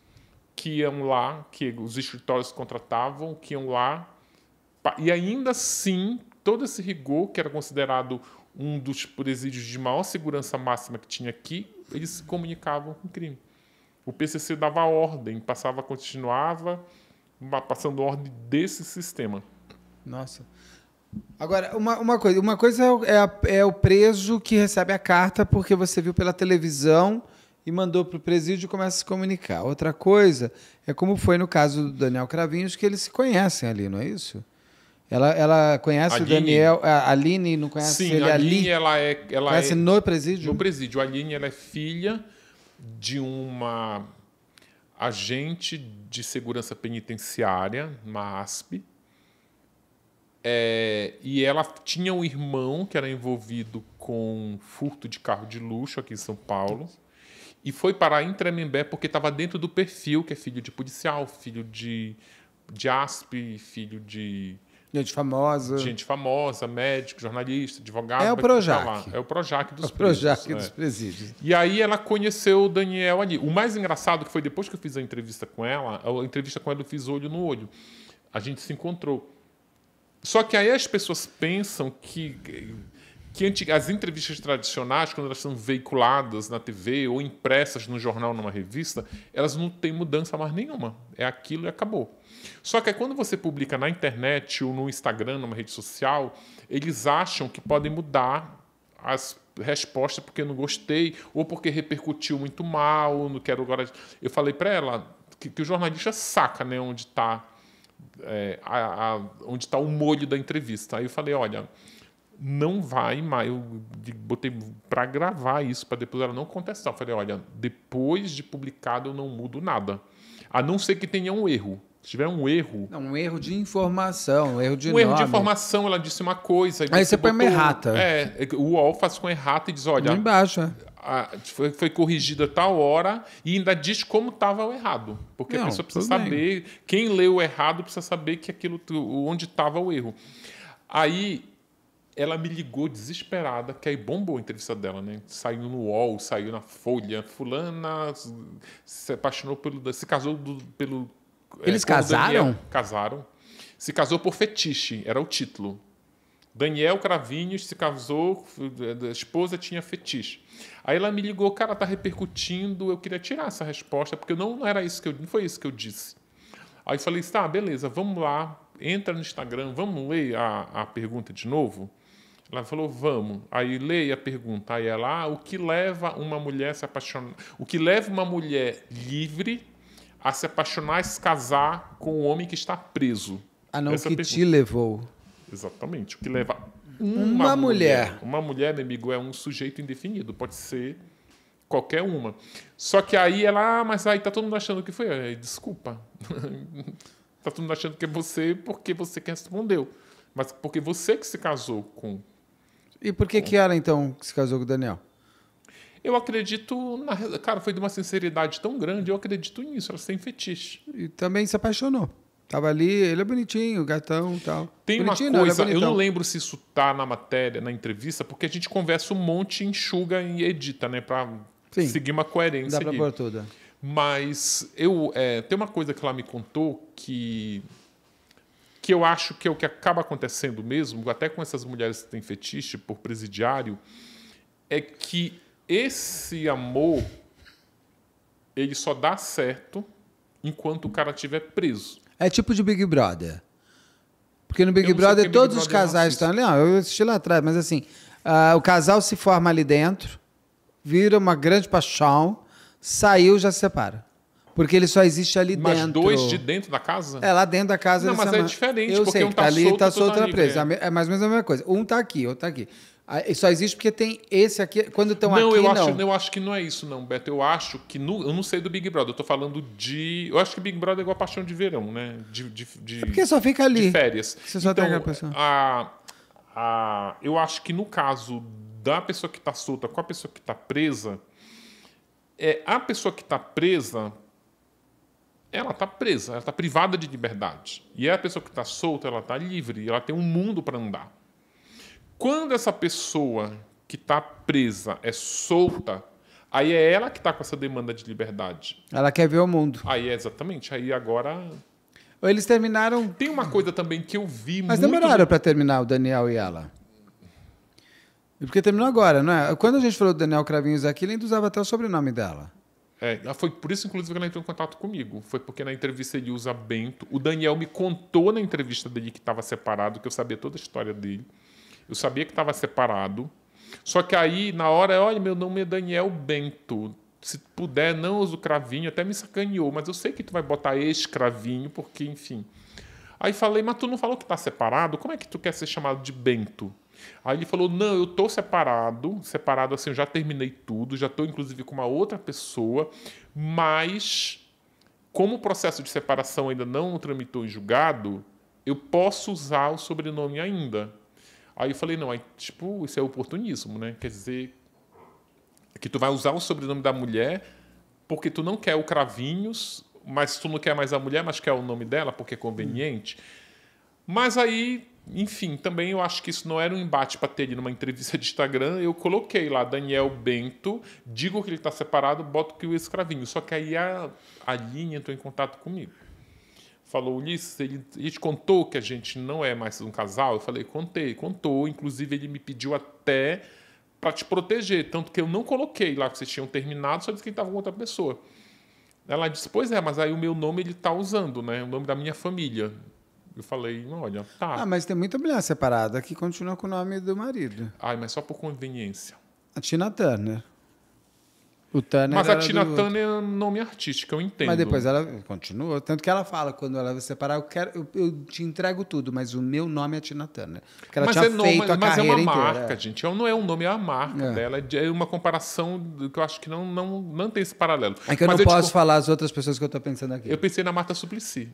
Speaker 2: que iam lá, que os escritórios contratavam, que iam lá. E ainda assim, todo esse rigor, que era considerado um dos presídios de maior segurança máxima que tinha aqui, eles se comunicavam com crime o PCC dava ordem, passava, continuava passando ordem desse sistema. Nossa.
Speaker 1: Agora, uma, uma coisa, uma coisa é, é, a, é o preso que recebe a carta porque você viu pela televisão e mandou para o presídio e começa a se comunicar. Outra coisa é como foi no caso do Daniel Cravinhos, que eles se conhecem ali, não é isso? Ela, ela conhece Aline. o Daniel, a Aline não conhece Sim, ele a Aline, ela é. Ela conhece é, no
Speaker 2: presídio? No presídio. A Aline ela é filha de uma agente de segurança penitenciária, uma ASP, é, e ela tinha um irmão que era envolvido com furto de carro de luxo aqui em São Paulo. E foi parar em Tremembé porque estava dentro do perfil, que é filho de policial, filho de, de ASP, filho de Gente famosa. Gente famosa, médico, jornalista, advogado. É o Projac. É o Projac dos é o Projac presídios. Né? dos presídios. E aí ela conheceu o Daniel ali. O mais engraçado que foi depois que eu fiz a entrevista com ela, a entrevista com ela eu fiz olho no olho. A gente se encontrou. Só que aí as pessoas pensam que que as entrevistas tradicionais, quando elas são veiculadas na TV ou impressas no jornal, numa revista, elas não têm mudança mais nenhuma. É aquilo e acabou. Só que quando você publica na internet ou no Instagram, numa rede social, eles acham que podem mudar as respostas porque não gostei ou porque repercutiu muito mal, não quero agora. Eu falei para ela que, que, o jornalista saca, né, onde está é, onde está o molho da entrevista. Aí eu falei, olha, não vai mais. Eu botei para gravar isso, para depois ela não contestar. Eu falei: olha, depois de publicado eu não mudo nada. A não ser que tenha um erro. Se tiver um erro. Não, um erro de informação, um erro de. Um nome. erro de informação, ela disse uma coisa. Aí você põe uma errata. É, é o UOL faz com errata e diz: olha. embaixo, é. a, foi, foi corrigida tal hora e ainda diz como estava o errado. Porque Não, a pessoa precisa saber, bem. quem leu o errado precisa saber que aquilo onde estava o erro. Aí ela me ligou desesperada, que aí bombou a entrevista dela, né? Saiu no UOL, saiu na Folha. Fulana se apaixonou pelo. se casou do, pelo. É, Eles é, casaram? Daniel, casaram. Se casou por fetiche, era o título. Daniel Cravinhos se casou, a esposa tinha fetiche. Aí ela me ligou, cara, tá repercutindo, eu queria tirar essa resposta, porque não, não era isso que eu, não foi isso que eu disse. Aí eu falei, tá, beleza, vamos lá, entra no Instagram, vamos ler a, a pergunta de novo. Ela falou, vamos. Aí leia a pergunta. Aí ela, ah, o que leva uma mulher a se apaixonar? O que leva uma mulher livre a se apaixonar e se casar com um homem que está preso? A não Essa que pergunta. te levou. Exatamente. O que leva uma, uma mulher. mulher. Uma mulher, meu amigo, é um sujeito indefinido. Pode ser qualquer uma. Só que aí ela, ah, mas aí tá todo mundo achando que foi. Desculpa. tá todo mundo achando que é você porque você que respondeu. Mas porque você que se casou com
Speaker 1: e por que que era então que se casou com o Daniel?
Speaker 2: Eu acredito na, cara, foi de uma sinceridade tão grande, eu acredito nisso, ela sem fetiche. E também se apaixonou.
Speaker 1: Tava ali, ele é bonitinho, gatão, tal. Tem bonitinho, uma é coisa, não, é eu não
Speaker 2: lembro se isso tá na matéria, na entrevista, porque a gente conversa um monte, enxuga e edita, né, para seguir uma coerência. Dá para pôr toda. Mas eu é, tem uma coisa que ela me contou que que eu acho que é o que acaba acontecendo mesmo, até com essas mulheres que têm fetiche por presidiário, é que esse amor ele só dá certo enquanto o cara estiver preso.
Speaker 1: É tipo de Big Brother. Porque no Big Brother Big todos Brother os casais estão ali. Não, eu assisti lá atrás, mas assim, uh, o casal se forma ali dentro, vira uma grande paixão, saiu, já se separa. Porque ele só existe ali mas dentro. Mas dois de dentro da
Speaker 2: casa? É, lá dentro da casa. Não, mas é diferente. Eu porque sei, um tá, tá, solto, tá solto na presa.
Speaker 1: É. é mais ou menos a mesma coisa. Um tá aqui, outro tá aqui. Ah, só existe porque tem esse aqui. Quando estão aqui, eu acho, não.
Speaker 2: Eu acho que não é isso, não, Beto. Eu acho que. No, eu não sei do Big Brother. Eu tô falando de. Eu acho que Big Brother é igual a paixão de verão, né? De, de, de é porque só fica ali. De férias. Você só então, tem a pessoa. A, a, eu acho que no caso da pessoa que tá solta com a pessoa que tá presa, é, a pessoa que tá presa ela está presa, ela está privada de liberdade. E a pessoa que está solta, ela está livre, ela tem um mundo para andar. Quando essa pessoa que está presa é solta, aí é ela que está com essa demanda de liberdade.
Speaker 1: Ela quer ver o mundo.
Speaker 2: Aí é exatamente, aí agora. Eles terminaram. Tem uma coisa também que eu vi Mas muito. Mas demoraram
Speaker 1: para terminar o Daniel e ela. Porque terminou agora, não é? Quando a gente falou do Daniel Cravinhos aqui, ele ainda usava até o sobrenome
Speaker 2: dela. É, ah, foi por isso, inclusive, que ela entrou em contato comigo. Foi porque na entrevista ele usa Bento. O Daniel me contou na entrevista dele que estava separado, que eu sabia toda a história dele. Eu sabia que estava separado. Só que aí, na hora, olha, meu nome é Daniel Bento. Se puder, não uso cravinho. Até me sacaneou, mas eu sei que tu vai botar esse cravinho porque, enfim. Aí falei, mas tu não falou que está separado? Como é que tu quer ser chamado de Bento? Aí ele falou: Não, eu tô separado, separado assim, eu já terminei tudo, já tô inclusive com uma outra pessoa, mas como o processo de separação ainda não tramitou em julgado, eu posso usar o sobrenome ainda. Aí eu falei: Não, aí, tipo, isso é oportunismo, né? Quer dizer que tu vai usar o sobrenome da mulher porque tu não quer o Cravinhos, mas tu não quer mais a mulher, mas quer o nome dela porque é conveniente. Hum. Mas aí enfim, também eu acho que isso não era um embate para ter ali numa entrevista de Instagram. Eu coloquei lá Daniel Bento, digo que ele está separado, boto que o escravinho. Só que aí a, a linha entrou em contato comigo. Falou, Ulisses, ele, ele contou que a gente não é mais um casal? Eu falei, contei, contou. Inclusive, ele me pediu até para te proteger. Tanto que eu não coloquei lá que vocês tinham terminado, só disse que ele estava com outra pessoa. Ela disse, pois é, mas aí o meu nome ele está usando, né? O nome da minha família. Eu falei, olha, tá. Ah, mas
Speaker 1: tem muita mulher separada que continua com o nome do
Speaker 2: marido. Ai, mas só por conveniência.
Speaker 1: A Tina Turner. O Turner Mas a Tina do... Turner
Speaker 2: é nome artístico, eu entendo. Mas depois ela continua, Tanto que ela fala, quando ela vai
Speaker 1: separar, eu, quero, eu, eu te entrego tudo, mas o meu nome é Tina Turner. Porque ela mas tinha é feito nome, a mas carreira é uma marca, é.
Speaker 2: gente. É não é um nome, é a marca é. dela. É, é uma comparação que eu acho que não, não, não tem esse paralelo. É que eu mas não eu posso tipo...
Speaker 1: falar as outras pessoas que eu estou pensando aqui.
Speaker 2: Eu pensei na Marta Suplicy.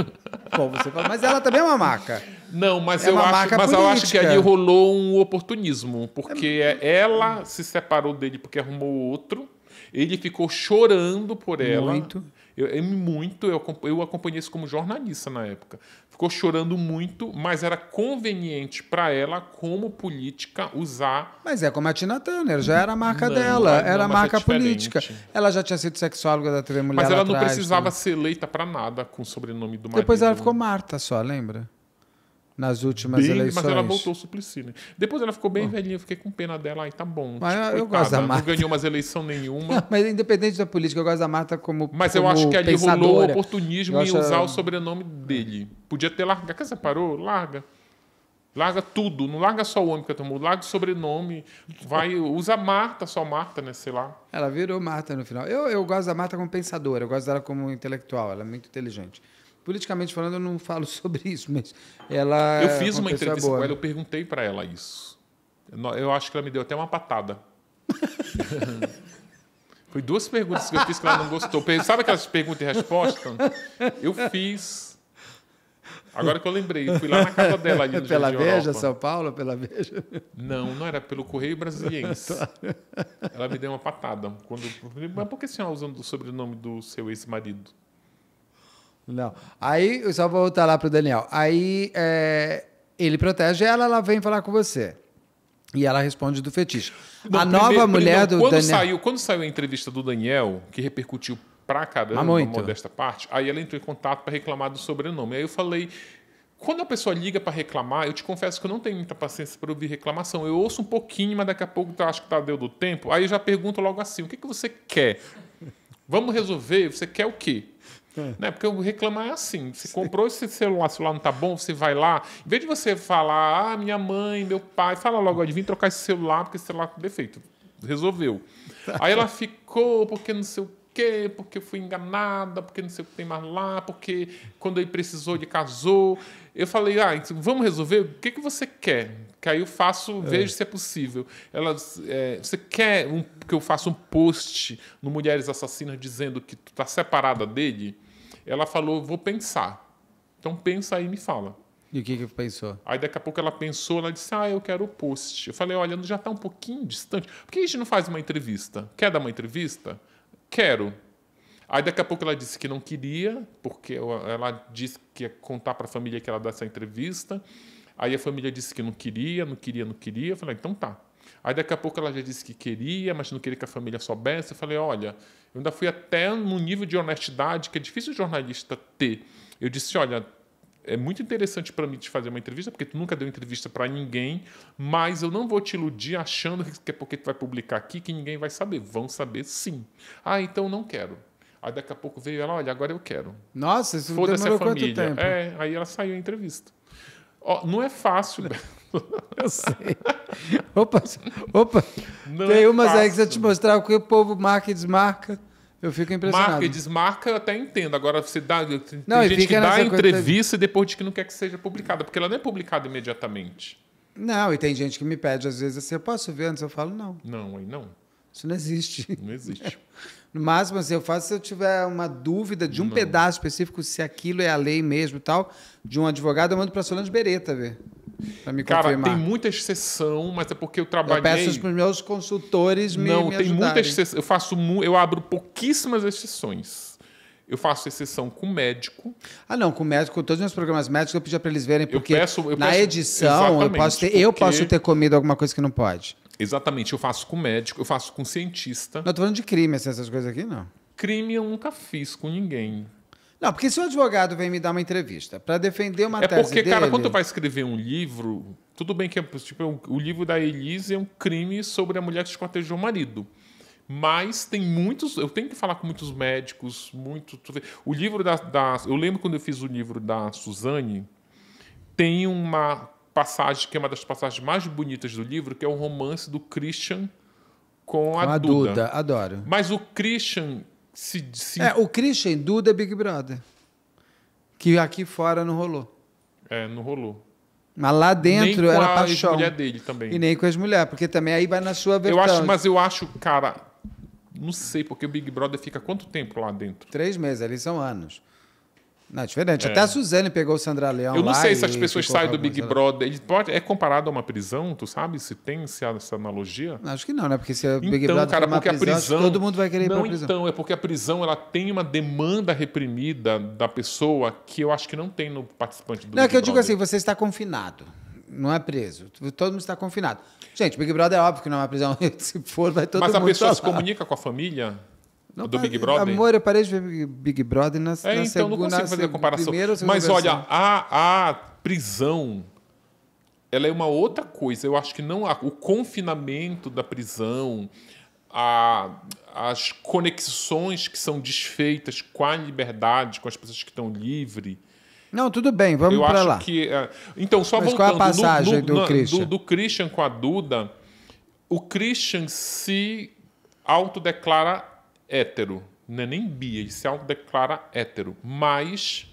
Speaker 1: Bom, você fala, mas ela também é uma marca.
Speaker 2: Não, mas, é eu, acho, mas eu acho que ali rolou um oportunismo, porque é... ela se separou dele porque arrumou outro. Ele ficou chorando por ela. Muito. Eu, eu, é muito, eu, eu acompanhei isso como jornalista na época. Ficou chorando muito, mas era conveniente para ela, como política, usar.
Speaker 1: Mas é como a Tina Turner, já era a marca não, dela, é, não, era a é marca é política. Ela já tinha sido sexóloga da TV Mulher. Mas ela não atrás, precisava
Speaker 2: ser eleita para nada com o sobrenome do marido. Depois ela ficou
Speaker 1: Marta só, lembra? nas últimas bem, eleições. Mas ela voltou
Speaker 2: Suplicy, né? Depois ela ficou bem oh. velhinha, eu fiquei com pena dela. aí tá bom. Mas tipo, eu coitada, gosto da Marta. Não ganhou mais eleição nenhuma. Não, mas
Speaker 1: independente da política, eu gosto da Marta como Mas como eu acho que ali pensadora. rolou o oportunismo eu em usar o
Speaker 2: sobrenome dele. Podia ter largado. Quer parou? Larga. Larga tudo. Não larga só o homem que tomou. Larga o sobrenome. Vai, usa Marta, só Marta, né? Sei lá.
Speaker 1: Ela virou Marta no final. Eu, eu gosto da Marta como pensadora. Eu gosto dela como intelectual. Ela é muito inteligente. Politicamente falando, eu não falo sobre isso, mas ela. Eu é fiz uma, entrevista boa. com ela, né?
Speaker 2: eu perguntei para ela isso. Eu acho que ela me deu até uma patada. Foi duas perguntas que eu fiz que ela não gostou. Sabe aquelas perguntas e respostas? Eu fiz. Agora que eu lembrei, fui lá na casa dela ali no Pela Jardim Veja, Europa. São
Speaker 1: Paulo, pela Veja?
Speaker 2: Não, não era pelo Correio Brasiliense. Tá. Ela me deu uma patada. Quando... Mas por que a senhora usando o sobrenome do seu ex-marido?
Speaker 1: Não. Aí, só vou voltar lá pro Daniel. Aí é, ele protege ela, ela vem falar com você. E ela responde do fetiche. Não, a primeiro, nova mulher não, do quando Daniel.
Speaker 2: Saiu, quando saiu a entrevista do Daniel, que repercutiu pra caramba, uma modesta parte, aí ela entrou em contato para reclamar do sobrenome. Aí eu falei. Quando a pessoa liga para reclamar, eu te confesso que eu não tenho muita paciência para ouvir reclamação. Eu ouço um pouquinho, mas daqui a pouco eu acho que tá deu do tempo. Aí eu já pergunto logo assim: o que, que você quer? Vamos resolver? Você quer o quê? É. Né? Porque reclamar é assim. Você comprou esse celular, o celular não tá bom, você vai lá. Em vez de você falar, ah, minha mãe, meu pai, fala logo, vim trocar esse celular, porque esse celular com defeito. Resolveu. Aí ela ficou, porque não sei o quê, porque eu fui enganada, porque não sei o que tem mais lá, porque quando ele precisou, ele casou. Eu falei, ah, então vamos resolver? O que, que você quer? Que aí eu faço, é. vejo se é possível. Ela, é, você quer um, que eu faça um post no Mulheres Assassinas dizendo que tu tá separada dele? Ela falou, vou pensar. Então pensa aí e me fala. E o que que pensou? Aí daqui a pouco ela pensou, ela disse, ah, eu quero o post. Eu falei, olha, já está um pouquinho distante. Por que a gente não faz uma entrevista? Quer dar uma entrevista? Quero. Aí daqui a pouco ela disse que não queria, porque ela disse que ia contar para a família que ela dá essa entrevista. Aí a família disse que não queria, não queria, não queria. Eu falei, ah, então tá. Aí daqui a pouco ela já disse que queria, mas não queria que a família soubesse. Eu falei, olha, eu ainda fui até num nível de honestidade que é difícil o jornalista ter. Eu disse: olha, é muito interessante para mim te fazer uma entrevista, porque tu nunca deu entrevista para ninguém, mas eu não vou te iludir achando que é porque tu vai publicar aqui que ninguém vai saber. Vão saber sim. Ah, então não quero. Aí daqui a pouco veio ela, olha, agora eu quero. Nossa, isso Foda demorou quanto tempo? É, aí ela saiu a entrevista. Ó, não é fácil, Eu sei. Opa, opa. Não tem é umas fácil. aí que você te mostrar o que o povo marca e desmarca.
Speaker 1: Eu fico impressionado. Marca e
Speaker 2: desmarca, eu até entendo. Agora você dá. Tem gente que dá entrevista e depois diz que não quer que seja publicada, porque ela não é publicada imediatamente.
Speaker 1: Não, e tem gente que me pede às vezes assim: eu posso ver antes? Eu falo, não. Não, aí não. Isso não existe. Não existe. no máximo, assim, eu faço se eu tiver uma dúvida de um não. pedaço específico, se aquilo é a lei mesmo e tal, de um advogado, eu mando para Solange Beretta ver. Pra me Cara, confirmar. tem muita exceção,
Speaker 2: mas é porque eu trabalhei... Eu peço para os
Speaker 1: meus consultores me Não, me tem muita exceção.
Speaker 2: Eu, faço, eu abro pouquíssimas exceções. Eu faço exceção com médico. Ah, não, com médico, com todos os meus programas médicos, eu pedi para eles verem, porque eu peço, eu na peço, edição eu posso, ter, porque... eu posso ter
Speaker 1: comido alguma coisa que não pode.
Speaker 2: Exatamente, eu faço com médico, eu faço com cientista. Não, eu tô falando de crime, assim, essas coisas aqui, não. Crime eu nunca fiz com ninguém.
Speaker 1: Não, porque se o advogado vem me dar uma entrevista para defender uma é tese porque, dele... É porque, cara, quando você vai
Speaker 2: escrever um livro, tudo bem que é, tipo, é o livro da Elise é um crime sobre a mulher que esquartejou o marido. Mas tem muitos. Eu tenho que falar com muitos médicos, muito. O livro da, da. Eu lembro quando eu fiz o livro da Suzane, tem uma passagem, que é uma das passagens mais bonitas do livro, que é o romance do Christian com a, com a Duda. Duda. Adoro. Mas o Christian, se, se... É, o
Speaker 1: Christian Duda é Big Brother. Que aqui
Speaker 2: fora não rolou. É, não rolou.
Speaker 1: Mas lá dentro era Nem com a mulher dele também. E nem com as mulheres, porque também aí vai na sua verdade. Eu acho, mas
Speaker 2: eu acho, cara, não sei, porque o Big Brother fica quanto tempo lá dentro? Três meses, ali são anos. Não, é diferente. É. Até a Suzane
Speaker 1: pegou o Sandra Leão. Eu não sei se as pessoas saem do Big
Speaker 2: Brother. Ele pode, é comparado a uma prisão, tu sabe? Se tem essa analogia?
Speaker 1: Acho que não, né? Porque se o Big então, Brother cara, porque prisão, a prisão, todo mundo vai querer ir para pra prisão.
Speaker 2: Então, é porque a prisão ela tem uma demanda reprimida da pessoa que eu acho que não tem no participante do Não, é Big é que eu Brother.
Speaker 1: digo assim, você está confinado não é preso. Todo mundo está confinado. Gente, Big Brother é óbvio que não é uma prisão. Se for, vai todo Mas mundo. Mas a pessoa se comunica
Speaker 2: com a família? Não, do tá Big Brother? Amor,
Speaker 1: eu parei de ver Big Brother na, é, na então, segunda. Então não consigo fazer a comparação.
Speaker 2: Mas versão. olha, a, a prisão ela é uma outra coisa. Eu acho que não o confinamento da prisão, a, as conexões que são desfeitas com a liberdade, com as pessoas que estão livres.
Speaker 1: Não, tudo bem, vamos para lá.
Speaker 2: Que, é, então, só Mas voltando, qual a passagem no, no, do, Christian? Do, do Christian com a Duda, o Christian se autodeclara hétero, não é nem bi, ele é se autodeclara hétero, mas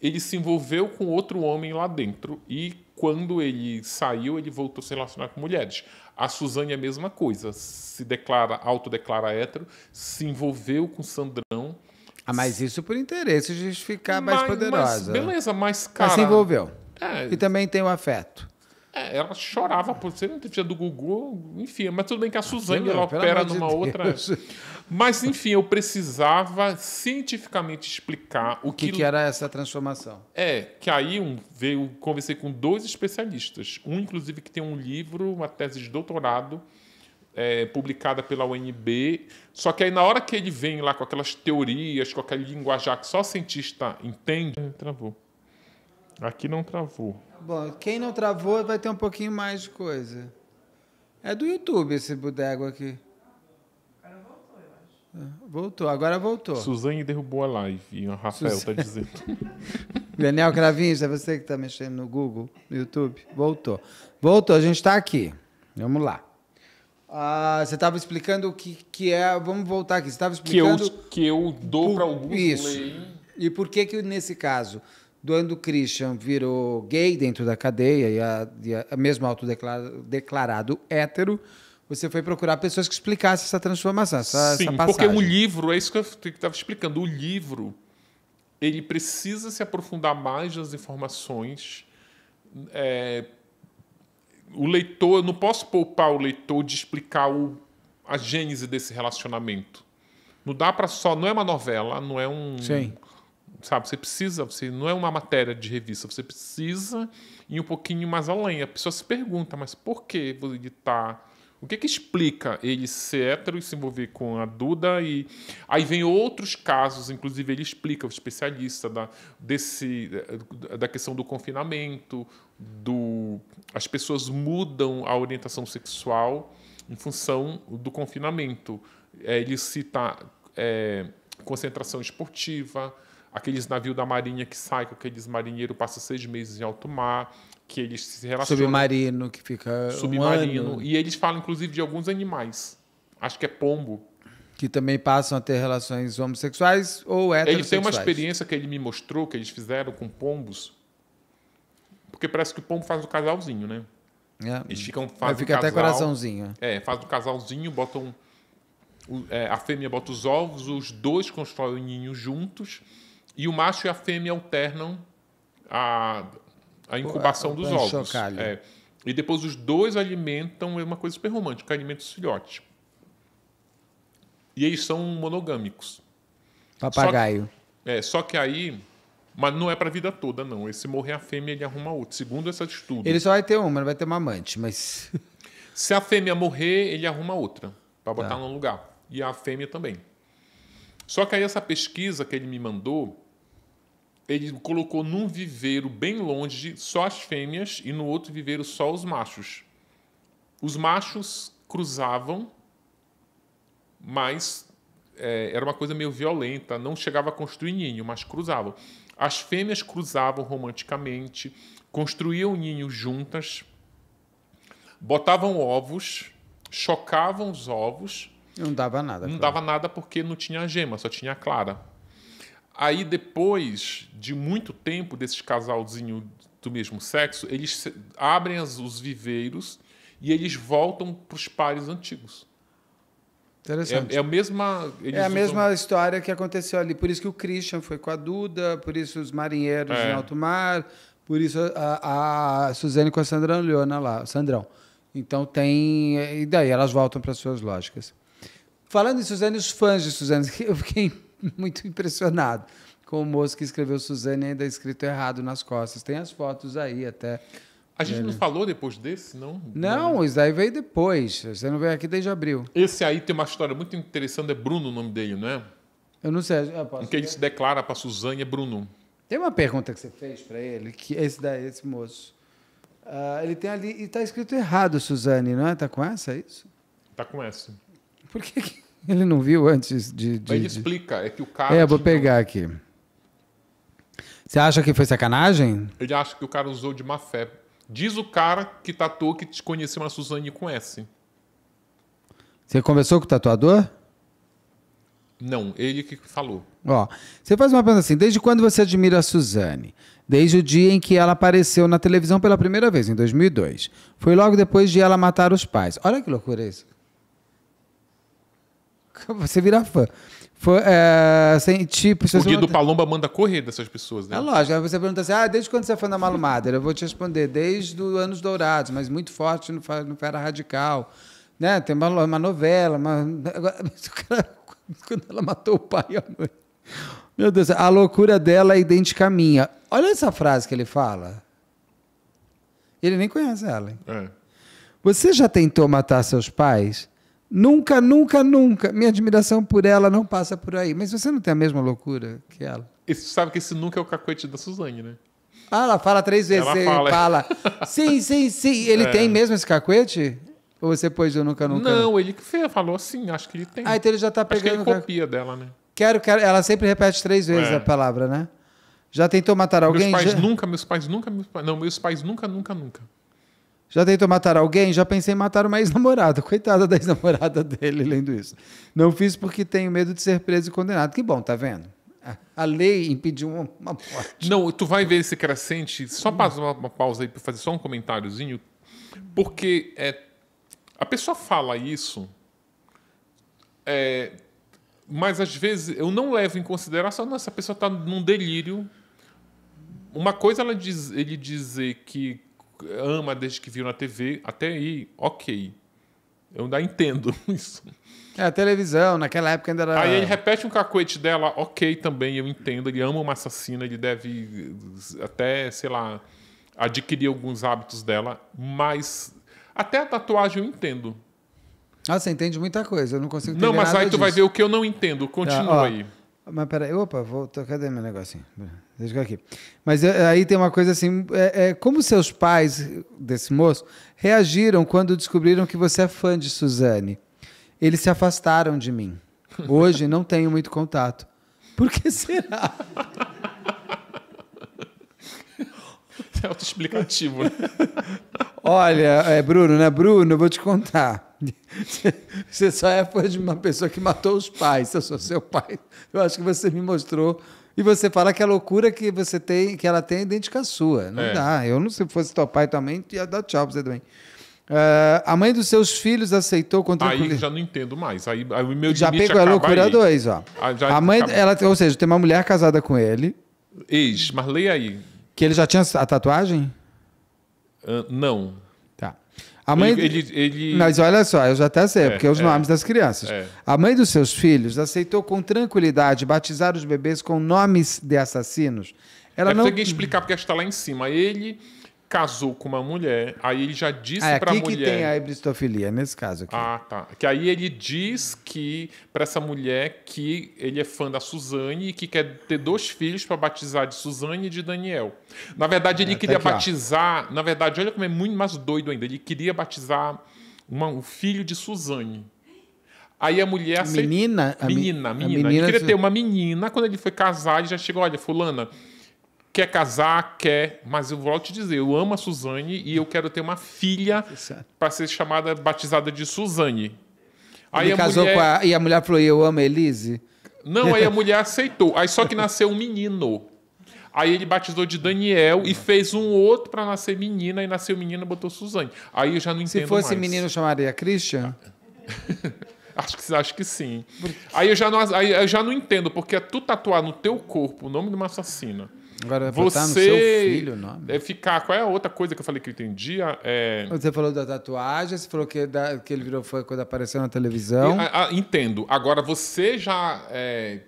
Speaker 2: ele se envolveu com outro homem lá dentro e quando ele saiu, ele voltou a se relacionar com mulheres. A Suzane é a mesma coisa, se declara, autodeclara hétero, se envolveu com Sandrão. Ah,
Speaker 1: mas isso por interesse justificar mais mas, poderosa. Mas, beleza, mas cara. Mas se envolveu. É, e também tem o afeto.
Speaker 2: É, ela chorava por ser tia do Gugu, enfim, mas tudo bem que a ah, Suzane, ah, ela opera numa de outra. Mas, enfim, eu precisava cientificamente explicar o que. O que, que era essa transformação? É, que aí um, veio, conversei com dois especialistas. Um, inclusive, que tem um livro, uma tese de doutorado. É, publicada pela UNB. Só que aí, na hora que ele vem lá com aquelas teorias, com aquele linguajar que só cientista entende. Travou. Aqui não travou.
Speaker 1: Bom, quem não travou vai ter um pouquinho mais de coisa. É do YouTube esse bodego aqui.
Speaker 3: É,
Speaker 2: voltou, agora voltou. Suzane derrubou a live, o Rafael está Suzane... Tá dizendo.
Speaker 1: Daniel Cravinhos, é você que está mexendo no Google, no YouTube? Voltou. Voltou, a gente está aqui. Vamos lá. Ah, você estava explicando o que, que é. Vamos voltar aqui. Você estava
Speaker 2: explicando. Que eu, que eu dou para alguns Isso.
Speaker 1: E por que, que, nesse caso, Doando Christian virou gay dentro da cadeia e, a, e a, mesmo autodeclarado hétero, você foi procurar pessoas que explicassem essa transformação, essa, Sim, essa porque o
Speaker 2: livro, é isso que eu estava explicando, o livro ele precisa se aprofundar mais nas informações. É, o leitor, eu não posso poupar o leitor de explicar o, a gênese desse relacionamento. Não dá para só, não é uma novela, não é um, Sim. sabe? Você precisa, você não é uma matéria de revista, você precisa ir um pouquinho mais além. A pessoa se pergunta, mas por que você está o que, é que explica ele ser hétero e se envolver com a Duda? E aí vem outros casos, inclusive ele explica, o especialista, da, desse, da questão do confinamento, do as pessoas mudam a orientação sexual em função do confinamento. É, ele cita é, concentração esportiva, aqueles navios da marinha que saem com aqueles marinheiros, passa seis meses em alto mar, que eles se relacionam.
Speaker 1: Submarino, que fica. Submarino. Um ano.
Speaker 2: E eles falam, inclusive, de alguns animais. Acho que é pombo.
Speaker 1: Que também passam a ter relações homossexuais ou heterossexuais. Ele tem uma
Speaker 2: experiência que ele me mostrou, que eles fizeram com pombos. Porque parece que o pombo faz do casalzinho, né? É. Eles ficam fazendo. Fica casal, até coraçãozinho. É, faz do casalzinho, botam. É, a fêmea bota os ovos, os dois constroem o ninho juntos. E o macho e a fêmea alternam a, a incubação dos ovos. É. E depois os dois alimentam, é uma coisa super romântica, alimentam os filhotes. E eles são monogâmicos.
Speaker 1: Papagaio.
Speaker 2: Só que, é, só que aí. Mas não é para a vida toda, não. Esse morrer a fêmea, ele arruma outro. Segundo essa estudo. Ele só vai
Speaker 1: ter uma, não vai ter uma amante, mas.
Speaker 2: Se a fêmea morrer, ele arruma outra para botar tá. no lugar. E a fêmea também. Só que aí essa pesquisa que ele me mandou, ele colocou num viveiro bem longe só as fêmeas e no outro viveiro só os machos. Os machos cruzavam, mas é, era uma coisa meio violenta, não chegava a construir ninho, mas cruzavam. As fêmeas cruzavam romanticamente, construíam ninho juntas, botavam ovos, chocavam os ovos. Não dava nada. Não claro. dava nada porque não tinha gema, só tinha clara. Aí, depois de muito tempo desses casalzinho do mesmo sexo, eles abrem os viveiros e eles voltam para os pares antigos. Interessante. É, é a mesma. é a mesma usam...
Speaker 1: história que aconteceu ali. Por isso que o Christian foi com a Duda, por isso os marinheiros é. em alto mar, por isso a, a Suzane com a Sandra Leona lá, Sandrão. Então tem. E daí elas voltam para suas lógicas. Falando em Suzane, os fãs de Suzane, eu fiquei muito impressionado com o moço que escreveu Suzane ainda escrito errado nas costas. Tem as fotos aí até. A gente é, não
Speaker 2: falou depois desse, não? Não,
Speaker 1: isso daí veio depois. Você não veio aqui desde abril.
Speaker 2: Esse aí tem uma história muito interessante, é Bruno o nome dele, não é?
Speaker 1: Eu não sei. o que ele se
Speaker 2: declara para Suzane é Bruno.
Speaker 1: Tem uma pergunta que você fez para ele, que esse daí, esse moço. Uh, ele tem ali. E está escrito errado, Suzane, não é? Está com essa, é isso?
Speaker 2: Está com essa. Por que, que
Speaker 1: ele não viu antes de. de ele de... explica, é que o cara. É, vou pegar aqui. Você acha que foi sacanagem?
Speaker 2: Ele acha que o cara usou de má fé. Diz o cara que tatuou que te conheceu uma Suzane com S.
Speaker 1: Você conversou com o tatuador?
Speaker 2: Não, ele que falou.
Speaker 1: Ó, você faz uma pergunta assim: desde quando você admira a Suzane? Desde o dia em que ela apareceu na televisão pela primeira vez, em 2002. Foi logo depois de ela matar os pais. Olha que loucura isso. você vira fã. Foi, é, assim, tipo, o Guido
Speaker 2: Palomba manda correr dessas pessoas, né? É
Speaker 1: lógico. Aí você pergunta assim: ah, desde quando você é fã da Malu Mader? Eu vou te responder: desde os Anos Dourados, mas muito forte no, no Fera Radical. Né? Tem uma, uma novela. Uma... quando ela matou o pai e a mãe. Meu Deus, a loucura dela é idêntica à minha. Olha essa frase que ele fala. Ele nem conhece ela. É. Você já tentou matar seus pais? Nunca, nunca, nunca. Minha admiração por ela não passa por aí. Mas você não tem a mesma loucura
Speaker 2: que ela. você sabe que esse nunca é o cacoete da Suzane, né?
Speaker 1: Ah, ela fala três vezes. Ela fala. fala. sim, sim, sim. Ele é. tem mesmo esse cacoete? Ou você pôs eu nunca, nunca?
Speaker 2: Não, ele que fez, falou assim, acho que ele tem. Ah, então ele já tá pegando. Acho que ele copia dela, né?
Speaker 1: Quero, quero. Ela sempre repete três vezes é. a palavra, né? Já tentou matar alguém? Meus pais já...
Speaker 2: nunca, meus pais nunca, meus pais. Não, meus pais nunca, nunca, nunca.
Speaker 1: Já tentou matar alguém? Já pensei em matar uma ex-namorada. Coitada da ex-namorada dele lendo isso. Não fiz porque tenho medo de ser preso e condenado. Que bom, tá vendo? A lei impediu uma
Speaker 2: morte. Não, tu vai ver esse crescente. Só passa uma, uma, pausa aí para fazer só um comentáriozinho. Porque é, a pessoa fala isso, é, mas às vezes eu não levo em consideração. Nossa, a pessoa está num delírio. Uma coisa ela diz, ele dizer que ama desde que viu na TV, até aí, ok. Eu ainda entendo isso.
Speaker 1: É, a televisão, naquela época ainda era. Aí ele
Speaker 2: repete um cacoete dela, ok também, eu entendo. Ele ama uma assassina, ele deve até, sei lá, adquirir alguns hábitos dela, mas até a tatuagem eu entendo.
Speaker 1: Ah, você entende muita coisa, eu não consigo entender. Não, mas aí tu vai ver o que eu não entendo.
Speaker 2: Continua tá, aí.
Speaker 1: Mas peraí, opa, vou, cadê meu negocinho? Deixa eu aqui. Mas é, aí tem uma coisa assim: é, é, como seus pais desse moço reagiram quando descobriram que você é fã de Suzane? Eles se afastaram de mim. Hoje não tenho muito contato.
Speaker 2: Por que será? É autoexplicativo, né?
Speaker 1: Olha, é Bruno, né? Bruno, eu vou te contar. Você só é fã de uma pessoa que matou os pais. Se eu sou seu pai, eu acho que você me mostrou e você fala que a loucura que você tem, que ela tem é idêntica à sua. Não é. dá. Eu não se fosse teu pai e tua mãe, ia dar tchau pra você também. Uh, a mãe dos seus filhos aceitou contra Aí
Speaker 2: já não entendo mais. Aí, aí o meu já pegou a loucura aí. dois, ó. Ah, a mãe, ela,
Speaker 1: ou seja, tem uma mulher casada com ele.
Speaker 2: Ex, mas leia aí.
Speaker 1: Que ele já tinha a tatuagem?
Speaker 2: Uh, não. A mãe... Ele, ele, ele... Mas olha só, eu já até sei, é, porque é os é, nomes das crianças. É.
Speaker 1: A mãe dos seus filhos aceitou com tranquilidade batizar os bebês com nomes de assassinos. Ela é, não... Tem
Speaker 2: explicar porque está lá em cima. Ele casou com uma mulher, aí ele já disse ah, é, para a mulher. que tem a
Speaker 1: ebristofilia nesse caso aqui.
Speaker 2: Ah, tá. Que aí ele diz que para essa mulher que ele é fã da Suzane e que quer ter dois filhos para batizar de Suzane e de Daniel. Na verdade, ele é, tá queria aqui, batizar, ó. na verdade, olha como é muito mais doido ainda, ele queria batizar uma, um filho de Suzane. Aí a mulher aceitou. Menina? Menina, a menina. menina. Ele queria ter uma menina. Quando ele foi casar, ele já chegou: olha, Fulana, quer casar, quer, mas eu vou te dizer, eu amo a Suzane e eu quero ter uma filha para ser chamada, batizada de Suzane. Aí Ele casou mulher... com a...
Speaker 1: E a mulher falou, eu amo a Elise? Não, aí a
Speaker 2: mulher aceitou. Aí só que nasceu um menino. Aí ele batizou de Daniel e fez um outro para nascer menina, e nasceu menina e botou Suzane. Aí eu já não entendo mais. Se fosse mais.
Speaker 1: menino, chamaria Christian?
Speaker 2: acho, que, acho que sim. Aí eu, já não, aí eu já não entendo, porque é tu tatuar no teu corpo o nome de uma assassina Agora você no seu filho, não. É ficar. Qual é a outra coisa que eu falei que eu entendia? É... Você falou da tatuagem, você
Speaker 1: falou que, da, que ele virou foi quando apareceu na televisão. E, a,
Speaker 2: a, entendo. Agora você já é,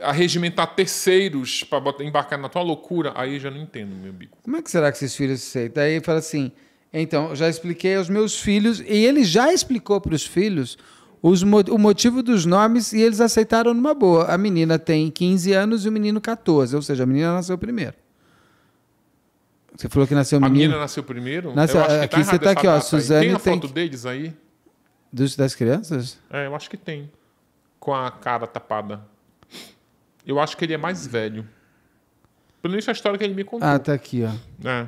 Speaker 2: arregimentar terceiros para embarcar na tua loucura, aí já não entendo, meu bico.
Speaker 1: Como é que será que esses filhos aceitam? daí Aí fala assim. Então, já expliquei aos meus filhos e ele já explicou para os filhos os, o motivo dos nomes e eles aceitaram numa boa. A menina tem 15 anos e o menino 14, ou seja, a menina nasceu primeiro. Você falou que
Speaker 2: nasceu a menino. A menina nasceu primeiro? Nasceu, é, tá aqui você está aqui, ó, Suzane tem. tem foto deles aí?
Speaker 1: Dos, das crianças?
Speaker 2: É, eu acho que tem. Com a cara tapada. Eu acho que ele é mais velho. Pelo menos a história que ele me contou. Ah, tá aqui, ó. É.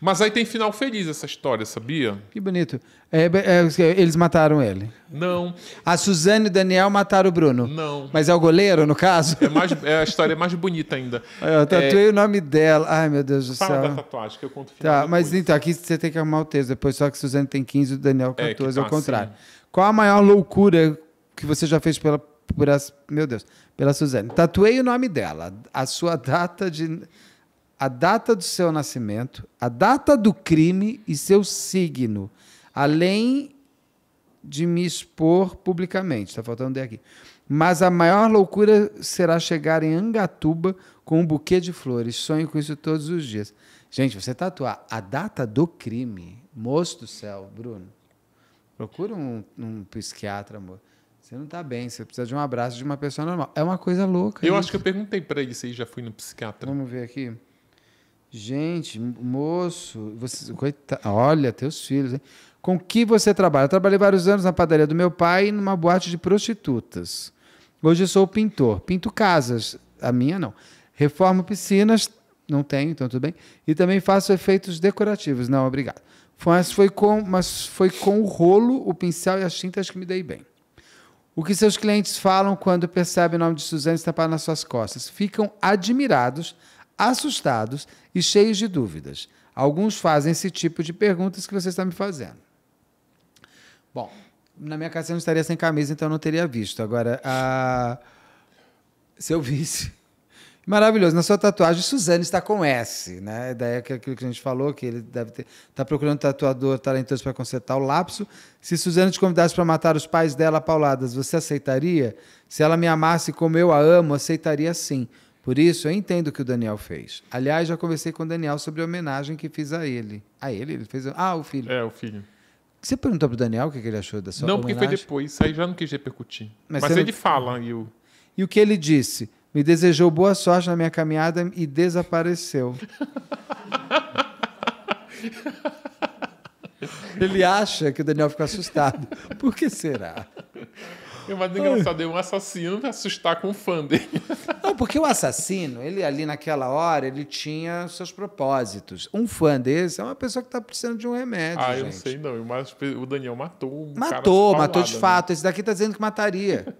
Speaker 2: Mas aí tem final feliz essa história, sabia?
Speaker 1: Que bonito. É, é, é eles mataram ele. Não. A Suzane e o Daniel mataram o Bruno. Não. Mas é o goleiro, no caso? É, mais,
Speaker 2: é a história é mais bonita ainda. Eu tatuei é, o nome
Speaker 1: dela. Ai, meu Deus do Fala céu. Fala da tatuagem, que eu conto Tá, mas então, aqui você tem que arrumar o texto depois, só que Suzane tem 15 e o Daniel 14, é, tá ao contrário. Qual a maior loucura que você já fez pela, por as, meu Deus, pela Suzane? Tatuei o nome dela, a sua data de a data do seu nascimento, a data do crime e seu signo, além de me expor publicamente. Está faltando D aqui. Mas a maior loucura será chegar em Angatuba com um buquê de flores. Sonho com isso todos os dias. Gente, você tatuar a data do crime, moço do céu, Bruno. Procura um, um psiquiatra, amor. Você não está bem, você precisa de um abraço de uma pessoa normal. É uma coisa louca. Eu acho que eu
Speaker 2: perguntei para ele se ele já foi no psiquiatra. Vamos ver aqui. Gente, moço,
Speaker 1: você, coita, olha, teus filhos, hein? Com que você trabalha? Eu trabalhei vários anos na padaria do meu pai e numa boate de prostitutas. Hoje sou pintor, pinto casas, a minha não. Reformo piscinas, não tenho, então tudo bem. E também faço efeitos decorativos, não, obrigado. Mas foi com, mas foi com o rolo, o pincel e as tintas que me dei bem. O que seus clientes falam quando percebem o nome de Suzane estampado nas suas costas? Ficam admirados assustados e cheios de dúvidas. Alguns fazem esse tipo de perguntas que você está me fazendo. Bom, na minha casa eu não estaria sem camisa, então eu não teria visto. Agora, a... se eu visse. Maravilhoso. Na sua tatuagem, Suzane está com S, né? Daí é aquilo que a gente falou, que ele deve ter. Está procurando um tatuador talentoso para consertar o lapso. Se Suzane te convidasse para matar os pais dela pauladas, você aceitaria? Se ela me amasse como eu a amo, aceitaria sim. Por isso, eu entendo o que o Daniel fez. Aliás, já conversei com o Daniel sobre a homenagem que fiz a ele.
Speaker 2: A ele? Ele fez. Ah, o filho. É, o filho.
Speaker 1: Você perguntou para o Daniel o que ele achou dessa não, homenagem? Não, porque foi
Speaker 2: depois. Isso aí já não quis repercutir. Mas, Mas ele não... fala. E, eu...
Speaker 1: e o que ele disse? Me desejou boa sorte na minha caminhada e desapareceu. ele acha que o Daniel ficou assustado. Por que será?
Speaker 2: Eu mais engraçado é um assassino assustar com um fã dele.
Speaker 1: Não, porque o assassino, ele ali naquela hora, ele tinha seus propósitos. Um fã desse é
Speaker 2: uma pessoa que está precisando de um remédio. Ah, gente. eu não sei não. Mas o Daniel matou um Matou, cara matou de né? fato. Né? Esse daqui está dizendo que mataria.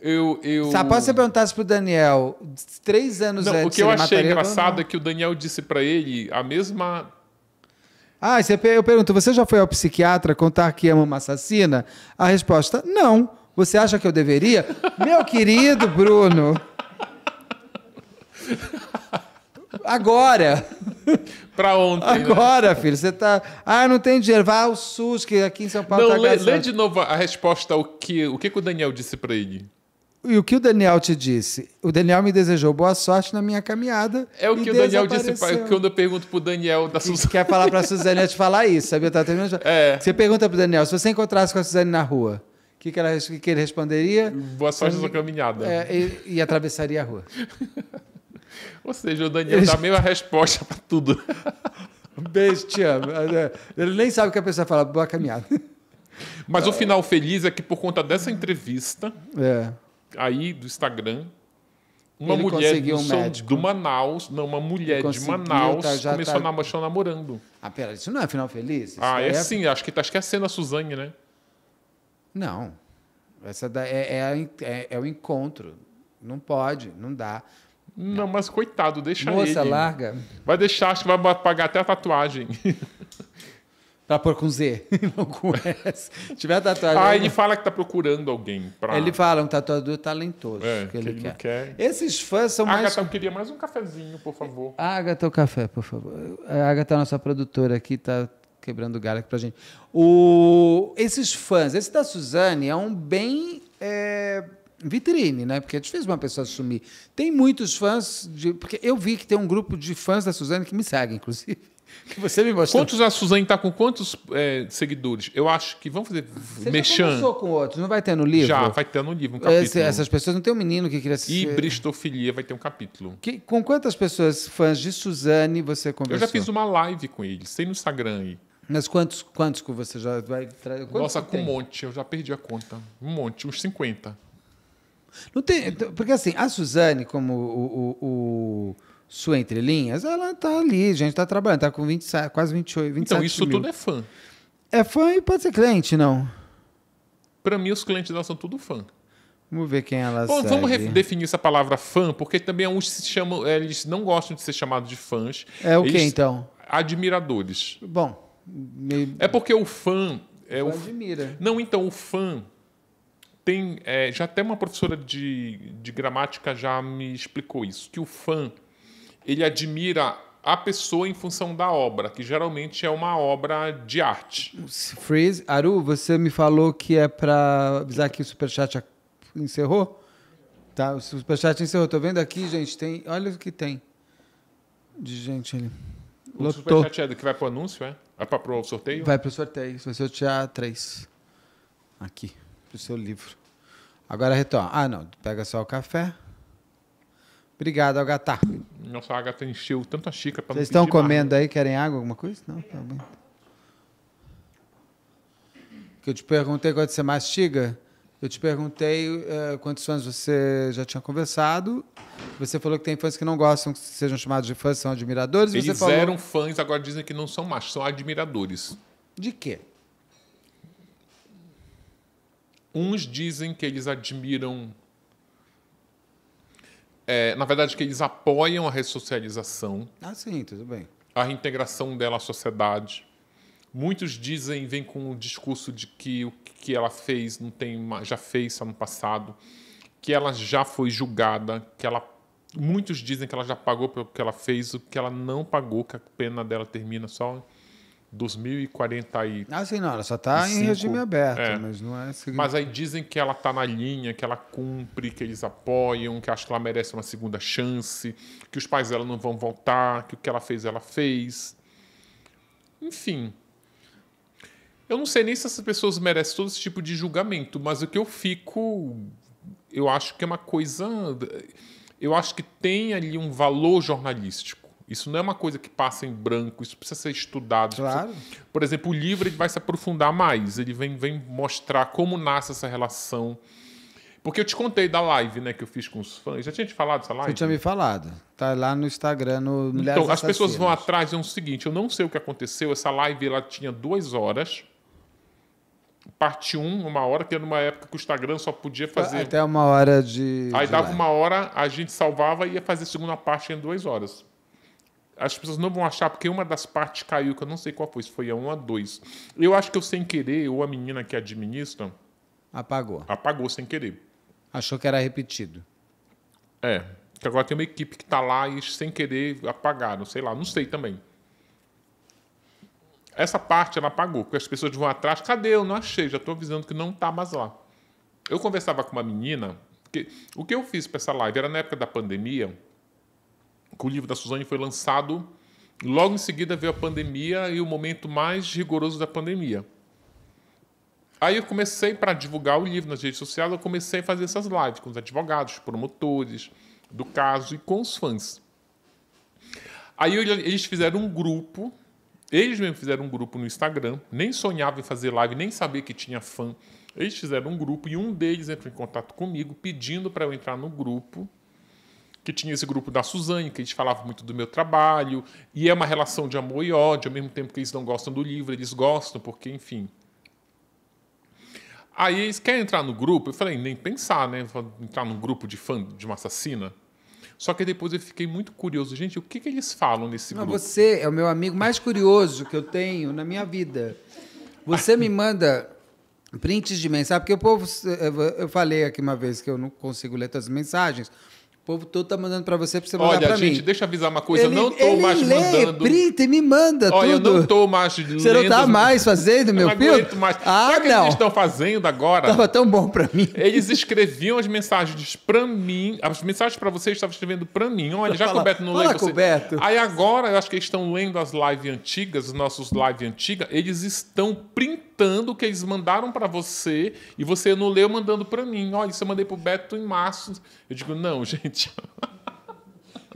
Speaker 2: Eu, eu... Sabe, se você
Speaker 1: perguntasse o Daniel,
Speaker 2: três anos não, antes. O que eu achei engraçado é que o Daniel disse para ele a mesma
Speaker 1: ah, eu pergunto, você já foi ao psiquiatra contar que ama uma assassina? A resposta, não. Você acha que eu deveria? Meu querido Bruno. Agora. Pra ontem. Né? Agora, né? filho, você tá. Ah, não tem dinheiro. Vá ao SUS, que aqui em São Paulo não, tá lê, lê de
Speaker 2: novo a resposta ao que, o que, que o Daniel disse para ele.
Speaker 1: E o que o Daniel te disse? O Daniel me desejou boa sorte na minha caminhada. É o que o Daniel disse é
Speaker 2: quando eu pergunto pro Daniel da Suzane.
Speaker 1: Quer falar pra Suzane te falar isso, sabia? Tá terminando. É. Você pergunta pro Daniel, se você encontrasse com a Suzane na rua,
Speaker 2: que, que, ela, que, ele responderia? Boa sorte na caminhada. É, e,
Speaker 1: e, atravessaria a rua.
Speaker 2: Ou seja, o Daniel ele... dá meio a resposta
Speaker 1: para tudo. Beijo, te amo. Ele nem sabe o que a pessoa fala, boa caminhada. Mas o final
Speaker 2: feliz é que por conta dessa entrevista é. aí do Instagram, uma ele mulher do, um som, do, Manaus, não, uma mulher de tá, Manaus tá, começou tá... a namorar namorando. Ah, pera, isso não é final feliz? Isso ah, é, é sim, acho que tá esquecendo é a Suzane, né?
Speaker 1: Não. Essa é, é, é, é o encontro. Não pode, não dá.
Speaker 2: Não, mas coitado, deixa Moça, ele. Moça, larga. Vai deixar, acho que vai pagar até a tatuagem. Pra
Speaker 1: tá pôr com Z, não
Speaker 2: com S. Tiver tatuagem. Ah, ele fala que tá procurando alguém. Pra... Ele fala, um tatuador talentoso. É, que ele, que ele quer. quer. Esses fãs são Agatha, mais. Agatha, eu queria mais um cafezinho, por favor.
Speaker 1: Agatha, o café, por favor. A Agatha, nossa produtora aqui, tá quebrando galho aqui pra gente. O, esses fãs, esse da Suzane é um bem é, vitrine, né? Porque é difícil uma pessoa assumir. Tem muitos fãs, de, porque eu vi que tem um grupo de fãs da Suzane que me segue, inclusive. Que
Speaker 2: você me mostrou. Quantos a Suzane tá com quantos é, seguidores? Eu acho que vamos fazer você mexendo. Já conversou
Speaker 1: com outros, não vai ter no livro? Já, vai ter
Speaker 2: no livro um capítulo. Esse, essas
Speaker 1: pessoas não tem um menino que queria assistir. E
Speaker 2: bristofilia vai ter um capítulo.
Speaker 1: Que, com quantas pessoas fãs de Suzane você conversou? Eu já fiz
Speaker 2: uma live com eles, tem no Instagram aí.
Speaker 1: Mas quantos, quantos que você já vai
Speaker 2: trazer? Nossa, com um monte, eu já perdi a conta. Um monte, uns 50.
Speaker 1: Não tem, então, porque assim, a Suzane, como o, o, o sua entrelinhas, ela tá ali, a gente tá trabalhando, tá com 20, quase 28, 27 Então, isso mil. tudo é fã. É fã e pode ser cliente, não?
Speaker 2: Para mim, os clientes dela são tudo fã.
Speaker 1: Vamos ver quem elas são. vamos
Speaker 2: definir essa palavra fã, porque também alguns é se chamam, eles não gostam de ser chamados de fãs. É o que então? Admiradores. Bom meio... É porque o fã. É o... admira. Não, então, o fã tem. É, já até uma professora de, de gramática já me explicou isso, que o fã ele admira a pessoa em função da obra, que geralmente é uma obra de arte.
Speaker 1: Freeze, Aru, você me falou que é para avisar que o superchat encerrou? Tá, o superchat encerrou. Tô vendo aqui, gente, tem, olha o que tem de gente ali. Lotou. O superchat
Speaker 2: é do que vai pro anúncio, é? Vai para o sorteio? Vai para o
Speaker 1: sorteio. Você vai três. Aqui, para o seu livro. Agora retorna. Ah, não. Pega só o café. Obrigado, Agatha.
Speaker 2: Nossa, a Agatha encheu tanta xícara para Vocês estão comendo
Speaker 1: mais. aí? Querem água, alguma coisa? Não, tá bom.
Speaker 2: Que eu te perguntei quando você
Speaker 1: mastiga. Eu te perguntei uh, quantos fãs você já tinha conversado. Você falou que tem fãs que não gostam que sejam chamados de fãs, são admiradores. Eles você falou... eram
Speaker 2: fãs, agora dizem que não são mais, são admiradores. De quê? Uns dizem que eles admiram. É, na verdade, que eles apoiam a ressocialização. Ah, sim, tudo bem. A reintegração dela à sociedade. Muitos dizem, vem com o discurso de que o que ela fez, não tem, já fez ano passado, que ela já foi julgada, que ela muitos dizem que ela já pagou pelo que ela fez, o que ela não pagou, que a pena dela termina só em 2040 e Ah, sim, não, ela só está em regime aberto, é. mas não é Mas aí dizem que ela está na linha, que ela cumpre, que eles apoiam, que acho que ela merece uma segunda chance, que os pais dela não vão voltar, que o que ela fez, ela fez. Enfim, eu não sei nem se essas pessoas merecem todo esse tipo de julgamento, mas o que eu fico. Eu acho que é uma coisa. Eu acho que tem ali um valor jornalístico. Isso não é uma coisa que passa em branco, isso precisa ser estudado. Claro. Precisa... Por exemplo, o livro ele vai se aprofundar mais, ele vem, vem mostrar como nasce essa relação. Porque eu te contei da live, né, que eu fiz com os fãs. Já tinha te falado dessa live? Você tinha me
Speaker 1: falado. Tá lá no Instagram, no Mulheres Então, as pessoas vão
Speaker 2: atrás, é o seguinte, eu não sei o que aconteceu, essa live ela tinha duas horas parte 1, uma hora, que era numa época que o Instagram só podia fazer. Até
Speaker 1: uma hora de. Aí dava uma
Speaker 2: hora, a gente salvava e ia fazer a segunda parte em duas horas. As pessoas não vão achar, porque uma das partes caiu, que eu não sei qual foi, se foi a 1 a 2. Eu acho que eu, sem querer, ou a menina que administra. Apagou. Apagou sem querer. Achou que era repetido. É. Que agora tem uma equipe que está lá e, sem querer, apagaram. Sei lá, não sei também. Essa parte ela pagou, porque as pessoas vão atrás, cadê? Eu não achei, já estou avisando que não está mais lá. Eu conversava com uma menina, que, o que eu fiz para essa live era na época da pandemia, que o livro da Suzane foi lançado, logo em seguida veio a pandemia e o momento mais rigoroso da pandemia. Aí eu comecei para divulgar o livro nas redes sociais, eu comecei a fazer essas lives com os advogados, promotores do caso e com os fãs. Aí eles fizeram um grupo eles mesmo fizeram um grupo no Instagram, nem sonhava em fazer live, nem sabia que tinha fã. Eles fizeram um grupo e um deles entrou em contato comigo pedindo para eu entrar no grupo, que tinha esse grupo da Suzane, que eles falavam muito do meu trabalho, e é uma relação de amor e ódio, ao mesmo tempo que eles não gostam do livro, eles gostam, porque, enfim. Aí eles querem entrar no grupo, eu falei, nem pensar, né? Vou entrar num grupo de fã de uma assassina. Só que depois eu fiquei muito curioso. Gente, o que, que eles falam nesse Não, grupo?
Speaker 1: Você é o meu amigo mais curioso que eu tenho na minha vida. Você me manda prints de mensagem, porque o povo. Eu falei aqui uma vez que eu não consigo ler todas as mensagens. O povo todo tá mandando
Speaker 2: para você para você mandar para mim. Olha, gente, deixa eu avisar uma coisa, ele, eu não tô mais lê, mandando. Print,
Speaker 1: me manda Olha, tudo. eu não
Speaker 2: tô mais lendo. Você não tá mais
Speaker 1: fazendo, meu filho? Não aguento
Speaker 2: mais. Ah, Sabe o que eles estão fazendo agora? Tava tão bom para mim. Eles escreviam as mensagens para mim, as mensagens para vocês estavam escrevendo para mim. Olha, já Coberto não lê você. Coberto. Aí agora, eu acho que eles estão lendo as lives antigas, os nossos lives antigas, eles estão printando o que eles mandaram para você e você não leu mandando para mim. Olha, isso eu mandei pro Beto em março. Eu digo: "Não, gente, gente.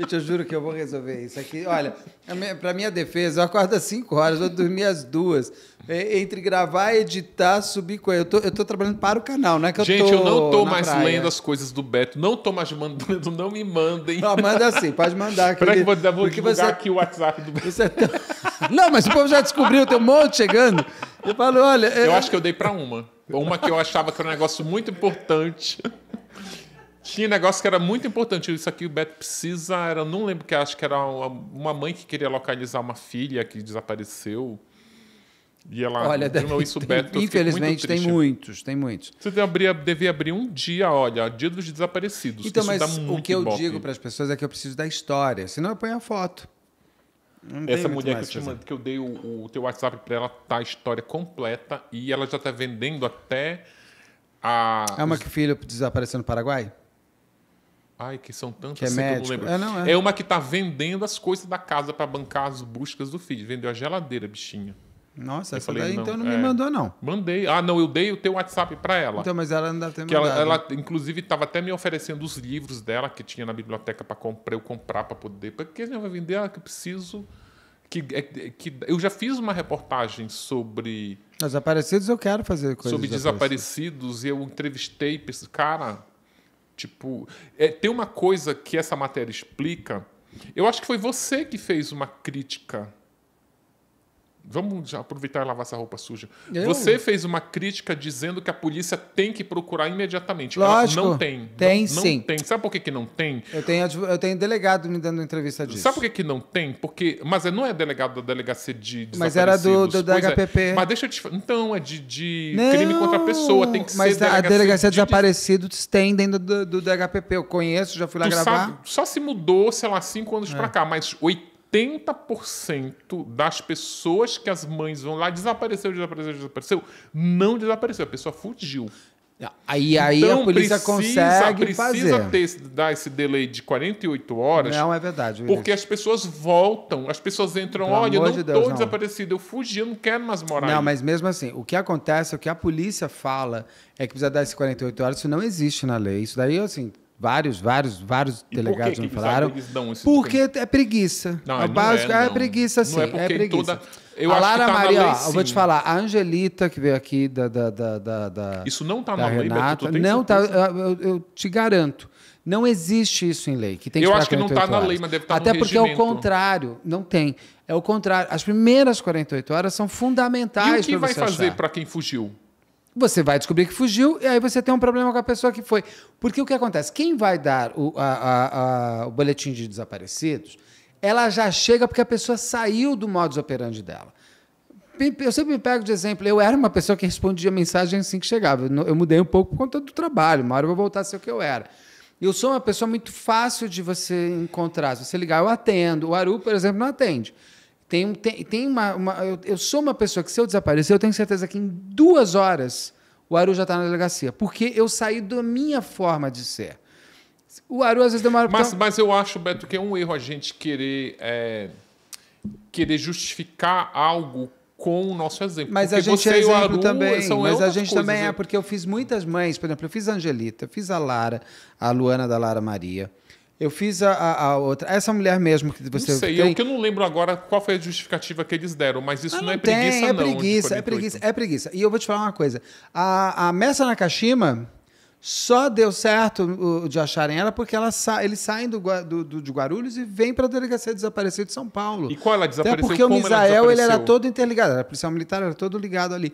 Speaker 2: Gente, eu juro que eu vou resolver isso aqui. Olha, para minha defesa, eu acordo às 5
Speaker 1: horas, vou dormir às duas. É, entre gravar, editar, subir coisa. Eu tô, eu tô trabalhando para o canal, não é que eu Gente, eu não tô mais praia. lendo as
Speaker 2: coisas do Beto. Não tô mais mandando, não me mandem. Não, manda assim, pode mandar. Peraí que vou, eu vou porque você, aqui o WhatsApp do Beto. Você é Não, mas o
Speaker 1: povo já descobriu, tem um monte chegando.
Speaker 2: Eu falo, olha... Eu, é- eu acho que eu dei para uma. Uma que eu achava que era um negócio muito importante. Tinha um negócio que era muito importante. Isso aqui o Beto precisa. Era, não lembro que acho que era uma, mãe que queria localizar uma filha que desapareceu. E ela olha, deve, isso tem, Beto. Infelizmente muito tem muitos, tem muitos. Você deve abrir, deve abrir um dia, olha, dia dos desaparecidos. Então, mas o que eu digo para as pessoas
Speaker 1: é que eu preciso da história, senão eu ponho a foto. Não Essa mulher que eu, te mando,
Speaker 2: que eu dei o, o teu WhatsApp para ela tá a história completa e ela já está vendendo até a. É uma que
Speaker 1: filha filho desapareceu no Paraguai?
Speaker 2: Ai, que são tantas que é, assim que eu não lembro. É, não, é. é uma que tá vendendo as coisas da casa para bancar as buscas do filho. Vendeu a geladeira, bichinha. Nossa, eu essa falei, daí não, então não é. me mandou, não. Mandei. Ah, não, eu dei o teu WhatsApp para ela. Então,
Speaker 1: mas ela não deve ter que mandado. Ela,
Speaker 2: ela inclusive, estava até me oferecendo os livros dela que tinha na biblioteca para comprar, eu comprar para poder. Porque não vai vender, ela ah, que eu preciso. Que, é, que, eu já fiz uma reportagem sobre.
Speaker 1: Desaparecidos, eu quero fazer coisas. Sobre
Speaker 2: desaparecidos, e eu entrevistei. Cara, Tipo, é, tem uma coisa que essa matéria explica. Eu acho que foi você que fez uma crítica Vamos já aproveitar e lavar essa roupa suja. Eu? Você fez uma crítica dizendo que a polícia tem que procurar imediatamente. Lógico. Ela não tem. Tem não, sim. Não tem. Sabe por que, que não tem? Eu tenho, eu
Speaker 1: tenho delegado me dando entrevista disso.
Speaker 2: Sabe por que, que não tem? Porque, mas é, não é delegado da delegacia de Mas era do, do da HPP. É. Mas deixa eu te falar. Então, é de, de crime contra a pessoa. Tem que mas ser delegacia a delegacia de
Speaker 1: desaparecidos de... tem dentro do, do, do, HPP. Eu conheço, já fui lá tu gravar. Sabe,
Speaker 2: só se mudou, sei lá, cinco anos é. pra cá. Mas 80 80% das pessoas que as mães vão lá desapareceu, desapareceu, desapareceu, não desapareceu, a pessoa fugiu. Aí, aí então, a polícia precisa, consegue precisa fazer. Ter, dar esse delay de 48 horas. Não, é verdade. Willis. Porque as pessoas voltam, as pessoas entram, Pelo olha, eu não estou desaparecido, eu fugi, eu não quero mais morar Não, aí. mas
Speaker 1: mesmo assim, o que acontece, o que a polícia fala é que precisa dar esse 48 horas, isso não existe na lei. Isso daí, assim, Vários, vários, vários e delegados por que que não falaram. porque tipo... é preguiça. Não, é não é básico, é, não. é preguiça, sim. Não é, é porque é preguiça. Toda... Eu a Lara tá Maria, ó, eu vou te falar, a Angelita que veio aqui da. da, da, da isso não está na Renata. lei, Beto, Não, tá, eu, eu, te garanto. Não existe isso em lei. Que tem eu acho que não está na lei, mas deve estar tá Até no porque é o contrário, não tem. É o contrário. As primeiras 48 horas são fundamentais. E o que vai fazer para
Speaker 2: quem fugiu?
Speaker 1: Você vai descobrir que fugiu e aí você tem um problema com a pessoa que foi. Porque o que acontece? Quem vai dar o, a, a, a, o boletim de desaparecidos, ela já chega porque a pessoa saiu do modus operandi dela. Eu sempre me pego de exemplo. Eu era uma pessoa que respondia mensagem assim que chegava. Eu mudei um pouco por conta do trabalho. Uma hora eu vou voltar a ser o que eu era. Eu sou uma pessoa muito fácil de você encontrar. Se você ligar, eu atendo. O Aru, por exemplo, não atende. Tem, tem, tem uma. uma eu, eu, sou uma pessoa que, se eu desaparecer, eu tenho certeza que em duas horas o Aru já está na delegacia. Porque eu saí da minha forma de ser.
Speaker 2: O Aru às vezes demora mas, mas eu acho, Beto, que é um erro a gente querer. É, querer justificar algo com o nosso exemplo. Mas porque a gente é exemplo Aru, também. Mas a gente coisas. também é, né?
Speaker 1: porque eu fiz muitas mães, por exemplo, eu fiz a Angelita, eu fiz a Lara, a Luana da Lara Maria. Eu fiz a, a, a, outra. É essa mulher mesmo que você. Não sei, tem... eu que
Speaker 2: eu não lembro agora qual foi a justificativa que eles deram, mas isso ah, não, é não, é tem, preguiça, é não. Preguiça, é preguiça,
Speaker 1: é preguiça. E eu vou te falar uma coisa. A, a Messa Nakashima só deu certo o, de acharem ela porque ela sa eles saem do, do, do, de Guarulhos e vêm para a delegacia desaparecida de São Paulo. E qual ela desapareceu? Até porque o Misael ele era todo interligado, era policial militar, era todo ligado ali.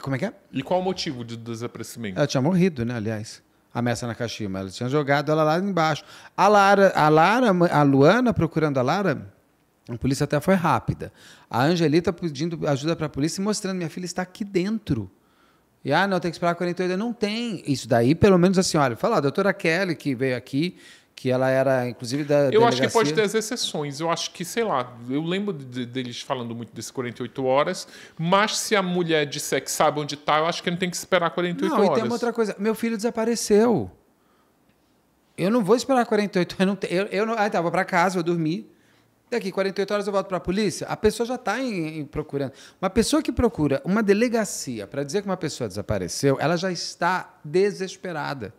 Speaker 1: Como é que é? E qual o motivo do desaparecimento? Ela tinha morrido, né, aliás a Messa Nakashima. eles tinham jogado ela lá embaixo. A Lara, a Lara, a Luana procurando a Lara, a polícia até foi rápida. A Angelita pedindo ajuda para a polícia e mostrando: minha filha está aqui dentro. E, ah, não, tem que esperar 48 Não tem. Isso daí, pelo menos assim, olha, fala, a doutora Kelly, que veio aqui, que ela era, inclusive, da. Eu delegacia. acho que pode ter as
Speaker 2: exceções. Eu acho que, sei lá, eu lembro de, deles falando muito desse 48 horas, mas se a mulher disser que sabe onde está, eu acho que não tem que esperar 48 não, horas. Não, e tem uma outra
Speaker 1: coisa. Meu filho desapareceu. Eu não vou esperar 48 horas. Eu, eu, eu não, ah, tá, vou para casa, vou dormir. Daqui 48 horas eu volto para a polícia. A pessoa já está procurando. Uma pessoa que procura uma delegacia para dizer que uma pessoa desapareceu, ela já está desesperada.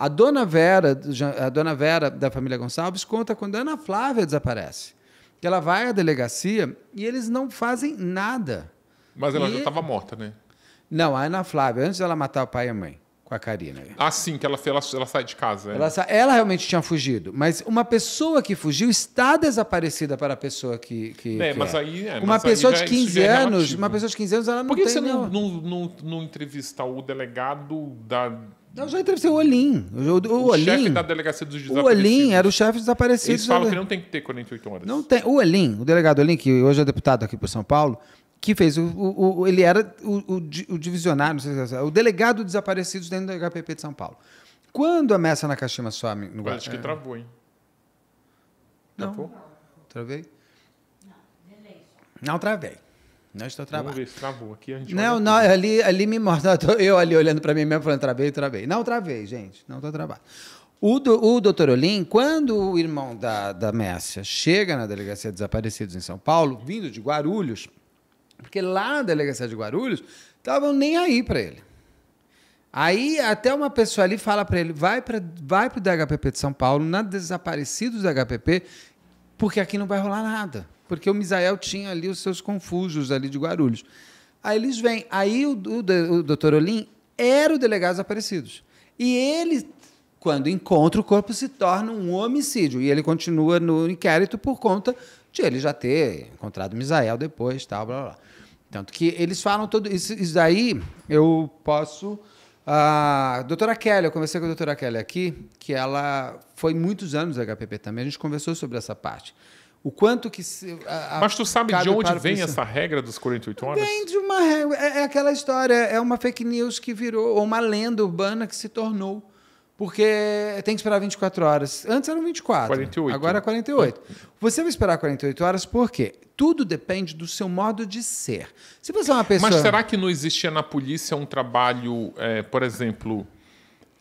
Speaker 1: A dona Vera, a dona Vera da família Gonçalves conta quando a Ana Flávia desaparece. Que ela vai à delegacia e eles não fazem nada. Mas ela e... já estava morta, né? Não, a Ana Flávia, antes dela matar o pai e a mãe com a Karina.
Speaker 2: Ah, sim, que ela, ela, ela sai de casa. É. Ela,
Speaker 1: é. ela, realmente tinha fugido, mas uma pessoa que fugiu está desaparecida para a pessoa que. que, é, que mas é. aí. É, uma mas pessoa aí de 15 é, é, anos, uma pessoa de 15 anos, ela não tem. Por que tem, você não,
Speaker 2: não, não, não entrevista o delegado da
Speaker 1: eu então já entrevistei o Olim.
Speaker 2: O, o, o Olim, chefe da delegacia dos desaparecidos. O Olim
Speaker 1: era o chefe dos desaparecidos. Eles falam que não
Speaker 2: tem que ter 48 horas.
Speaker 1: Não tem. O Olim, o delegado Olim, que hoje é deputado aqui por São Paulo, que fez o, o, o ele era o, o, divisionário, se é, o delegado dos desaparecidos dentro da HPP de São Paulo. Quando a Messa Nakashima some no Guarani? Acho que é. travou, hein? Não. Travou?
Speaker 2: Travei? Não,
Speaker 1: delay. Não, travei. Não estou travado. Vamos ver se travou aqui. A gente não, não, aqui. ali, ali me mostra. Eu ali olhando para mim mesmo, falando, travei, travei. Não, travei, gente. Não estou travado. O, do, o doutor Olim, quando o irmão da, da Mércia chega na Delegacia de Desaparecidos em São Paulo, vindo de Guarulhos, porque lá na Delegacia de Guarulhos, estavam nem aí para ele. Aí até uma pessoa ali fala para ele, vai para vai o DHPP de São Paulo, na Desaparecidos da HPP, porque aqui não vai rolar nada porque o Misael tinha ali os seus confusos ali de Guarulhos. Aí eles vêm. Aí o, o, o doutor Olim era o delegado dos aparecidos. E ele, quando encontra o corpo, se torna um homicídio. E ele continua no inquérito por conta de ele já ter encontrado o Misael depois, tal, blá, blá. Tanto que eles falam todo isso, isso daí, eu posso... A ah, doutora Kelly, eu conversei com a doutora Kelly aqui, que ela foi muitos anos da HPP também, a gente conversou sobre essa parte. O quanto que. Se, a, Mas tu sabe de onde vem isso. essa regra dos 48 horas? Vem de uma. É, é aquela história, é uma fake news que virou, ou uma lenda urbana que se tornou. Porque tem que esperar 24 horas. Antes eram 24. 48. Agora é 48. Você vai esperar 48 horas por quê? Tudo depende do seu modo
Speaker 2: de ser.
Speaker 1: Se você é uma pessoa. Mas será
Speaker 2: que não existia na polícia um trabalho, é, por exemplo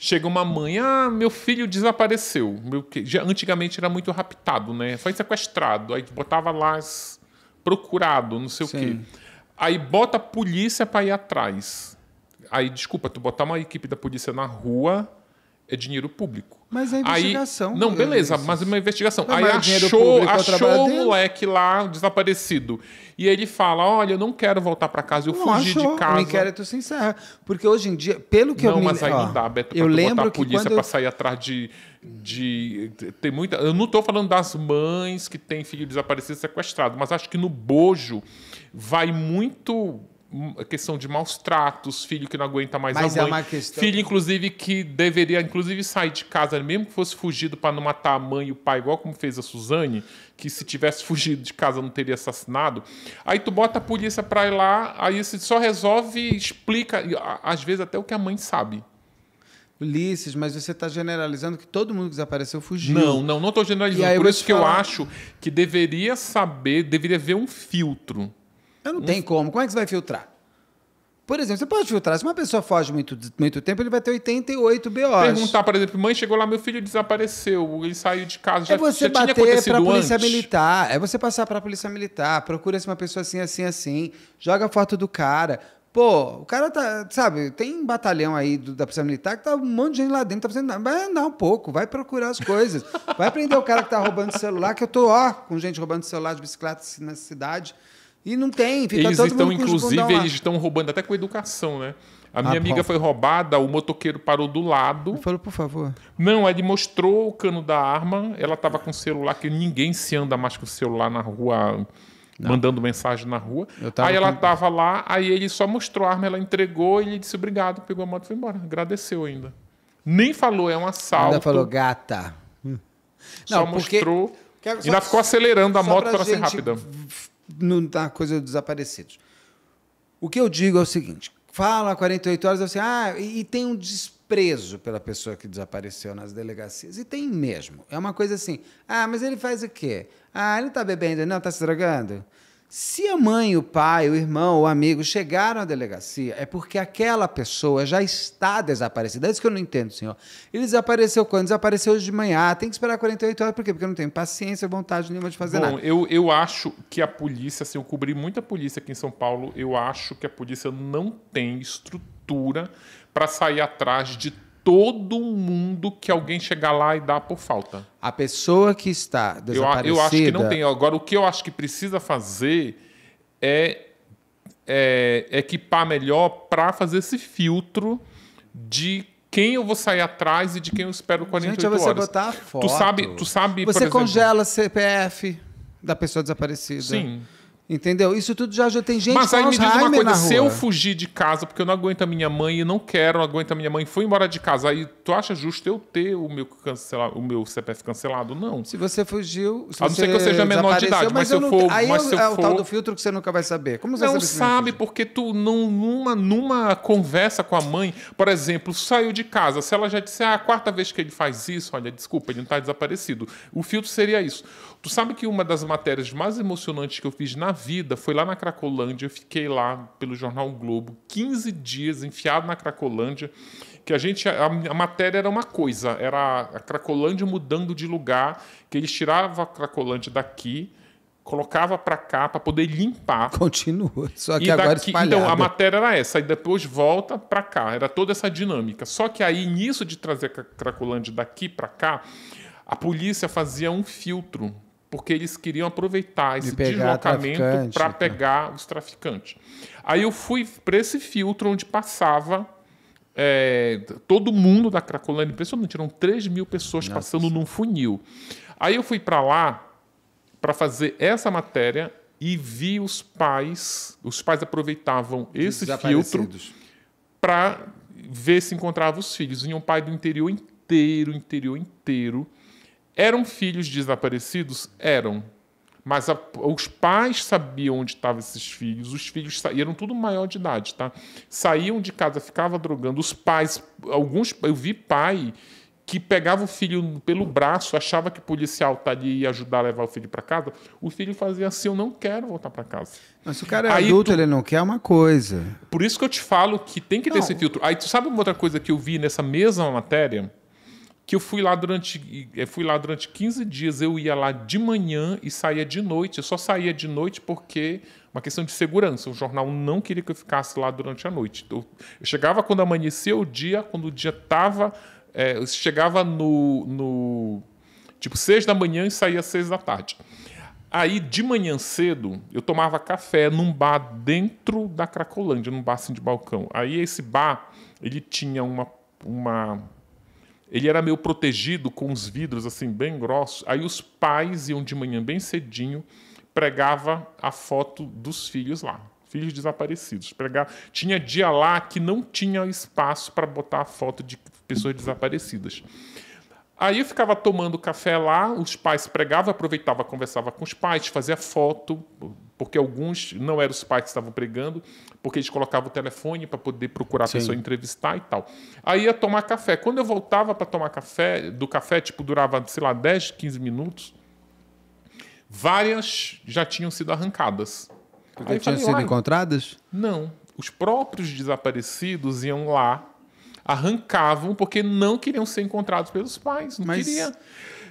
Speaker 2: Chega uma mãe, ah, meu filho desapareceu. Meu, já, antigamente era muito raptado, né? Foi sequestrado. Aí botava lá procurado, não sei Sim. o quê. Aí bota a polícia para ir atrás. Aí, desculpa, tu botar uma equipe da polícia na rua é dinheiro público. Mas é investigação. Aí, não, beleza, é mas é uma investigação. Não, aí é achou, achou o moleque lá desaparecido. E ele fala: Olha, eu não quero voltar para casa, eu não fugi achou. de casa. O inquérito se encerra. Porque hoje em dia, pelo que não, eu me Não, mas aí não dá, Beto, eu lembro botar a polícia para eu... sair atrás de, de. Tem muita. Eu não estou falando das mães que têm filho desaparecido sequestrado, mas acho que no bojo vai muito a questão de maus tratos, filho que não aguenta mais Mas é a mãe. É uma questão... Filho, inclusive, que deveria inclusive sair de casa, mesmo que fosse fugido para não matar a mãe e o pai, igual como fez a Suzane, que se tivesse fugido de casa não teria assassinado. Aí tu bota a polícia para ir lá, aí você só resolve, explica, às vezes até o que a mãe sabe. Ulisses, mas você está generalizando que todo mundo que desapareceu fugiu. Não, não, não estou generalizando. Por isso que falar... eu acho que deveria saber, deveria haver um filtro
Speaker 1: eu não hum. tem como. Como é que você vai filtrar? Por exemplo, você pode filtrar. Se uma pessoa foge muito, muito tempo, ele
Speaker 2: vai ter 88 BOs. Perguntar, por exemplo, mãe, chegou lá, meu filho desapareceu, ele saiu de casa, já, é você já bater tinha a polícia antes.
Speaker 1: militar, é você passar para a polícia militar, procura-se uma pessoa assim, assim, assim, joga a foto do cara. Pô, o cara tá, sabe, tem um batalhão aí do, da polícia militar que tá um monte de gente lá dentro, tá fazendo nada. Vai andar um pouco, vai procurar as coisas. Vai prender o cara que tá roubando celular, que eu tô, ó, com gente roubando celular de bicicleta assim, na cidade. E não tem, fica eles todo estão, mundo Inclusive, eles estão
Speaker 2: roubando até com educação, né? A ah, minha ah, amiga foi roubada, o motoqueiro parou do lado. Ele falou, por favor. Não, ele mostrou o cano da arma. Ela estava com o celular, que ninguém se anda mais com o celular na rua, não. mandando mensagem na rua. Aí ela estava lá, aí ele só mostrou a arma, ela entregou e ele disse obrigado, pegou a moto e foi embora. Agradeceu ainda. Nem falou, é um assalto. Ainda falou, gata. Hum. Só não, porque... mostrou. Quero, só... ainda ficou acelerando a moto para ser rápida
Speaker 1: não coisa dos desaparecidos. O que eu digo é o seguinte: fala 48 horas assim, ah, e, e tem um desprezo pela pessoa que desapareceu nas delegacias. E tem mesmo. É uma coisa assim: ah, mas ele faz o quê? Ah, ele não está bebendo, não, está se drogando? Se a mãe, o pai, o irmão, o amigo chegaram à delegacia, é porque aquela pessoa já está desaparecida. É isso que eu não entendo, senhor. Ele desapareceu quando? Desapareceu hoje de manhã. Ah, tem que esperar 48 horas. Por quê? Porque eu não tenho paciência, vontade nenhuma de fazer Bom, nada. Bom,
Speaker 2: eu, eu acho que a polícia, assim, eu cobri muita polícia aqui em São Paulo, eu acho que a polícia não tem estrutura para sair atrás de todo mundo que alguém chegar lá e dar por falta. A pessoa que está desaparecida... Eu, eu acho que não tem. Agora, o que eu acho que precisa fazer é, é equipar melhor para fazer esse filtro de quem eu vou sair atrás e de quem eu espero 48 Gente, é você horas. botar foto. Tu sabe, tu sabe, Você congela
Speaker 1: CPF da pessoa desaparecida. Sim. Entendeu? Isso tudo já, já tem gente Mas aí me diz uma coisa, se eu
Speaker 2: fugir de casa porque eu não aguento a minha mãe e não quero, não aguento a minha mãe, fui embora de casa, aí tu acha justo eu ter o meu, cancela, o meu CPF cancelado? Não. Se você fugiu... Se a não ser que eu seja menor de idade, mas, mas se eu, não, for... Aí mas é se eu é for... o tal do
Speaker 1: filtro que você nunca vai saber. Como você não sabe,
Speaker 2: porque tu, não, numa, numa conversa com a mãe, por exemplo, saiu de casa, se ela já disser, ah, a quarta vez que ele faz isso, olha, desculpa, ele não está desaparecido. O filtro seria isso. Tu sabe que uma das matérias mais emocionantes que eu fiz na vida foi lá na Cracolândia. Eu fiquei lá pelo Jornal Globo 15 dias enfiado na Cracolândia. Que a gente. A, a matéria era uma coisa, era a Cracolândia mudando de lugar, que eles tiravam a Cracolândia daqui colocava para cá para poder limpar. Continua,
Speaker 1: só que e agora espalhado. Então, a matéria
Speaker 2: era essa, e depois volta para cá. Era toda essa dinâmica. Só que aí, nisso de trazer a Cracolândia daqui para cá, a polícia fazia um filtro porque eles queriam aproveitar esse deslocamento para tá. pegar os traficantes. Aí eu fui para esse filtro onde passava é, todo mundo da Cracolândia. Impressionante, eram 3 mil pessoas Nossa. passando num funil. Aí eu fui para lá para fazer essa matéria e vi os pais. Os pais aproveitavam esse filtro para ver se encontrava os filhos. Vinha um pai do interior inteiro, interior inteiro eram filhos desaparecidos? Eram. Mas a, os pais sabiam onde estavam esses filhos, os filhos saíram tudo maior de idade, tá? Saíam de casa, ficava drogando. Os pais, alguns, eu vi pai que pegava o filho pelo braço, achava que o policial tá ali e ia ajudar a levar o filho para casa, o filho fazia assim, eu não quero voltar para casa. Mas se o cara é Aí adulto, tu... ele
Speaker 1: não quer uma coisa.
Speaker 2: Por isso que eu te falo que tem que ter não. esse filtro. Aí tu sabe uma outra coisa que eu vi nessa mesma matéria? que eu fui lá durante eh, fui lá durante 15 dias, eu ia lá de manhã e saía de noite. Eu só saía de noite porque uma questão de segurança. O jornal não queria que eu ficasse lá durante a noite. eu chegava quando amanhecia o dia, quando o dia estava. É, eh, eu chegava no, no tipo seis da manhã e saía às seis da tarde. Aí, de manhã cedo, eu tomava café num bar dentro da Cracolândia, num bar assim de balcão. Aí, esse bar, ele tinha uma, uma ele era meio protegido com os vidros assim bem grossos. Aí os pais iam de manhã bem cedinho, pregava a foto dos filhos lá, filhos desaparecidos. Pregava. Tinha dia lá que não tinha espaço para botar a foto de pessoas desaparecidas. Aí eu ficava tomando café lá, os pais pregavam, aproveitava, conversava com os pais, fazia foto, porque alguns não eram os pais que estavam pregando, porque eles colocavam o telefone para poder procurar a pessoa entrevistar e tal. Aí ia tomar café. Quando eu voltava para tomar café, do café, tipo, durava, sei lá, 10, 15 minutos, várias já tinham sido arrancadas. Já tinham falei, sido
Speaker 1: encontradas?
Speaker 2: Não. Os próprios desaparecidos iam lá, arrancavam, porque não queriam ser encontrados pelos pais. Não Mas... queria.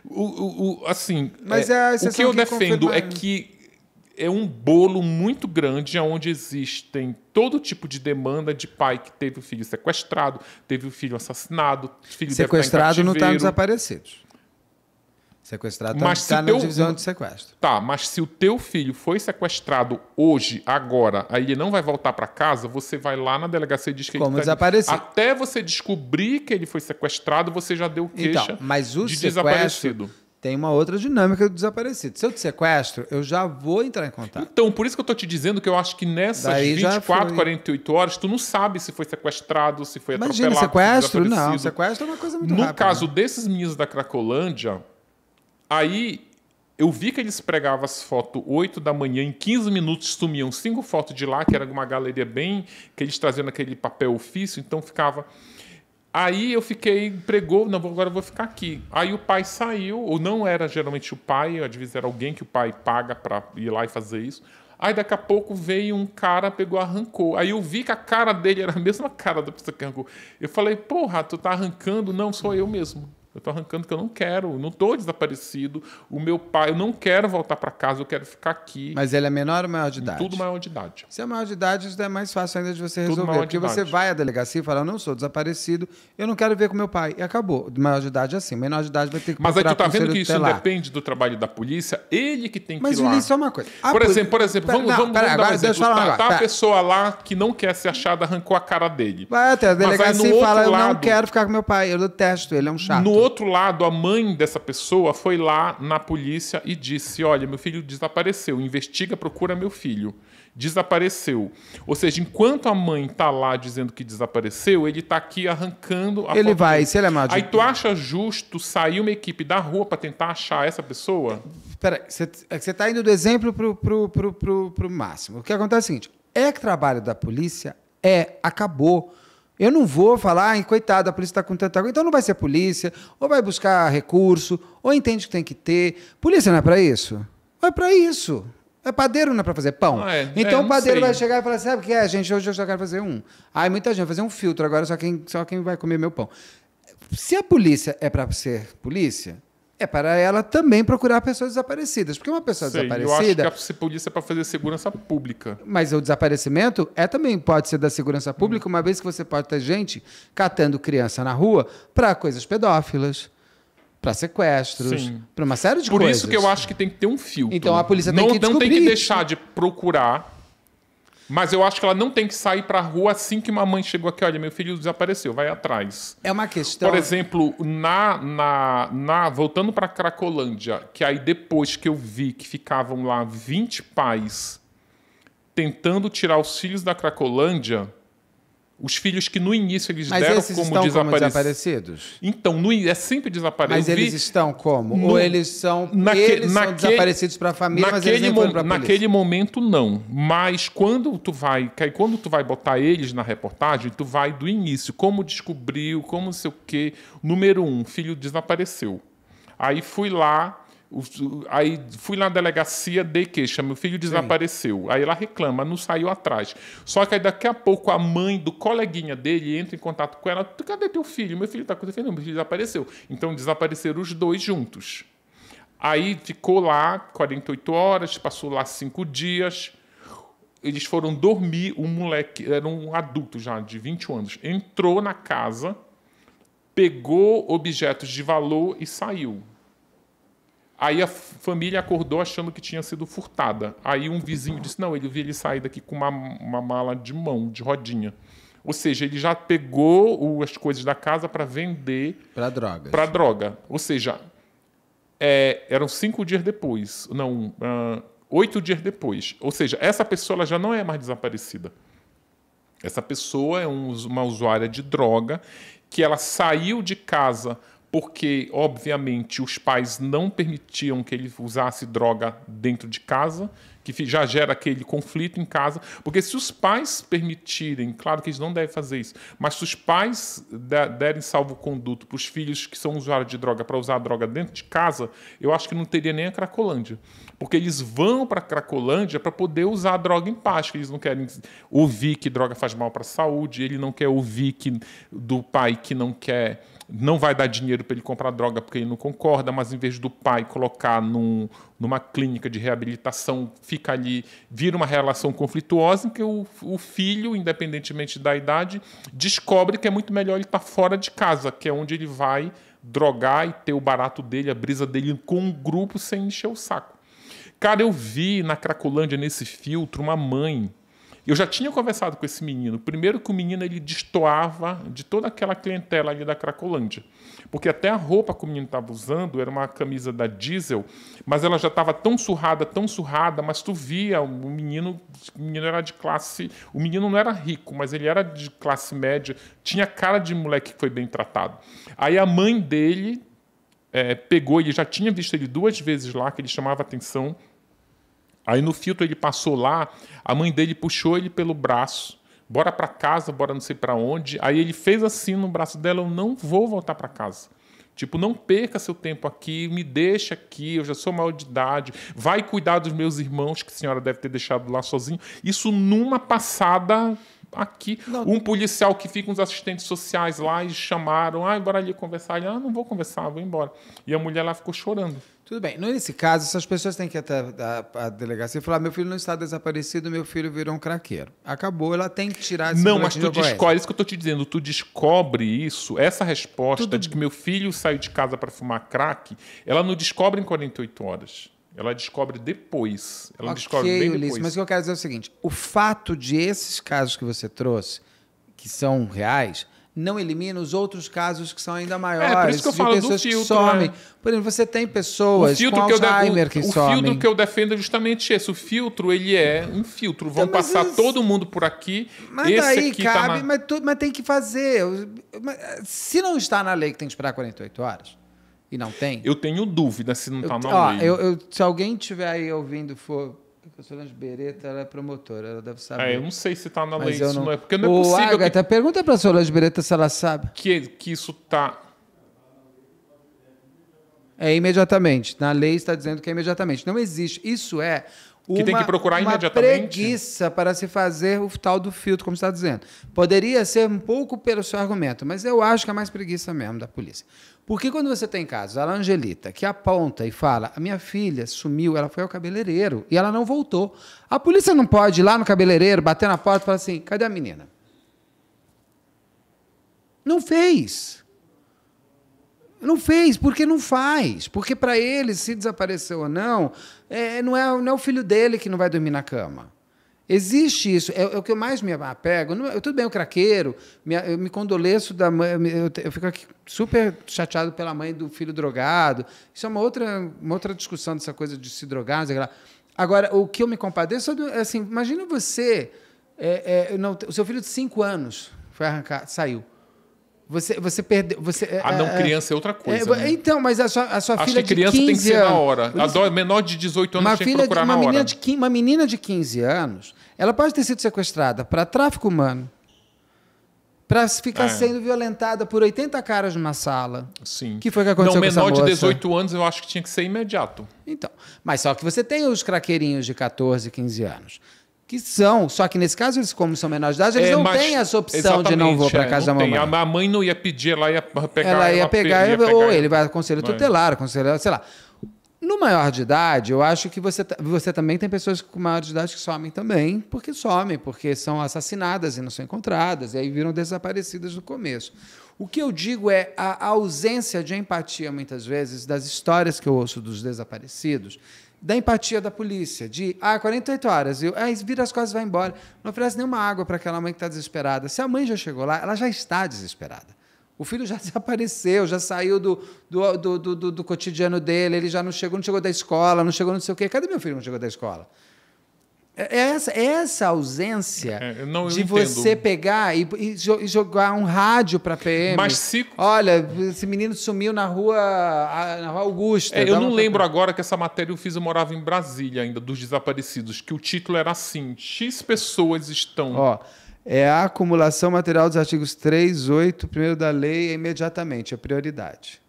Speaker 2: O, o, o assim, mas é, é o que eu defendo é né? que é um bolo muito grande onde existem todo tipo de demanda de pai que teve o filho sequestrado, teve o filho assassinado, filho sequestrado não está
Speaker 1: desaparecido. Sequestrado
Speaker 2: tá mas está se tá na teu... divisão de sequestro. Tá, mas se o teu filho foi sequestrado hoje, agora, aí ele não vai voltar para casa, você vai lá na delegacia e diz que Como ele tá... desaparecido. Até você descobrir que ele foi sequestrado, você já deu então, queixa então, mas o de sequestro... desaparecido
Speaker 1: tem uma outra dinâmica do desaparecido. Se eu te sequestro, eu já vou entrar em contato.
Speaker 2: Então, por isso que eu estou te dizendo que eu acho que nessas Daí 24, 48 horas, tu não sabe se foi sequestrado, se foi Imagina, atropelado. sequestro? Não, sequestro
Speaker 1: é uma coisa muito No rápida, caso
Speaker 2: né? desses meninos da Cracolândia, aí eu vi que eles pregavam as fotos 8 da manhã, em 15 minutos sumiam cinco fotos de lá, que era uma galeria bem... que eles traziam naquele papel ofício, então ficava... Aí eu fiquei, pregou, não, agora eu vou ficar aqui. Aí o pai saiu, ou não era geralmente o pai, às vezes era alguém que o pai paga para ir lá e fazer isso. Aí daqui a pouco veio um cara, pegou, arrancou. Aí eu vi que a cara dele era a mesma cara da pessoa que arrancou. Eu falei, porra, tu tá arrancando? Não, sou eu mesmo. Eu estou arrancando que eu não quero, não estou desaparecido. O meu pai, eu não quero voltar para casa, eu quero ficar aqui. Mas
Speaker 1: ele é menor ou maior de idade? Tudo
Speaker 2: maior de idade. Se é maior de idade, isso é mais fácil ainda de você resolver. Tudo maior de porque idade. você vai
Speaker 1: à delegacia e fala: não sou desaparecido, eu não quero ver com meu pai. E acabou. Maior de idade é assim. Menor de idade vai ter que Mas aí tu está vendo que isso telar.
Speaker 2: depende do trabalho da polícia, ele que tem que Mas, ir lá. Mas, só uma coisa. A por, exemplo, por exemplo, vamos, não, vamos, pera, vamos agora, um exemplo. Tá, tá a pessoa lá que não quer ser achada, arrancou a cara dele. Vai até a delegacia e fala: eu não quero
Speaker 1: ficar com meu pai, eu detesto, ele é um chato.
Speaker 2: No outro lado, a mãe dessa pessoa foi lá na polícia e disse: Olha, meu filho desapareceu, investiga, procura meu filho. Desapareceu. Ou seja, enquanto a mãe está lá dizendo que desapareceu, ele está aqui arrancando a Ele vai, dele. se ele é mal Aí tu acha justo sair uma equipe da rua para tentar achar essa pessoa?
Speaker 1: Peraí, você é está indo do exemplo para o pro, pro, pro, pro máximo. O que acontece é o seguinte: é trabalho da polícia? É, acabou. Eu não vou falar, ah, coitado, a polícia está com tanta coisa. Então não vai ser a polícia, ou vai buscar recurso, ou entende que tem que ter. Polícia não é para isso? é para isso. É padeiro não é para fazer pão. Ah, é. Então é, o padeiro vai chegar e falar: sabe o que é, gente? Hoje eu só quero fazer um. Aí muita gente vai fazer um filtro agora, só quem, só quem vai comer meu pão. Se a polícia é para ser polícia, é para ela também procurar
Speaker 2: pessoas desaparecidas. Porque
Speaker 1: uma pessoa Sei, desaparecida. Eu
Speaker 2: acho que a polícia é para fazer segurança pública.
Speaker 1: Mas o desaparecimento é também pode ser da segurança pública, hum. uma vez que você pode ter gente catando criança na rua para coisas pedófilas. Para sequestros, para uma série de Por coisas. Por isso que eu acho
Speaker 2: que tem que ter um filtro. Então a polícia tem que Não tem que deixar de procurar mas eu acho que ela não tem que sair para a rua assim que uma mãe chegou aqui, olha, meu filho desapareceu, vai atrás. É uma questão. Por exemplo, na na, na voltando para Cracolândia, que aí depois que eu vi que ficavam lá 20 pais tentando tirar os filhos da Cracolândia, os filhos que no início eles Mas deram como, estão desaparecidos. como desaparecidos. Então, no, é sempre desaparecido. Mas eles estão como? No, Ou eles são, naque, eles naque, são desaparecidos para a família, naquele, mas eles mo Naquele momento, não. Mas quando tu vai quando tu vai botar eles na reportagem, tu vai do início. Como descobriu, como sei o quê. Número um, filho desapareceu. Aí fui lá Aí fui na delegacia, dei queixa, meu filho desapareceu. Sim. Aí ela reclama, não saiu atrás. Só que aí daqui a pouco a mãe do coleguinha dele entra em contato com ela: cadê teu filho? Meu filho está com Não, meu filho desapareceu. Então desapareceram os dois juntos. Aí ficou lá 48 horas, passou lá cinco dias. Eles foram dormir. Um moleque, era um adulto já, de 21 anos, entrou na casa, pegou objetos de valor e saiu Aí a família acordou achando que tinha sido furtada. Aí um vizinho disse: Não, ele viu ele sair daqui com uma, uma mala de mão, de rodinha. Ou seja, ele já pegou as coisas da casa para vender. Para droga. Para droga. Ou seja, é, eram cinco dias depois. Não, uh, oito dias depois. Ou seja, essa pessoa já não é mais desaparecida. Essa pessoa é um, uma usuária de droga que ela saiu de casa porque, obviamente, os pais não permitiam que ele usasse droga dentro de casa, que já gera aquele conflito em casa. Porque se os pais permitirem, claro que eles não devem fazer isso, mas se os pais derem salvo-conduto para os filhos que são usuários de droga para usar a droga dentro de casa, eu acho que não teria nem a Cracolândia. Porque eles vão para a Cracolândia para poder usar a droga em paz, que eles não querem ouvir que droga faz mal para a saúde, ele não quer ouvir que do pai que não quer não vai dar dinheiro para ele comprar droga porque ele não concorda, mas em vez do pai colocar num, numa clínica de reabilitação, fica ali, vira uma relação conflituosa em que o, o filho, independentemente da idade, descobre que é muito melhor ele estar tá fora de casa, que é onde ele vai drogar e ter o barato dele, a brisa dele com um grupo sem encher o saco. Cara, eu vi na Cracolândia, nesse filtro, uma mãe eu já tinha conversado com esse menino. Primeiro que o menino ele destoava de toda aquela clientela ali da Cracolândia. Porque até a roupa que o menino estava usando era uma camisa da Diesel, mas ela já estava tão surrada, tão surrada, mas tu via, o menino, o menino era de classe, o menino não era rico, mas ele era de classe média, tinha cara de moleque que foi bem tratado. Aí a mãe dele é, pegou, ele já tinha visto ele duas vezes lá, que ele chamava atenção, Aí no filtro ele passou lá, a mãe dele puxou ele pelo braço. Bora para casa, bora não sei para onde. Aí ele fez assim no braço dela, eu não vou voltar para casa. Tipo, não perca seu tempo aqui, me deixa aqui, eu já sou maior de idade, vai cuidar dos meus irmãos que a senhora deve ter deixado lá sozinho. Isso numa passada aqui. Não. Um policial que fica com os assistentes sociais lá e chamaram, ah, bora ali conversar. Ele, ah, não vou conversar, vou embora. E a mulher lá ficou chorando. Tudo bem. Nesse
Speaker 1: caso, essas pessoas têm que ir até a, a delegacia e falar: meu filho não está desaparecido, meu filho virou um craqueiro. Acabou, ela tem que tirar esse Não, mas tu descobre,
Speaker 2: é isso que eu estou te dizendo, tu descobre isso, essa resposta Tudo de que meu filho saiu de casa para fumar crack, ela não descobre em 48 horas. Ela descobre depois. Ela okay, descobre bem Ulisses, depois. Mas o
Speaker 1: que eu quero dizer é o seguinte: o fato de esses casos que você trouxe, que são reais, não elimina os outros casos que são ainda maiores. É, por isso que eu falo pessoas do filtro, que né? somem. Né? Por exemplo, você tem pessoas com Alzheimer que, eu, que o somem. O filtro que
Speaker 2: eu defendo é justamente esse. O filtro, ele é um filtro. Vão então, passar isso... todo mundo por aqui. Mas esse daí aqui tá cabe, tá na...
Speaker 1: mas, tu, mas tem que fazer. Se não está na lei que tem que esperar 48 horas,
Speaker 2: e não tem? Eu tenho dúvida se não está na lei. Eu,
Speaker 1: eu, se alguém estiver aí ouvindo for. A Solange Beretta ela é promotora, ela deve saber. É, eu não sei se está na lei, isso não... não... é. Porque não é o possível. Agatha, que... pergunta para a Solange Beretta se ela sabe.
Speaker 2: Que, que isso está.
Speaker 1: É imediatamente. Na lei está dizendo que é imediatamente. Não existe. Isso é uma, que tem que procurar uma imediatamente. preguiça para se fazer o tal do filtro, como está dizendo. Poderia ser um pouco pelo seu argumento, mas eu acho que é mais preguiça mesmo da polícia. Porque quando você tem tá casos, a Angelita, que aponta e fala: a minha filha sumiu, ela foi ao cabeleireiro e ela não voltou. A polícia não pode ir lá no cabeleireiro, bater na porta e falar assim: cadê a menina? Não fez. Não fez, porque não faz. Porque para ele, se desapareceu ou não, é, não, é, não é o filho dele que não vai dormir na cama. Existe isso, é, é, o que eu mais me apego. É, eu, tudo bem, eu craqueiro, me, eu me condoleço da mãe, eu, eu, fico aqui super chateado pela mãe do filho drogado. Isso é uma outra, uma outra discussão dessa coisa de se drogar. Agora, o que eu me compadeço é, é assim: imagina você, é, é, não, o seu filho de 5 anos foi arrancar, saiu. Você, você perdeu. Você, ah, não, é, criança é outra é, coisa. É, né? Então, mas a sua, a sua Acho filha. Acho que criança de 15 tem que ser anos, na hora.
Speaker 2: menor de 18 anos uma tem que procurar de, uma na menina hora.
Speaker 1: De uma menina de 15 anos, ela pode ter sido sequestrada para tráfico humano, para ficar é. sendo
Speaker 2: violentada por 80 caras numa sala. Sim. Que foi que aconteceu Não, menor de 18 anos eu acho que tinha que ser imediato.
Speaker 1: Então, mas só que você tem os craqueirinhos de 14, 15 anos. Que são, só que nesse caso, eles, como são menores de idade, eles é, não mas, têm essa opção de não vou para é, casa da mamãe. Tem.
Speaker 2: A mãe não ia pedir, ela ia pegar. Ela ia, ela pegar, ia, ia pegar, ou ele vai conselho tutelar,
Speaker 1: conselho, sei lá. No maior de idade, eu acho que você, você também tem pessoas com maior de idade que somem também, porque somem, porque são assassinadas e não são encontradas, e aí viram desaparecidas no começo. O que eu digo é a ausência de empatia, muitas vezes, das histórias que eu ouço dos desaparecidos da empatia da polícia, de ah, 48 horas, viu? ah, vira as coisas e vai embora. Não oferece nenhuma água para aquela mãe que está desesperada. Se a mãe já chegou lá, ela já está desesperada. O filho já desapareceu, já saiu do, do, do, do, do cotidiano dele, ele já não chegou, não chegou da escola, não chegou não sei o quê. Cadê meu filho não chegou da escola? É, é essa, é essa ausência
Speaker 2: é, não, de entendo. você
Speaker 1: pegar e, e, e, jogar um rádio para PM. Mas se... Olha, esse menino sumiu na rua, na rua Augusta. É, eu não lembro
Speaker 2: pra... agora que essa matéria eu fiz, eu morava em Brasília ainda, dos desaparecidos, que o título era assim: X pessoas estão. Ó,
Speaker 1: é a acumulação material dos artigos 3, 8, primeiro da lei, imediatamente, é prioridade.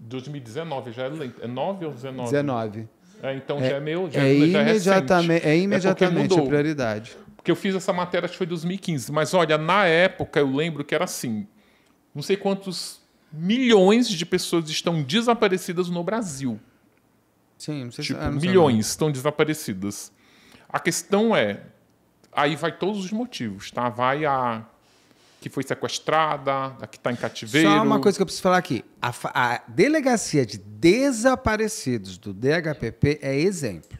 Speaker 2: 2019, já é, lei, é 9 ou 19? 19. É, então já é, é meu, é já é, imediatamente, é, é imediatamente a prioridade. Porque eu fiz essa matéria, acho que foi 2015. Mas olha, na época eu lembro que era assim: não sei quantos milhões de pessoas estão desaparecidas no Brasil. Sim, não sei tipo, se... É, não milhões estão desaparecidas. A questão é, aí vai todos os motivos, tá? Vai a que foi sequestrada, a que está em cativeiro. Só uma coisa
Speaker 1: que eu preciso falar aqui. A, a delegacia de desaparecidos do DHPP é exemplo.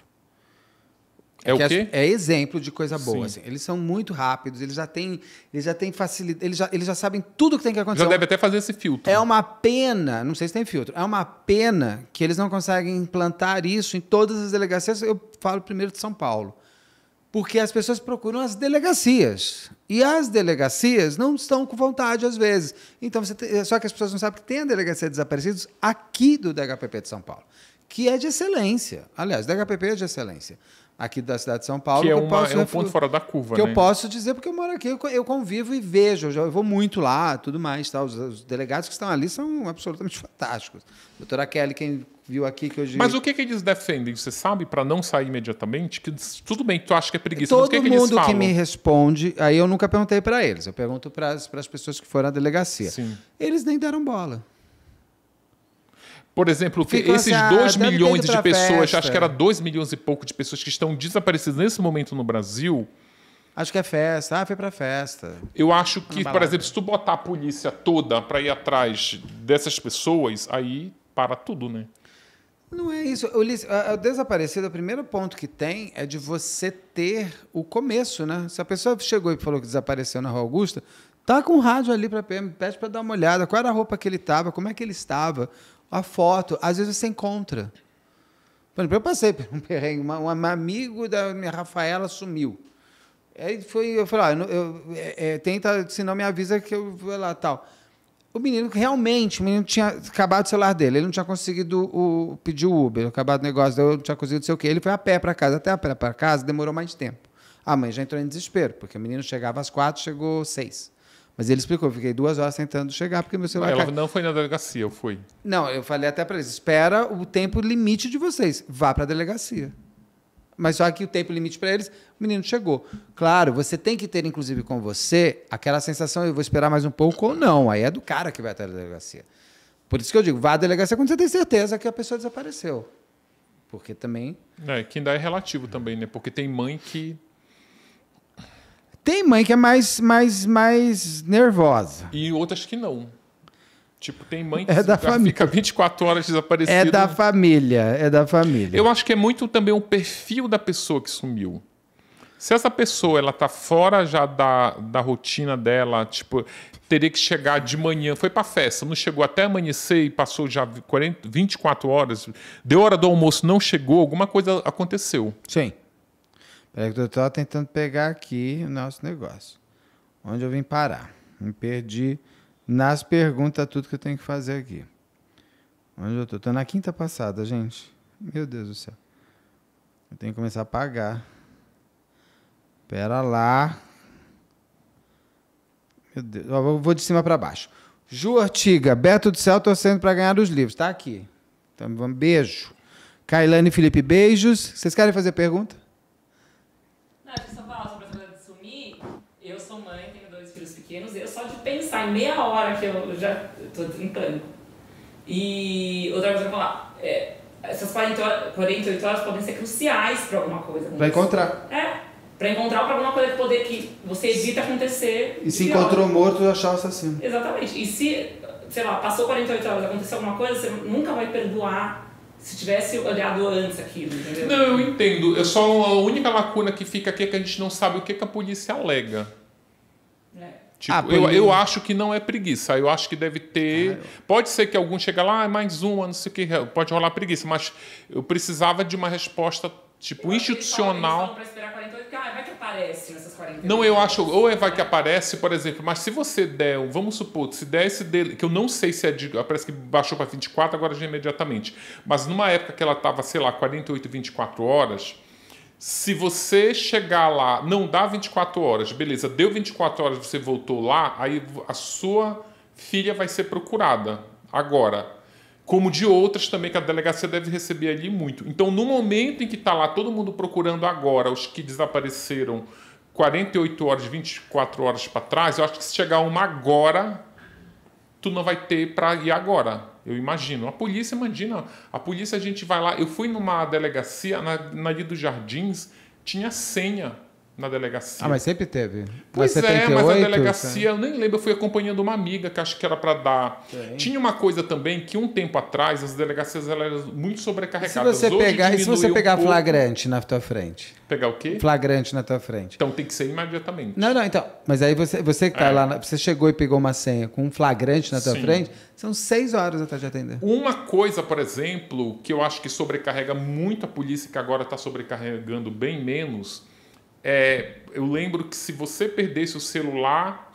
Speaker 1: É o é quê? É, exemplo de coisa boa. Assim. Eles são muito rápidos, eles já têm, eles já têm facilidade, eles já, eles já sabem tudo o que tem que acontecer. Já deve até fazer esse filtro. É uma pena, não sei se tem filtro, é uma pena que eles não conseguem implantar isso em todas as delegacias. Eu falo primeiro de São Paulo. Porque as pessoas procuram as delegacias. E as delegacias não estão com vontade, às vezes. Então, tem, eh, só que as pessoas não sabem que tem a delegacia de desaparecidos aqui do DHPP de São Paulo, que é de excelência. Aliás, o DHPP é de excelência aqui da cidade de São Paulo. Que, é, uma, posso, é um ponto fora
Speaker 2: da curva. Que né? eu posso
Speaker 1: dizer, porque eu moro aqui, eu convivo e vejo, eu, já, eu vou muito lá, tudo mais. Tá? Os, os, delegados que estão ali são absolutamente fantásticos. Doutora Kelly, quem viu aqui que hoje... Mas
Speaker 2: o que, que eles defendem? Você sabe, para não sair imediatamente? Que, tudo bem, tu acha que é preguiça, Todo o que, que eles falam? Todo mundo que me
Speaker 1: responde, aí eu nunca perguntei para eles, eu pergunto para as pessoas que foram à delegacia. Sim. Eles nem deram bola.
Speaker 2: Por exemplo, esses 2 milhões de pessoas, festa. acho que era 2 milhões e pouco de pessoas que estão desaparecidas nesse momento no Brasil. Acho
Speaker 1: que é festa. Ah, foi pra festa.
Speaker 2: Eu acho que, por exemplo, se tu botar a polícia toda para ir atrás dessas pessoas, aí para tudo, né?
Speaker 1: Não é isso. o desaparecido, desaparecida, o primeiro ponto que tem é de você ter o começo, né? Se a pessoa chegou e falou que desapareceu na Rua Augusta, tá com o rádio ali para PM, pede para dar uma olhada, qual era a roupa que ele estava, como é que ele estava, a foto. Às vezes você encontra. Por exemplo, eu passei por um perrengue, um amigo da minha Rafaela sumiu. Aí foi, eu falei, ah, eu, é, é, tenta, senão me avisa que eu vou lá tal. O menino realmente, o menino tinha acabado o celular dele, ele não tinha conseguido o, pedir o Uber, acabado o negócio, eu não tinha conseguido sei o quê. Ele foi a pé para casa, até a pé para casa demorou mais tempo. A mãe já entrou em desespero, porque o menino chegava às quatro, chegou às seis. Mas ele explicou, eu fiquei duas horas tentando chegar, porque meu celular. Ela cai.
Speaker 2: não foi na delegacia, eu fui.
Speaker 1: Não, eu falei até para eles: espera o tempo limite de vocês, vá para a delegacia. Mas só que o tempo limite para eles, o menino chegou. Claro, você tem que ter, inclusive, com você, aquela sensação, eu vou esperar mais um pouco ou não. Aí é do cara que vai até a delegacia. Por isso que eu digo, vá à delegacia quando você tem certeza que a pessoa desapareceu.
Speaker 2: Porque também. É, quem dá é relativo também, né? Porque tem mãe que
Speaker 1: tem mãe que é mais, mais, mais nervosa.
Speaker 2: E outras que não. Tipo, tem mãe que é da fica 24 horas desaparecida. É da
Speaker 1: família, é da família.
Speaker 2: Eu acho que é muito também o perfil da pessoa que sumiu. Se essa pessoa ela tá fora já da, da rotina dela, tipo, teria que chegar de manhã, foi pra festa, não chegou até amanhecer e passou já 40, 24 horas, deu hora do almoço, não chegou, alguma coisa aconteceu. Sim.
Speaker 1: Peraí que eu estou tá tentando pegar aqui o nosso negócio. Onde eu vim parar? Me perdi nas perguntas tudo que eu tenho que fazer aqui. Onde eu tô? Tô na quinta passada, gente. Meu Deus do céu. Eu tenho que começar a pagar. Pera lá. Meu Deus. Eu vou de cima para baixo. Ju Ortiga, Beto do céu, torcendo para ganhar os livros. Tá aqui. Então, beijo. Kailane e Felipe, beijos. Vocês querem fazer pergunta?
Speaker 2: Não, deixa eu só falar sobre essa coisa de sumir. Eu sou mãe, tenho dois filhos pequenos, eu só de pensar em meia hora que eu já tô em pânico. E outra coisa que eu vou falar, é, essas 48 horas podem ser cruciais para alguma coisa. Para encontrar. É, para encontrar pra alguma coisa que, poder, que você evita acontecer. E se pior. encontrou
Speaker 1: morto, achar o assassino.
Speaker 2: Exatamente. E se, sei lá, passou 48 horas aconteceu alguma coisa, você nunca vai perdoar se tivesse olhado antes aquilo, entendeu? Não, eu entendo. Eu só a única lacuna que fica aqui é que a gente não sabe o que, que a polícia alega. É. Tipo, ah, eu, eu acho que não é preguiça. Eu acho que deve ter. Ah, eu... Pode ser que algum chega lá, ah, é mais uma, não sei o que. Pode rolar preguiça, mas eu precisava de uma resposta Tipo, eu institucional. Que esperar 48, porque, ah, vai que aparece nessas 48 não, eu acho, ou é vai que aparece, por exemplo, mas se você der, vamos supor, se der esse dele, que eu não sei se é de. Parece que baixou para 24 agora já é imediatamente. Mas numa época que ela estava, sei lá, 48, 24 horas, se você chegar lá, não dá 24 horas, beleza, deu 24 horas, você voltou lá, aí a sua filha vai ser procurada. Agora, como de outras também que a delegacia deve receber ali muito. Então, no momento em que está lá todo mundo procurando agora os que desapareceram 48 horas, 24 horas para trás, eu acho que se chegar uma agora, tu não vai ter para ir agora. Eu imagino. A polícia, imagina. A polícia, a gente vai lá. Eu fui numa delegacia, na, na dos Jardins, tinha senha na delegacia. Ah, mas sempre
Speaker 1: teve. Pois mas 78, é, mas a delegacia,
Speaker 2: é. eu nem lembro, eu fui acompanhando uma amiga que acho que era para dar. Sim. Tinha uma coisa também que um tempo atrás as delegacias eram muito sobrecarregadas. E se você Hoje pegar, se você pegar um
Speaker 1: flagrante na tua frente? Pegar o quê? Flagrante na tua frente.
Speaker 2: Então tem que ser imediatamente.
Speaker 1: Não, não, então, mas aí você, você que tá é. lá, você chegou e pegou uma senha com um flagrante na tua Sim. frente, são seis horas até de atender.
Speaker 2: Uma coisa, por exemplo, que eu acho que sobrecarrega muito a polícia, que agora está sobrecarregando bem menos, é, eu lembro que se você perdesse o celular,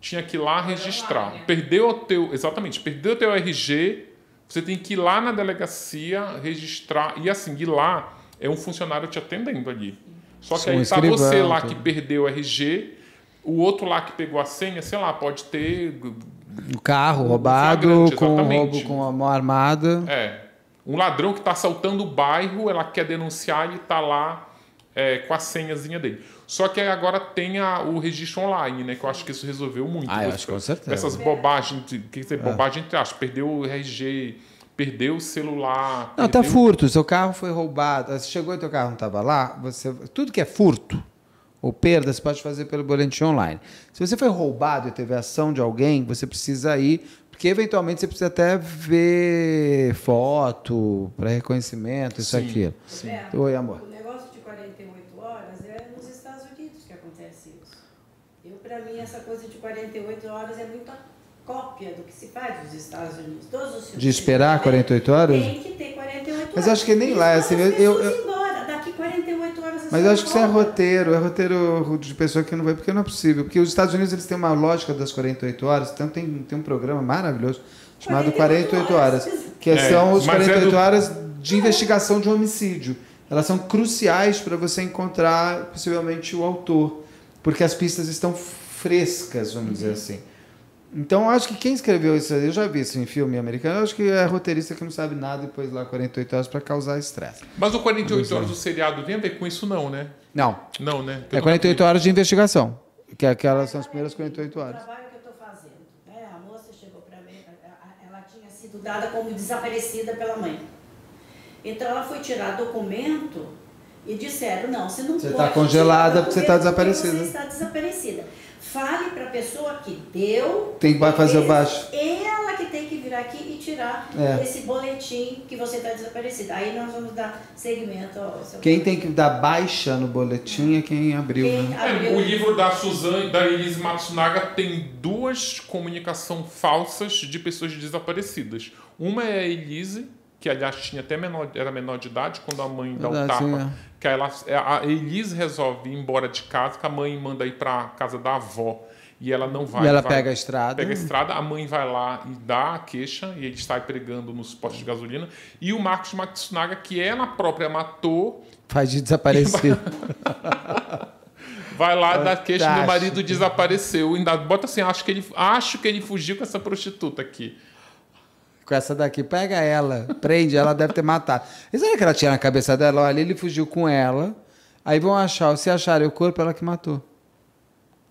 Speaker 2: tinha que ir lá registrar. Lá, né? Perdeu o teu, exatamente, perdeu o teu RG, você tem que ir lá na delegacia registrar e assim, ir lá é um funcionário te atendendo ali. Só que Sim, aí tá você lá que perdeu o RG, o outro lá que pegou a senha, sei lá, pode ter o
Speaker 1: carro roubado, grande, com roubo com a mão armada.
Speaker 2: É. Um ladrão que está assaltando o bairro, ela quer denunciar e está lá é, com a senhazinha dele. Só que agora tem a, o registro online, né? Que eu acho que isso resolveu muito. Ah, acho com certeza. Essas é. bobagens, que dizer, é. bobagem entre aspas, perdeu o RG, perdeu o celular. Não, tá perdeu... tá furto,
Speaker 1: seu carro foi roubado. Você chegou e teu carro não estava lá, você. Tudo que é furto ou perda, você pode fazer pelo boletim online. Se você foi roubado e teve ação de alguém, você precisa ir, porque eventualmente você precisa até ver foto para reconhecimento, isso sim, aquilo. Sim. É. Oi, amor. 48 horas é nos Estados Unidos que acontece isso. Eu, para mim, essa coisa de 48 horas é muito cópia do que se faz nos Estados Unidos. Todos os de esperar 48 horas? Tem que ter 48 horas. Mas acho que nem lá. Assim, eu, eu, eu... embora, daqui 48 horas. você Mas eu acho que isso é roteiro, é roteiro de pessoa que não vai, porque não é possível. Porque os Estados Unidos eles têm uma lógica das 48 horas, então tem, tem um programa maravilhoso chamado 48, 48 horas, horas, que é, são é, os 48 é do... horas de investigação de homicídio elas são cruciais para você encontrar possivelmente o autor, porque as pistas estão frescas, vamos uhum. dizer assim. Então, acho que quem escreveu isso, eu já vi isso em filme americano, acho que é roteirista que não sabe nada e pôs lá 48 horas para causar estresse. Mas o 48 é. horas do
Speaker 2: seriado tem a ver com isso, não, né? Não. Não, né? Eu é 48 horas de
Speaker 1: investigação, que é aquelas são as primeiras 48 horas. O trabalho que eu estou fazendo.
Speaker 3: Né? a moça chegou para mim,
Speaker 2: ela tinha sido dada como desaparecida pela mãe. Então ela foi tirar documento e disseram, não, você não você tá pode. Você está congelada porque você está desaparecida. Você está
Speaker 1: desaparecida. Fale para a pessoa que deu. Tem que fazer o baixo. Ela que tem que vir aqui e tirar é. esse boletim que você está desaparecida. Aí nós vamos dar segmento ao seu Quem boletim. tem que dar baixa no boletim é quem abriu. Quem né? abriu. É, o livro da Suzane
Speaker 2: da Elise Matsunaga tem duas comunicações falsas de pessoas desaparecidas. Uma é a Elise que aliás tinha até menor, era menor de idade quando a mãe dá Verdade, o tapa. Sim, é. Que ela, é, a Elis resolve ir embora de casa, que a mãe manda ir para casa da avó. E ela não vai. E ela vai, pega a estrada. Pega a estrada, a mãe vai lá e dá a queixa, e ele está pregando nos postos de gasolina. E o Marcos Matsunaga, que ela é própria matou.
Speaker 1: Faz de desaparecido.
Speaker 2: vai lá dar queixa, meu marido desapareceu. Ainda bota assim, acho que ele, acho que ele fugiu com essa prostituta aqui
Speaker 1: com essa daqui, pega ela, prende, ela deve ter matado. E será que ela tinha na cabeça dela? Olha, ele fugiu com ela, aí vão achar, se acharem o corpo, ela que matou.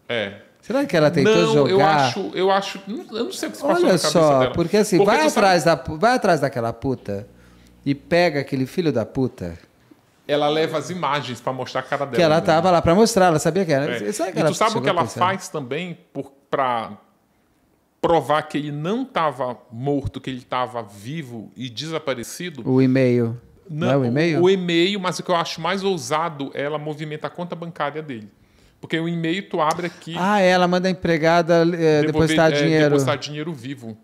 Speaker 1: É. Será que ela tentou não, jogar? Eu acho,
Speaker 2: eu acho. Eu não sei o que se passou Olha na cabeça só, dela. Porque assim, porque vai, atrás
Speaker 1: sabe... da, vai atrás daquela puta e pega aquele filho da puta.
Speaker 2: Ela leva as imagens para mostrar a cara dela. Que ela né? tava
Speaker 1: lá para mostrar, ela sabia que era. É. Sabe que é e tu sabe o que ela é faz
Speaker 2: também para provar que ele não estava morto, que ele estava vivo e desaparecido. O
Speaker 1: e-mail. Não, não é o e-mail? O
Speaker 2: e-mail, mas o que eu acho mais ousado é ela movimentar a conta bancária dele. Porque o e-mail tu abre aqui. Ah,
Speaker 1: é, ela manda a empregada é, devolver, eh, depositar é, dinheiro. Depositar
Speaker 2: dinheiro vivo.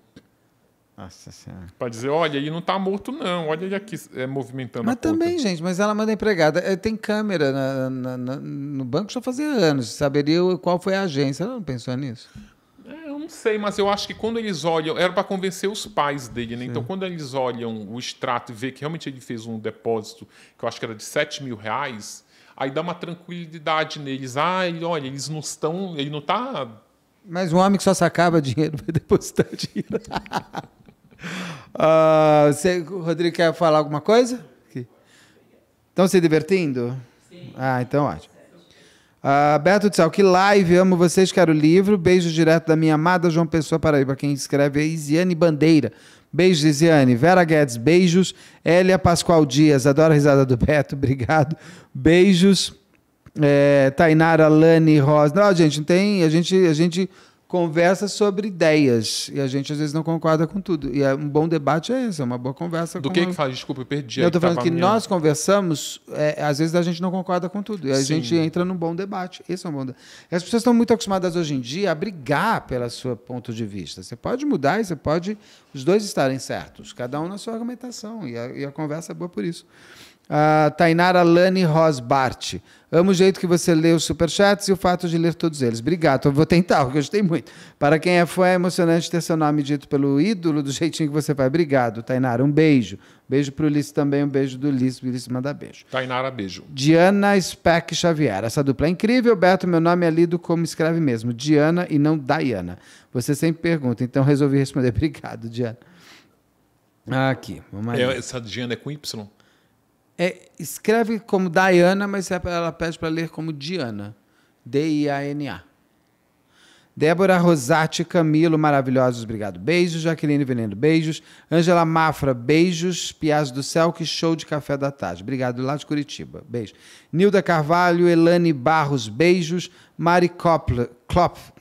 Speaker 2: Nossa Senhora. Pra dizer, olha, ele não tá morto, não. Olha ele aqui é, movimentando Mas a
Speaker 1: também, conta. gente, mas ela manda a empregada. tem câmera na, na, na, no banco já fazia anos. Saberia qual foi a agência. Ela não pensou nisso?
Speaker 2: sei, mas eu acho que quando eles olham, era para convencer os pais dele, né? Então, Sim. Então, quando eles olham o extrato e vê que realmente ele fez um depósito que eu acho que era de 7 mil reais, aí dá uma tranquilidade neles. Ah, ele, olha, eles não estão. Ele não está.
Speaker 1: Mas um homem que só sacava dinheiro vai depositar dinheiro. uh, você, Rodrigo, quer falar alguma coisa? Estão se divertindo? Sim. Ah, então ótimo. Uh, Beto do Céu, que live, amo vocês, quero o livro. Beijo direto da minha amada João Pessoa Paraíba. Quem escreve é Isiane Bandeira. Beijos, Isiane. Vera Guedes, beijos. Elia Pascoal Dias, adoro a risada do Beto, obrigado. Beijos. É, Tainara Lani Rosa. Não, gente, não tem. A gente, a gente conversa sobre ideias. E a gente às vezes não concorda com tudo. E é, um bom debate é esse, é uma boa conversa. Do que, que faz? Desculpa, eu perdi. Eu estou falando que minha... nós conversamos, é, às vezes a gente não concorda com tudo. E a Sim. gente entra num bom debate. Esse é um bom debate. As pessoas estão muito acostumadas hoje em dia a brigar pelo seu ponto de vista. Você pode mudar e você pode os dois estarem certos, cada um na sua argumentação. E a, e a conversa é boa por isso. A Tainara Lani Rosbart. Amo o jeito que você lê os superchats e o fato de ler todos eles. Obrigado, eu vou tentar, porque eu gostei muito. Para quem é fã, é emocionante ter seu nome dito pelo ídolo do jeitinho que você faz. Obrigado, Tainara. Um beijo. Beijo para o Ulisses também, um beijo do Ulisses. O Ulisses manda beijo.
Speaker 2: Tainara, beijo.
Speaker 1: Diana Speck Xavier. Essa dupla é incrível, Beto. Meu nome é lido como escreve mesmo. Diana e não Diana. Você sempre pergunta, então resolvi responder. Obrigado, Diana.
Speaker 2: Aqui, vamos É, essa Diana é com Y?
Speaker 1: É, escreve como Diana, mas é ela pede para ler como Diana. D-I-A-N-A. Débora Rosati, Camilo, maravilhosos, obrigado. Beijos. Jaqueline Veneno, beijos. Ângela Mafra, beijos. Piazza do Céu, que show de café da tarde. Obrigado, lá de Curitiba. Beijo. Nilda Carvalho, Elane Barros, beijos. Mari Klopfer. Klopf,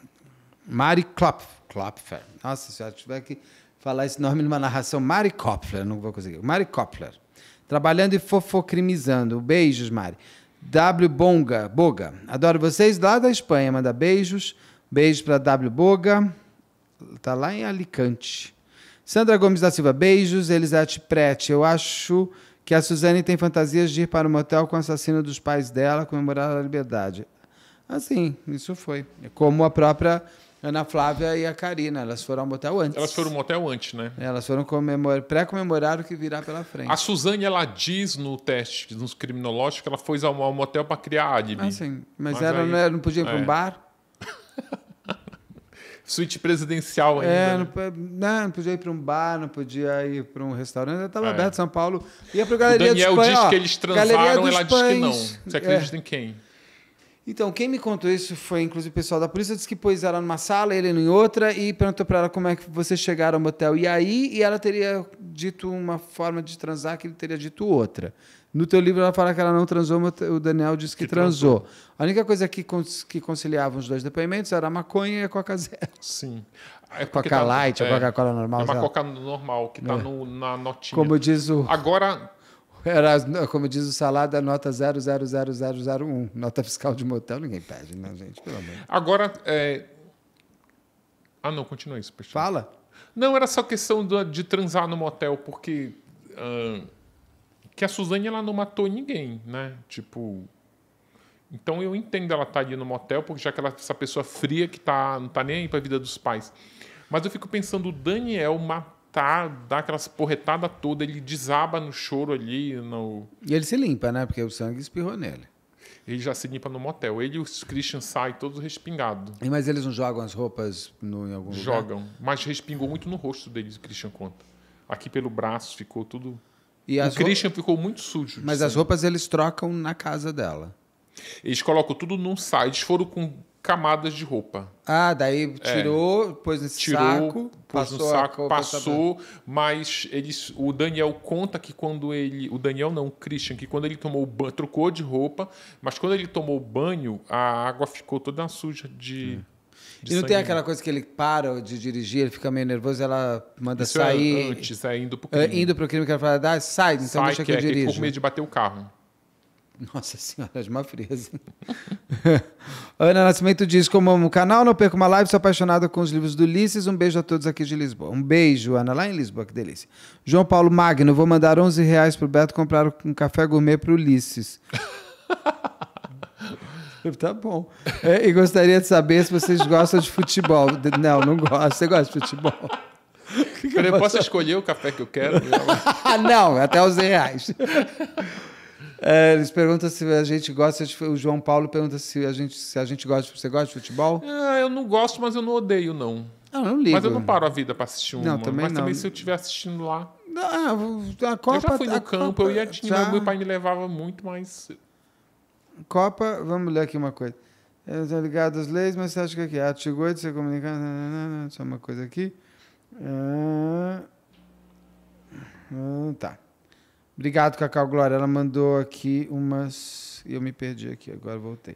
Speaker 1: Mari Klopf, Klopfer. Nossa, se eu tiver que falar esse nome numa narração, Mari Klopfer, não vou conseguir. Mari Klopfer. Trabalhando e fofocrimizando. Beijos, Mari. W Bonga, Boga. Adoro vocês lá da Espanha. Manda beijos. Beijos para W Boga. Tá lá em Alicante. Sandra Gomes da Silva, beijos. Elisete Prete, eu acho que a Suzane tem fantasias de ir para um motel com o assassino dos pais dela comemorar a liberdade. Assim, isso foi. Como a própria Ana Flávia e a Karina, elas foram ao motel antes. Elas foram ao motel antes, né? Elas foram comemor... pré-comemorar o que virá pela frente. A
Speaker 2: Suzane, ela diz no teste, nos criminológicos, que ela foi ao motel para criar álibi. Ah, sim. Mas, mas ela aí... não, é, não podia ir para um é. bar? Suíte presidencial ainda. É, né?
Speaker 1: não, não, podia ir para um bar, não podia ir para um restaurante. Estava é. aberto São Paulo. Ia para a Galeria o Daniel diz que eles transaram, ela diz que não. Você acredita é. em quem? Então, quem me contou isso foi inclusive o pessoal da polícia, disse que pôs ela numa sala, ele em outra, e perguntou para ela como é que vocês chegaram ao motel. E aí, e ela teria dito uma forma de transar que ele teria dito outra. No teu livro ela fala que ela não transou, o Daniel disse que, que transou. transou. A única coisa que, cons que conciliava os dois depoimentos era a maconha e a Coca Zero. Sim. É, é coca tá, Light, é, a é. Coca-Cola normal. É uma Coca normal, que está é. no, na notinha. Como diz o...
Speaker 2: Agora,
Speaker 1: era, como diz o a nota 000001. Nota fiscal de motel, ninguém pede, né, gente? Pelo amor.
Speaker 2: Agora. É... Ah, não, continua isso, pessoal Fala. Não, era só questão de transar no motel, porque. Uh, que a Suzane ela não matou ninguém, né? Tipo. Então eu entendo ela estar tá ali no motel, porque já que ela essa pessoa fria que tá, não tá nem aí pra vida dos pais. Mas eu fico pensando, o Daniel matou tá, dá aquelas porretadas toda, ele desaba no choro ali. No...
Speaker 1: E ele se limpa, né? Porque o sangue espirrou nele.
Speaker 2: Ele já se limpa no motel. Ele e os Christian saem todos respingados.
Speaker 1: E, mas eles não jogam as roupas no, em algum Jogam, lugar?
Speaker 2: mas respingou muito no rosto deles, o Christian conta. Aqui pelo braço ficou tudo. E o Christian ficou muito sujo. Mas as roupas eles trocam na casa dela. Eles colocam tudo num saco. Eles foram com camadas de roupa.
Speaker 1: Ah, daí tirou, é,
Speaker 2: pôs nesse tirou, saco, pôs no saco, passou, mas eles, o Daniel conta que quando ele, o Daniel não, o Christian, que quando ele tomou banho, trocou de roupa, mas quando ele tomou o banho, a água ficou toda suja de hum.
Speaker 1: e não sangue. tem aquela
Speaker 2: coisa que ele para de dirigir, ele fica meio nervoso, ela manda Isso é sair. É antes, é indo pro é, crime. indo
Speaker 1: pro crime, que ela fala, ah, sai, então sai, deixa que, eu dirijo. Ele ficou com medo
Speaker 2: de bater o carro.
Speaker 1: Nossa senhora, de uma frieza. Ana Nascimento diz: Como amo o canal, não perco uma live, sou apaixonada com os livros do Ulisses. Um beijo a todos aqui de Lisboa. Um beijo, Ana, lá em Lisboa, que delícia. João Paulo Magno, vou mandar 11 reais para o Beto comprar um café gourmet para o Ulisses. tá bom. É, e gostaria de saber se vocês gostam de futebol. Não, não gosto. Você gosta de futebol?
Speaker 2: Que que eu posso escolher o café que eu quero?
Speaker 1: não, até os reais. É, eles perguntam se a gente gosta de. O João Paulo pergunta se a gente, se a gente gosta Você gosta de futebol?
Speaker 2: É, eu não gosto, mas eu não odeio, não. Ah, não ligo. Mas eu não paro a vida para assistir um. Não, também mas não. também se eu estiver assistindo lá.
Speaker 1: Ah, a Copa, eu já fui no campo, Copa, eu ia tinha, meu pai
Speaker 2: me levava muito, mas.
Speaker 1: Copa, vamos ler aqui uma coisa. Está é, ligado às leis, mas você acha que aqui? É Artigo 8, você comunica. Só uma coisa aqui. É, ah, tá. Obrigado, Cacau Glória. Ela mandou aqui umas. Eu me perdi aqui, agora voltei.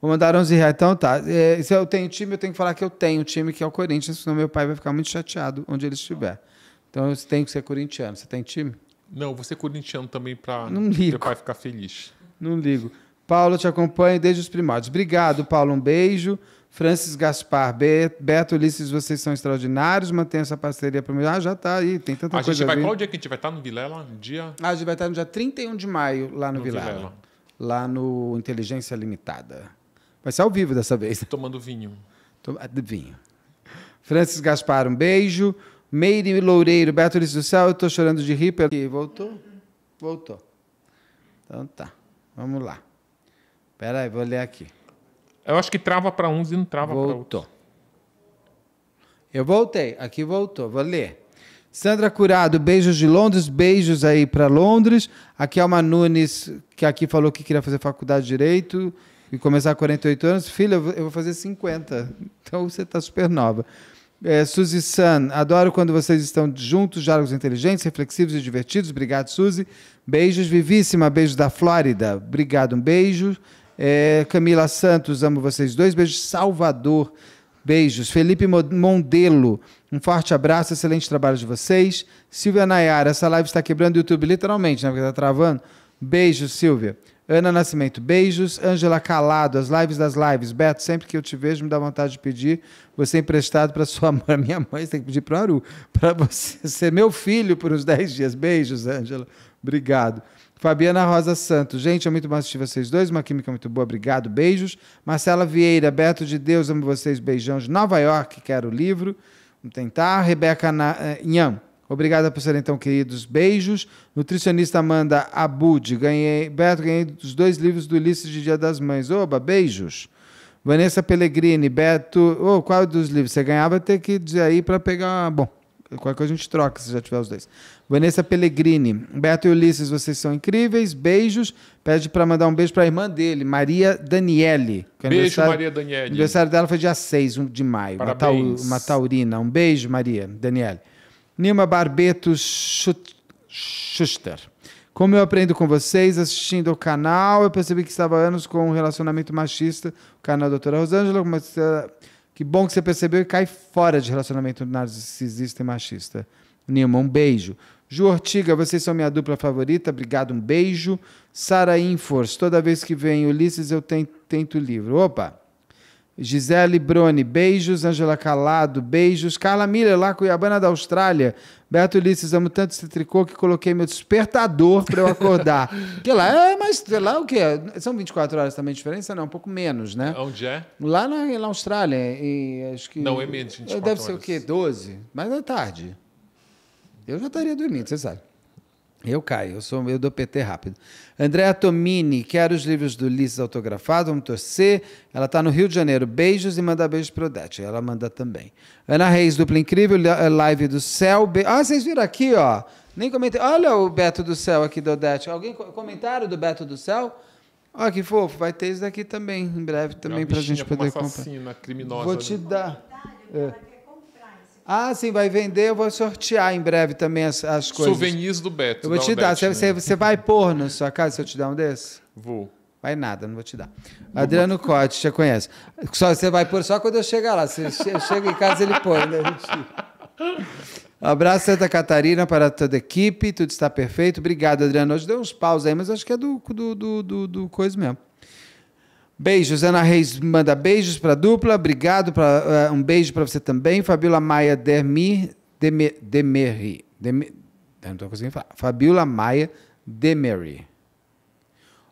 Speaker 1: Vou mandar 11 reais. Então tá. É, se eu tenho time, eu tenho que falar que eu tenho time, que é o Corinthians, senão meu pai vai ficar muito chateado onde ele estiver. Então você tem que ser corintiano. Você tem time?
Speaker 2: Não, você ser corintiano também para meu pai ficar feliz.
Speaker 1: Não ligo. Paulo, te acompanho desde os primórdios. Obrigado, Paulo. Um beijo. Francis Gaspar, Beto Ulisses, vocês são extraordinários, mantenha essa parceria para mim. Ah, já está aí, tem tanta a coisa. Gente vai, qual
Speaker 2: dia que a gente vai estar tá no Vilela? Dia... Ah, a gente vai estar tá no dia 31
Speaker 1: de maio, lá no, no Vilela, Vilela. Lá no Inteligência Limitada. Vai ser ao vivo dessa vez. Tomando vinho. Toma... Ah, vinho. Francis Gaspar, um beijo. Meire Loureiro, Beto Ulisses do Céu, eu estou chorando de rir. Aqui, voltou? Voltou. Então tá, vamos lá. Espera aí, vou ler aqui.
Speaker 2: Eu acho que trava para uns e não trava para outros. Voltou.
Speaker 1: Eu voltei. Aqui voltou. Vou ler. Sandra Curado, beijos de Londres, beijos aí para Londres. Aqui é uma Nunes, que aqui falou que queria fazer faculdade de Direito e começar 48 anos. Filha, eu vou fazer 50. Então você está super nova. É, Suzy San, adoro quando vocês estão juntos, diálogos inteligentes, reflexivos e divertidos. Obrigado, Suzy. Beijos, vivíssima. Beijos da Flórida. Obrigado, um beijo. É, Camila Santos, amo vocês dois. Beijo, Salvador. Beijos. Felipe Mondelo, um forte abraço, excelente trabalho de vocês. Silvia Nayara, essa live está quebrando o YouTube, literalmente, né? Porque está travando. Beijos, Silvia. Ana Nascimento, beijos. Ângela Calado, as lives das lives. Beto, sempre que eu te vejo, me dá vontade de pedir você emprestado para sua mãe. Minha mãe tem que pedir para o Aru, para você ser meu filho por uns 10 dias. Beijos, Ângela. Obrigado. Fabiana Rosa Santos, gente, é muito bom assistir vocês dois, uma química muito boa, obrigado, beijos. Marcela Vieira, Beto de Deus, amo vocês, beijão de Nova York, quero o livro. Vamos tentar. Rebeca Na... Eh, Nham, obrigada por serem tão queridos, beijos. Nutricionista Amanda Abud, ganhei, Beto, ganhei os dois livros do Ulisses de Dia das Mães, oba, beijos. Vanessa Pellegrini, Beto, oh, qual dos livros? Você ganhava, ter que dizer aí para pegar. Bom, Qualquer coisa a gente troca se já tiver os dois. Vanessa Pellegrini. Beto e Ulisses, vocês são incríveis. Beijos. Pede para mandar um beijo para a irmã dele, Maria Daniele. É beijo, Maria
Speaker 2: Daniele. O aniversário
Speaker 1: dela foi dia 6 de maio. Parabéns. Uma, taurina. Um beijo, Maria Daniele. Nilma Barbeto Schuster. Como eu aprendo com vocês, assistindo ao canal, eu percebi que estava anos com um relacionamento machista. O canal da Doutora Rosângela, eh, que bom que você percebeu e cai fora de relacionamento narcisista e machista. Nilma, um beijo. Ju Ortiga, vocês são minha dupla favorita, obrigado, um beijo. Sara Infors, toda vez que vem Ulisses eu tento, tento o livro. Opa! Gisele Broni, beijos. Angela Calado, beijos. Carla Miller, lá Cuiabana da Austrália. Beto Ulisses, amo tanto esse tricô que coloquei meu despertador para eu acordar. que lá é mais. Lá o quê? São 24 horas também de diferença? Não, um pouco menos, né? É onde é? Lá na, na Austrália. E, acho que, não, é menos. 24 deve horas. ser o quê? 12? Mas é tarde. Eu já estaria dormindo, você sabe. Eu caio, eu, sou, eu dou PT rápido. Andréa Tomini, quero os livros do Ulisses autografados, vamos torcer. Ela está no Rio de Janeiro. Beijos e manda beijos para Odete. Ela manda também. Ana Reis, dupla incrível, eh, live do céu. Be ah, vocês viram aqui, ó. Nem comentei. Olha o Beto do Céu aqui da Odete. Alguém comentário do Beto do Céu? Olha que fofo. Vai ter isso daqui também, em breve também, para a gente poder uma assassina, comprar. criminosa. Vou te dar. É. Ah, sim, vai vender, eu vou sortear em breve também as, as coisas. Souvenirs do Beto. Eu vou te dar. Né? Você, vai pôr na sua casa se eu te dar um desse? Vou. Vai nada, não vou te dar. Adriano Cote, já conhece. Só, você vai pôr só quando eu chegar lá. Você chega em casa, ele põe. Né? abraço, Santa Catarina, para toda a equipe. Tudo está perfeito. Obrigado, Adriano. Hoje deu uns paus aí, mas acho que é do, do, do, do, do coisa mesmo. Beijos, Ana Reis manda beijos para a dupla, obrigado, pra, uh, um beijo para você também. Fabiola Maia Demir, Demer, Demerri, não estou conseguindo falar. Fabiola Maia Demerri.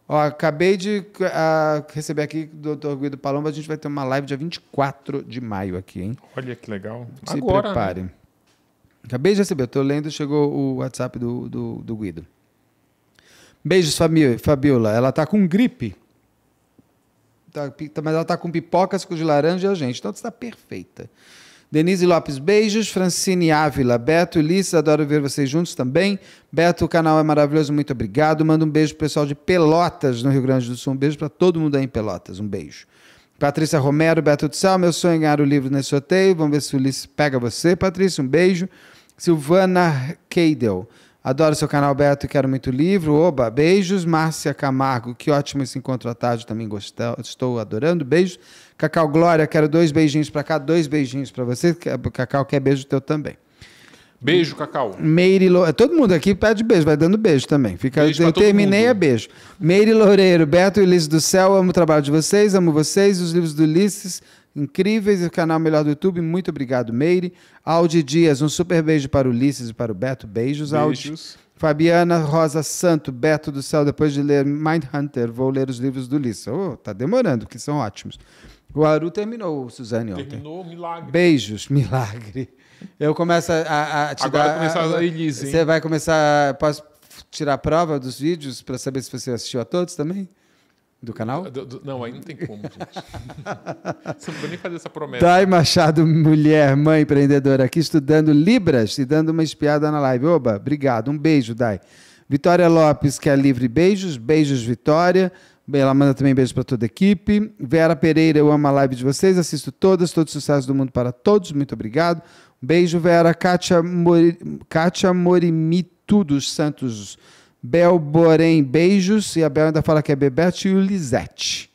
Speaker 1: acabei de uh, receber aqui o doutor Guido Palomba, a gente vai ter uma live dia 24 de maio aqui, hein?
Speaker 2: Olha que legal. Se Agora, prepare.
Speaker 1: Né? Acabei de receber, estou lendo, chegou o WhatsApp do, do, do Guido. Beijos, Fabiola. Ela está com gripe. Tá, tá, mas ela está com pipoca, suco de laranja e a gente. Então está perfeita. Denise Lopes, beijos. Francine Ávila, Beto, Ulisses, adoro ver vocês juntos também. Beto, o canal é maravilhoso, muito obrigado. Manda um beijo pro pessoal de Pelotas, no Rio Grande do Sul. Um beijo para todo mundo aí em Pelotas, um beijo. Patrícia Romero, Beto do Sal, meu sonho é ganhar o livro nesse sorteio. Vamos ver se o Ulisses pega você. Patrícia, um beijo. Silvana Keidel, Adoro seu canal, Beto, quero muito livro. Oba, beijos. Márcia Camargo, que ótimo esse encontro à tarde, também gostou, estou adorando. Beijos. Cacau Glória, quero dois beijinhos para cá, dois beijinhos para você. É, Cacau quer beijo teu também.
Speaker 2: Beijo, Cacau.
Speaker 1: Meire Lo... Todo mundo aqui pede beijo, vai dando beijo também. Fica... Beijo eu terminei mundo. é beijo. Meire Loureiro, Beto e Ulisses do Céu, amo o trabalho de vocês, amo vocês, os livros do Ulisses incríveis e o canal melhor do YouTube. Muito obrigado, Meire. Aldi Dias, um super beijo para o Ulisses e para o Beto. Beijos, Aldi. Beijos. Fabiana Rosa Santo, Beto do Céu, depois de ler Mindhunter, vou ler os livros do Ulisses. Oh, tá demorando, que são ótimos. O Aru terminou, Suzane, ontem. Terminou, milagre. Beijos, milagre. Eu começo a, a te Agora dar... começar a, a Elise, Você vai começar... Posso tirar a prova dos vídeos para
Speaker 2: saber se você assistiu a todos também? Do canal? Do, do, não, aí não tem como, gente. Você não nem fazer essa promessa. Dai
Speaker 1: Machado, mulher, mãe, empreendedora, aqui estudando Libras e dando uma espiada na live. Oba, obrigado. Um beijo, Dai. Vitória Lopes, que é livre beijos. Beijos, Vitória. Ela manda também beijo para toda a equipe. Vera Pereira, eu amo a live de vocês, assisto todas, todo sucesso do mundo para todos, muito obrigado. um Beijo, Vera. Kátia, Mori... Kátia Morimi, dos Santos Bel, porém, beijos. E a Bel ainda fala que é Bebeto e o Lisete.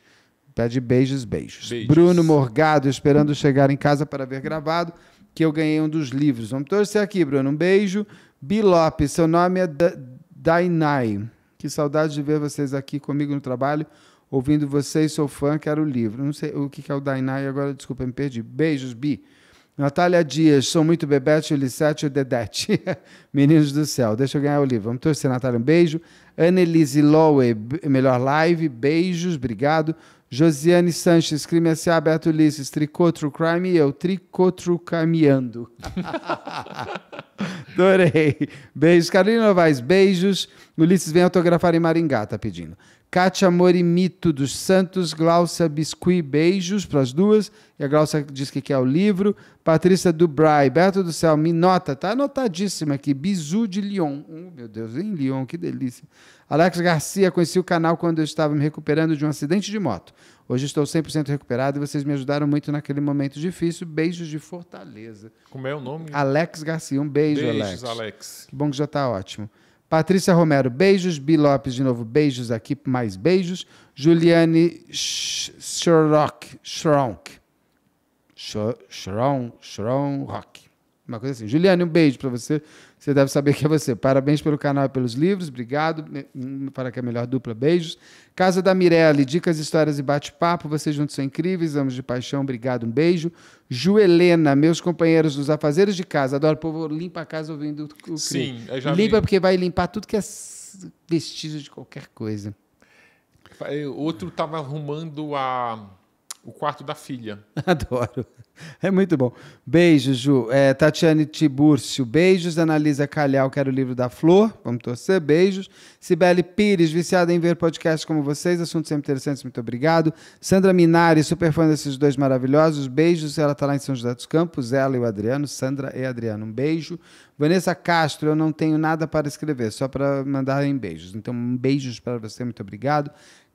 Speaker 1: Pede beijos, beijos, beijos. Bruno Morgado, esperando chegar em casa para ver gravado, que eu ganhei um dos livros. Vamos torcer aqui, Bruno. Um beijo. Bi Lopes, seu nome é Dainai. Que saudade de ver vocês aqui comigo no trabalho. Ouvindo vocês, sou fã, quero o livro. Não sei o que é o Dainai agora, desculpa, me perdi. Beijos, Bi. Natália Dias, sou muito Bebete, Ulissete e Dedete. Meninos do céu, deixa eu ganhar o livro. Vamos torcer, Natália, um beijo. Annelise Lowe, melhor live, beijos, obrigado. Josiane Sanches, Crime é S.A. Beto Ulisses, Tricô True Crime e eu, Tricô True Caminhando. Adorei. Beijos. Carolina Novaes, beijos. Ulisses, vem autografar em Maringá, tá pedindo. Kátia Morimito dos Santos, Glaucia Biscuit, beijos para as duas. E a Glaucia diz que quer o livro. Patrícia Dubray, Berto do Céu, me nota, tá anotadíssima aqui. Bizu de Lyon. Oh, meu Deus, em Lyon, que delícia. Alex Garcia, conheci o canal quando eu estava me recuperando de um acidente de moto. Hoje estou 100% recuperado e vocês me ajudaram muito naquele momento difícil. Beijos de Fortaleza.
Speaker 2: Como é o nome?
Speaker 1: Alex Garcia, um beijo, Beijos, Alex. Alex. Que bom que já está ótimo. Patrícia Romero, beijos. Bi Lopes, de novo, beijos aqui, mais beijos. Juliane Schrock, Schronk. Schron, Schronk. Uma coisa assim. Juliane, um beijo para você. Você deve saber que é você. Parabéns pelo canal e pelos livros. Obrigado. Hum, para que a melhor dupla. Beijos. Casa da Mirelle. Dicas, histórias e bate-papo. Vocês juntos são incríveis. Amos de paixão. Obrigado. Um beijo. Ju Helena, meus companheiros dos afazeres de casa. Adoro. O povo limpa
Speaker 2: a casa ouvindo o CRI. Sim, eu já Limpa vi.
Speaker 1: porque vai limpar tudo que é vestígio de qualquer coisa.
Speaker 2: Outro estava arrumando a... o quarto da filha.
Speaker 1: Adoro. É muito bom. Beijos, Ju. É, Tatiane Tibúrcio, beijos. Analisa Calhau, quero o livro da Flor. Vamos torcer, beijos. Cibele Pires, viciada em ver podcasts como vocês, assuntos sempre interessantes, muito obrigado. Sandra Minari, super fã desses dois maravilhosos, beijos. Ela está lá em São José dos Campos, ela e o Adriano, Sandra e Adriano, um beijo. Vanessa Castro, eu não tenho nada para escrever, só para mandar em beijos. Então, beijos para você, muito obrigado.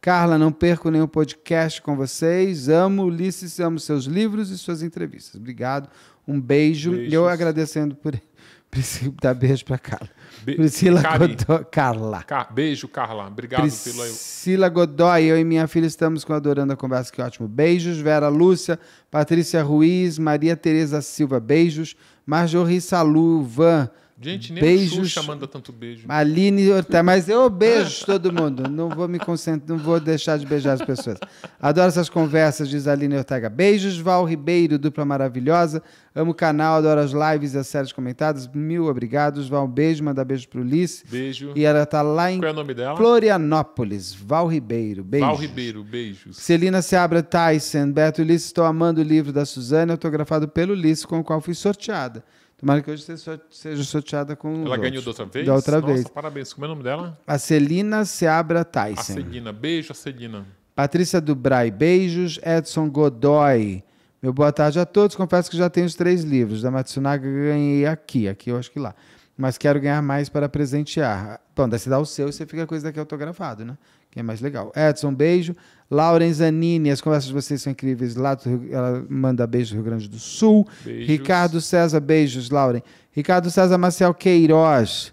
Speaker 1: Carla, não perco nenhum podcast com vocês. Amo Ulisses, amo seus livros e suas entrevistas. Obrigado. Um beijo. Beijos. Eu agradecendo por Preciso dar beijo para Carla. Be... Priscila Godoy. Carla.
Speaker 2: Beijo, Carla. Obrigado Priscila pelo.
Speaker 1: Priscila Godoy, eu e minha filha estamos adorando a conversa, que é ótimo. Beijos, Vera Lúcia, Patrícia Ruiz, Maria Tereza Silva, beijos. Marjorie Salu, Van. Gente, nem Beijos. Xuxa manda tanto beijo. Aline Ortega, mas eu beijo todo mundo. Não vou me concentrar, não vou deixar de beijar as pessoas. Adoro essas conversas, diz Aline Ortega. Beijos, Val Ribeiro, dupla maravilhosa. Amo o canal, adoro as lives e as séries comentadas. Mil obrigados. Val, beijo, manda beijo pro Ulisse. Beijo. E ela tá lá em Qual é o nome dela? Florianópolis. Val Ribeiro, beijo. Val Ribeiro, beijos. Celina Seabra Tyson, Beto Ulisse, estou amando o livro da Suzane, autografado pelo Ulisse, com o qual fui sorteada. Tomara que hoje você seja sorteada com. Ela ganhou da outra vez? Da outra Nossa, vez. Parabéns. Como é o nome dela? A Celina Seabra Tyson. A Celina.
Speaker 2: Beijo, a Celina.
Speaker 1: Patrícia Dubray, beijos. Edson Godoy. Meu boa tarde a todos. Confesso que já tenho os três livros. Da Matsunaga ganhei aqui. Aqui eu acho que lá. Mas quero ganhar mais para presentear. Bom, daí você dá o seu e você fica com esse daqui autografado, né? que é mais legal. Edson, beijo. Lauren Zanini, as conversas de vocês são incríveis. Lá ela manda beijos do Rio Grande do Sul. Beijos. Ricardo César, beijos, Lauren. Ricardo César Marcel Queiroz.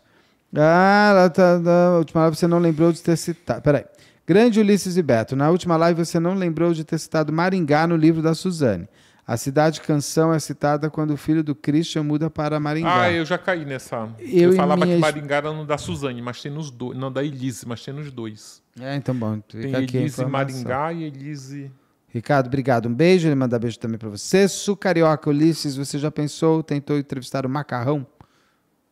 Speaker 1: Ah, ela tá, na última live você não lembrou de ter citado. Peraí. Grande Ulisses e Beto, na última live você não lembrou de ter citado Maringá no livro da Suzane. A cidade canção é citada quando o filho do Christian muda para Maringá. Ah,
Speaker 2: eu já caí nessa. Eu, eu falava minha... que Maringá era no da Suzane, mas tem nos dois. Não, da Elise, mas tem nos dois. É, então bom. Fica Tem aqui Elise Maringá e Elise.
Speaker 1: Ricardo, obrigado. Um beijo. Ele manda beijo também para você. Su Carioca Ulisses, você já pensou, tentou entrevistar o Macarrão?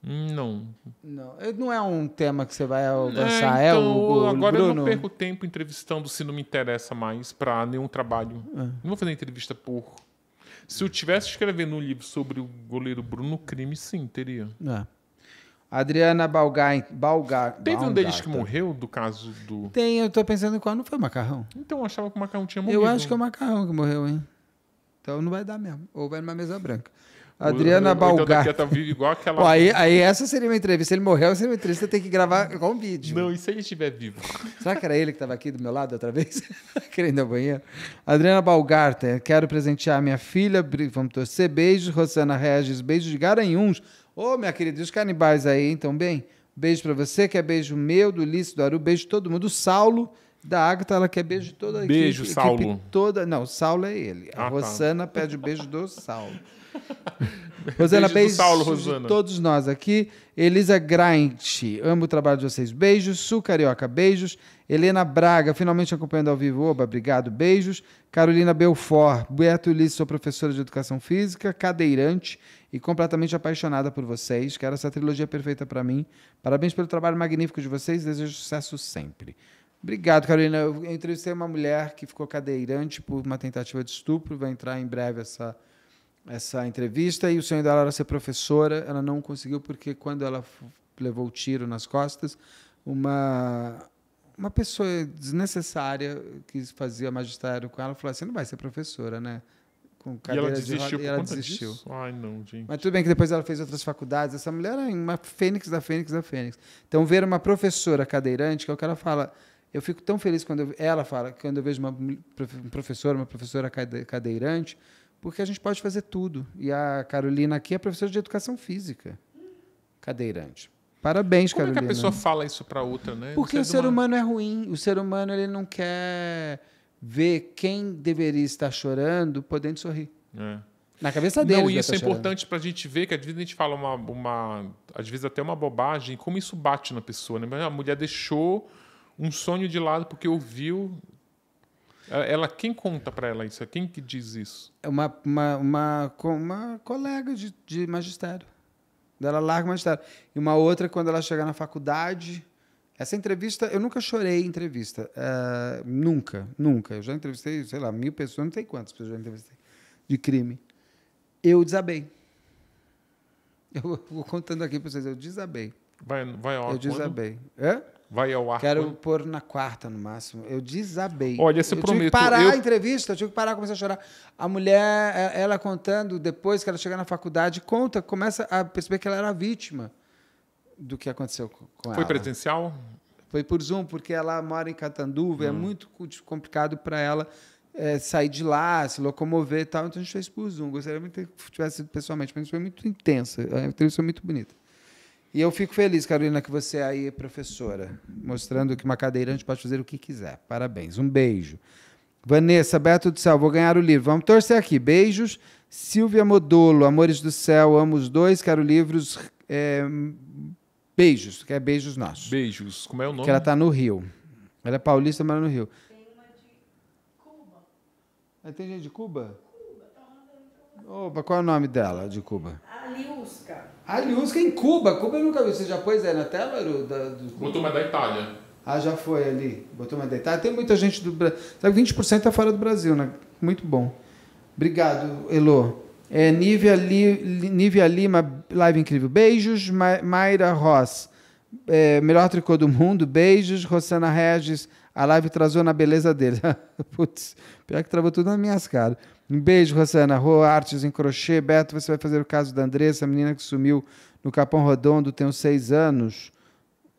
Speaker 1: Hum, não. Não, não é um tema que você vai avançar, é, é, então, é o, o Agora Bruno? eu não perco
Speaker 2: tempo entrevistando se não me interessa mais para nenhum trabalho. É. Não vou fazer entrevista por. Se eu tivesse escrevendo um livro sobre o goleiro Bruno Crime, sim, teria.
Speaker 1: É. Adriana Balgar. Balgar Teve um deles que
Speaker 2: morreu do caso
Speaker 1: do. Tem, eu tô pensando em qual. Não foi o Macarrão? Então eu achava que o Macarrão tinha morrido. Eu acho que é o Macarrão que morreu, hein? Então não vai dar mesmo. Ou vai numa mesa branca. Adriana Balgar. Então tá igual aquela. Pô, aí, aí, essa seria uma entrevista. Se ele morreu, seria uma entrevista. Tem que gravar igual um vídeo. Não, e se ele estiver vivo? Será que era ele que estava aqui do meu lado outra vez? Querendo a banheiro? Adriana Balgarten, quero presentear minha filha. Vamos torcer. Beijos. Rosana Regis, beijos de Garanhuns. Ô, oh, minha querida, os canibais aí, então, bem? Beijo para você, que é beijo meu, do Ulisses, do Aru, beijo todo mundo. O Saulo, da Agatha, ela quer beijo de toda a beijo, equipe, Saulo. Equipe toda. Não, o Saulo é ele. A ah, tá. Rosana tá. pede o beijo do Saulo. Rosana, beijo, beijo Saulo, de Rosana. todos nós aqui. Elisa Grant, amo o trabalho de vocês. Beijos. Su Carioca, beijos. Helena Braga, finalmente acompanhando ao vivo. Oba, obrigado. Beijos. Carolina Belfort, Beto Ulisses, sou professora de educação física, cadeirante e completamente apaixonada por vocês. Quero essa trilogia perfeita para mim. Parabéns pelo trabalho magnífico de vocês. Desejo sucesso sempre. Obrigado, Carolina. Eu entrevistei uma mulher que ficou cadeirante por uma tentativa de estupro. Vai entrar em breve essa, essa entrevista. E o sonho dela era ser professora. Ela não conseguiu porque quando ela levou o tiro nas costas, uma uma pessoa desnecessária que fazia magistério com ela falou assim: não vai ser professora, né? com cadeira e ela desistiu de roda, e ela desistiu. Disso? Ai, não, gente. Mas tudo bem que depois ela fez outras faculdades. Essa mulher é uma fênix da fênix da fênix. Então, ver uma professora cadeirante, que é o que ela fala. Eu fico tão feliz quando eu, ela fala, quando eu vejo uma professora, uma professora cadeirante, porque a gente pode fazer tudo. E a Carolina aqui é professora de educação física, cadeirante. Parabéns, Como Carolina. Como é que a pessoa
Speaker 2: fala isso para outra, né? Porque o é ser humano...
Speaker 1: humano é ruim. O ser humano ele não quer ver quem deveria estar chorando podendo sorrir. É. Na cabeça dele. Não, isso é importante
Speaker 2: para a gente ver que às vezes a gente fala uma, uma, às vezes até uma bobagem, como isso bate na pessoa. Né? A mulher deixou um sonho de lado porque ouviu. É, ela, quem conta para ela isso? É quem que diz isso?
Speaker 1: É uma, uma, uma, uma colega de, de magistério. Ela larga o magistério. E uma outra, quando ela chegar na faculdade, essa entrevista, eu nunca chorei em entrevista. Uh, nunca, nunca. Eu já entrevistei, sei lá, mil pessoas, não sei quantas pessoas eu já entrevistei de crime. Eu desabei. Eu vou contando aqui para vocês, eu desabei. Vai, vai ao ar. Eu desabei. Hã?
Speaker 2: Vai ao ar. Quero quando?
Speaker 1: pôr na quarta, no máximo. Eu desabei. Olha, se eu prometo. Tive que parar eu... a entrevista, eu tive que parar, começar a chorar. A mulher, eh, ela contando, depois que ela chega na faculdade, conta, começa a perceber que ela era vítima do que aconteceu com Foi ela. Foi presencial? Foi por Zoom, porque ela mora em Catanduva, é hum. é muito complicado para ela é, sair de lá, se locomover e tal. Então a gente fez por Zoom. Gostaria muito que tivesse sido pessoalmente, mas foi muito intensa. A entrevista foi muito bonita. E eu fico feliz, Carolina, que você é aí é professora, mostrando que uma cadeirante pode fazer o que quiser. Parabéns. Um beijo. Vanessa, Beto do Céu, vou ganhar o livro. Vamos torcer aqui. Beijos. Silvia Modolo, Amores do Céu, amo os dois, quero livros é, Beijos, que é Beijos Nossos.
Speaker 2: Beijos, como é o nome? Que ela tá
Speaker 1: no Rio. Ela é paulista, mora é no Rio. Tem uma de Cuba. É, tem gente de tá Cuba? Opa, qual é o nome dela, de Cuba?
Speaker 2: Aliusca.
Speaker 1: Aliusca em Cuba. Cuba eu nunca vi. Você já pôs aí na tela? Do, do Botou uma
Speaker 2: da Itália.
Speaker 1: Ah, já foi ali. Botou uma da Itália. Tem muita gente do Brasil. 20% é fora do Brasil, né? Muito bom. Obrigado, Elô. É, Nívia, Li, Nívia Lima, live incrível. Beijos. Ma, Mayra Ross, é, melhor tricô do mundo. Beijos. Rosana Regis, a live trazou na beleza dele. Putz, pior que travou tudo nas minhas caras. Um beijo, Rosana. Rô, artes em crochê. Beto, você vai fazer o caso da Andressa, a menina que sumiu no Capão Redondo, tem uns seis anos.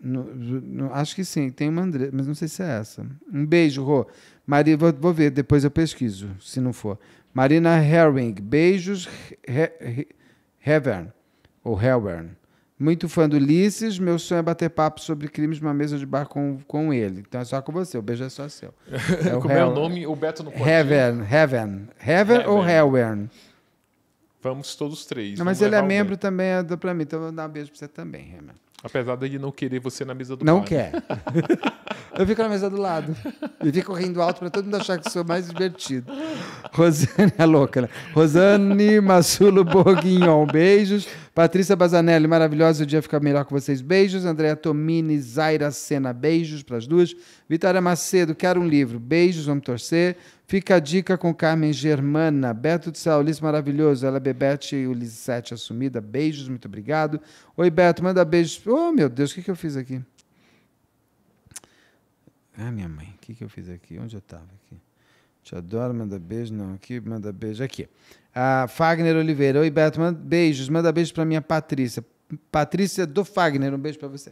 Speaker 1: No, no, acho que sim, tem uma Andressa, mas não sei se é essa. Um beijo, Rô. Maria, vou, vou ver, depois eu pesquiso, se não for. Marina Herring, beijos, Heaven He ou Helvern. Muito fã do Ulisses, meu sonho é bater papo sobre crimes numa mesa de bar com, com ele. Então é só com você, o beijo é só seu. É o Como é o nome? O Beto no Heaven, Heaven. Heaven
Speaker 2: ou Hellwern? Vamos todos três. Não, mas ele é membro
Speaker 1: também, é do, pra mim, então eu vou dar um
Speaker 2: beijo pra você também, Heaven. Apesar de ele não querer você na mesa do Não quer.
Speaker 1: eu fico na mesa do lado. Eu fico rindo alto para todo mundo achar que sou mais divertido. Rosane é louca, né? Rosane Massulo Borguignon, beijos. Patrícia Bazanelli, maravilhosa, o dia fica melhor com vocês. Beijos. Andréa Tomini, Zaira Sena, beijos para as duas. Vitória Macedo, quero um livro. Beijos, vamos torcer. Fica a dica com Carmen Germana. Beto de Saulis, maravilhoso. Ela é Bebete e Ulissete assumida. Beijos, muito obrigado. Oi, Beto, manda beijos. Oh, meu Deus, o que, que eu fiz aqui? Ah, minha mãe, o que, que eu fiz aqui? Onde eu estava aqui? Te adoro, manda beijo. Não, aqui, manda beijo. Aqui. A Fagner Oliveira. Oi, Beto, manda beijos. Manda beijos para minha Patrícia. Patrícia do Fagner, um beijo para você.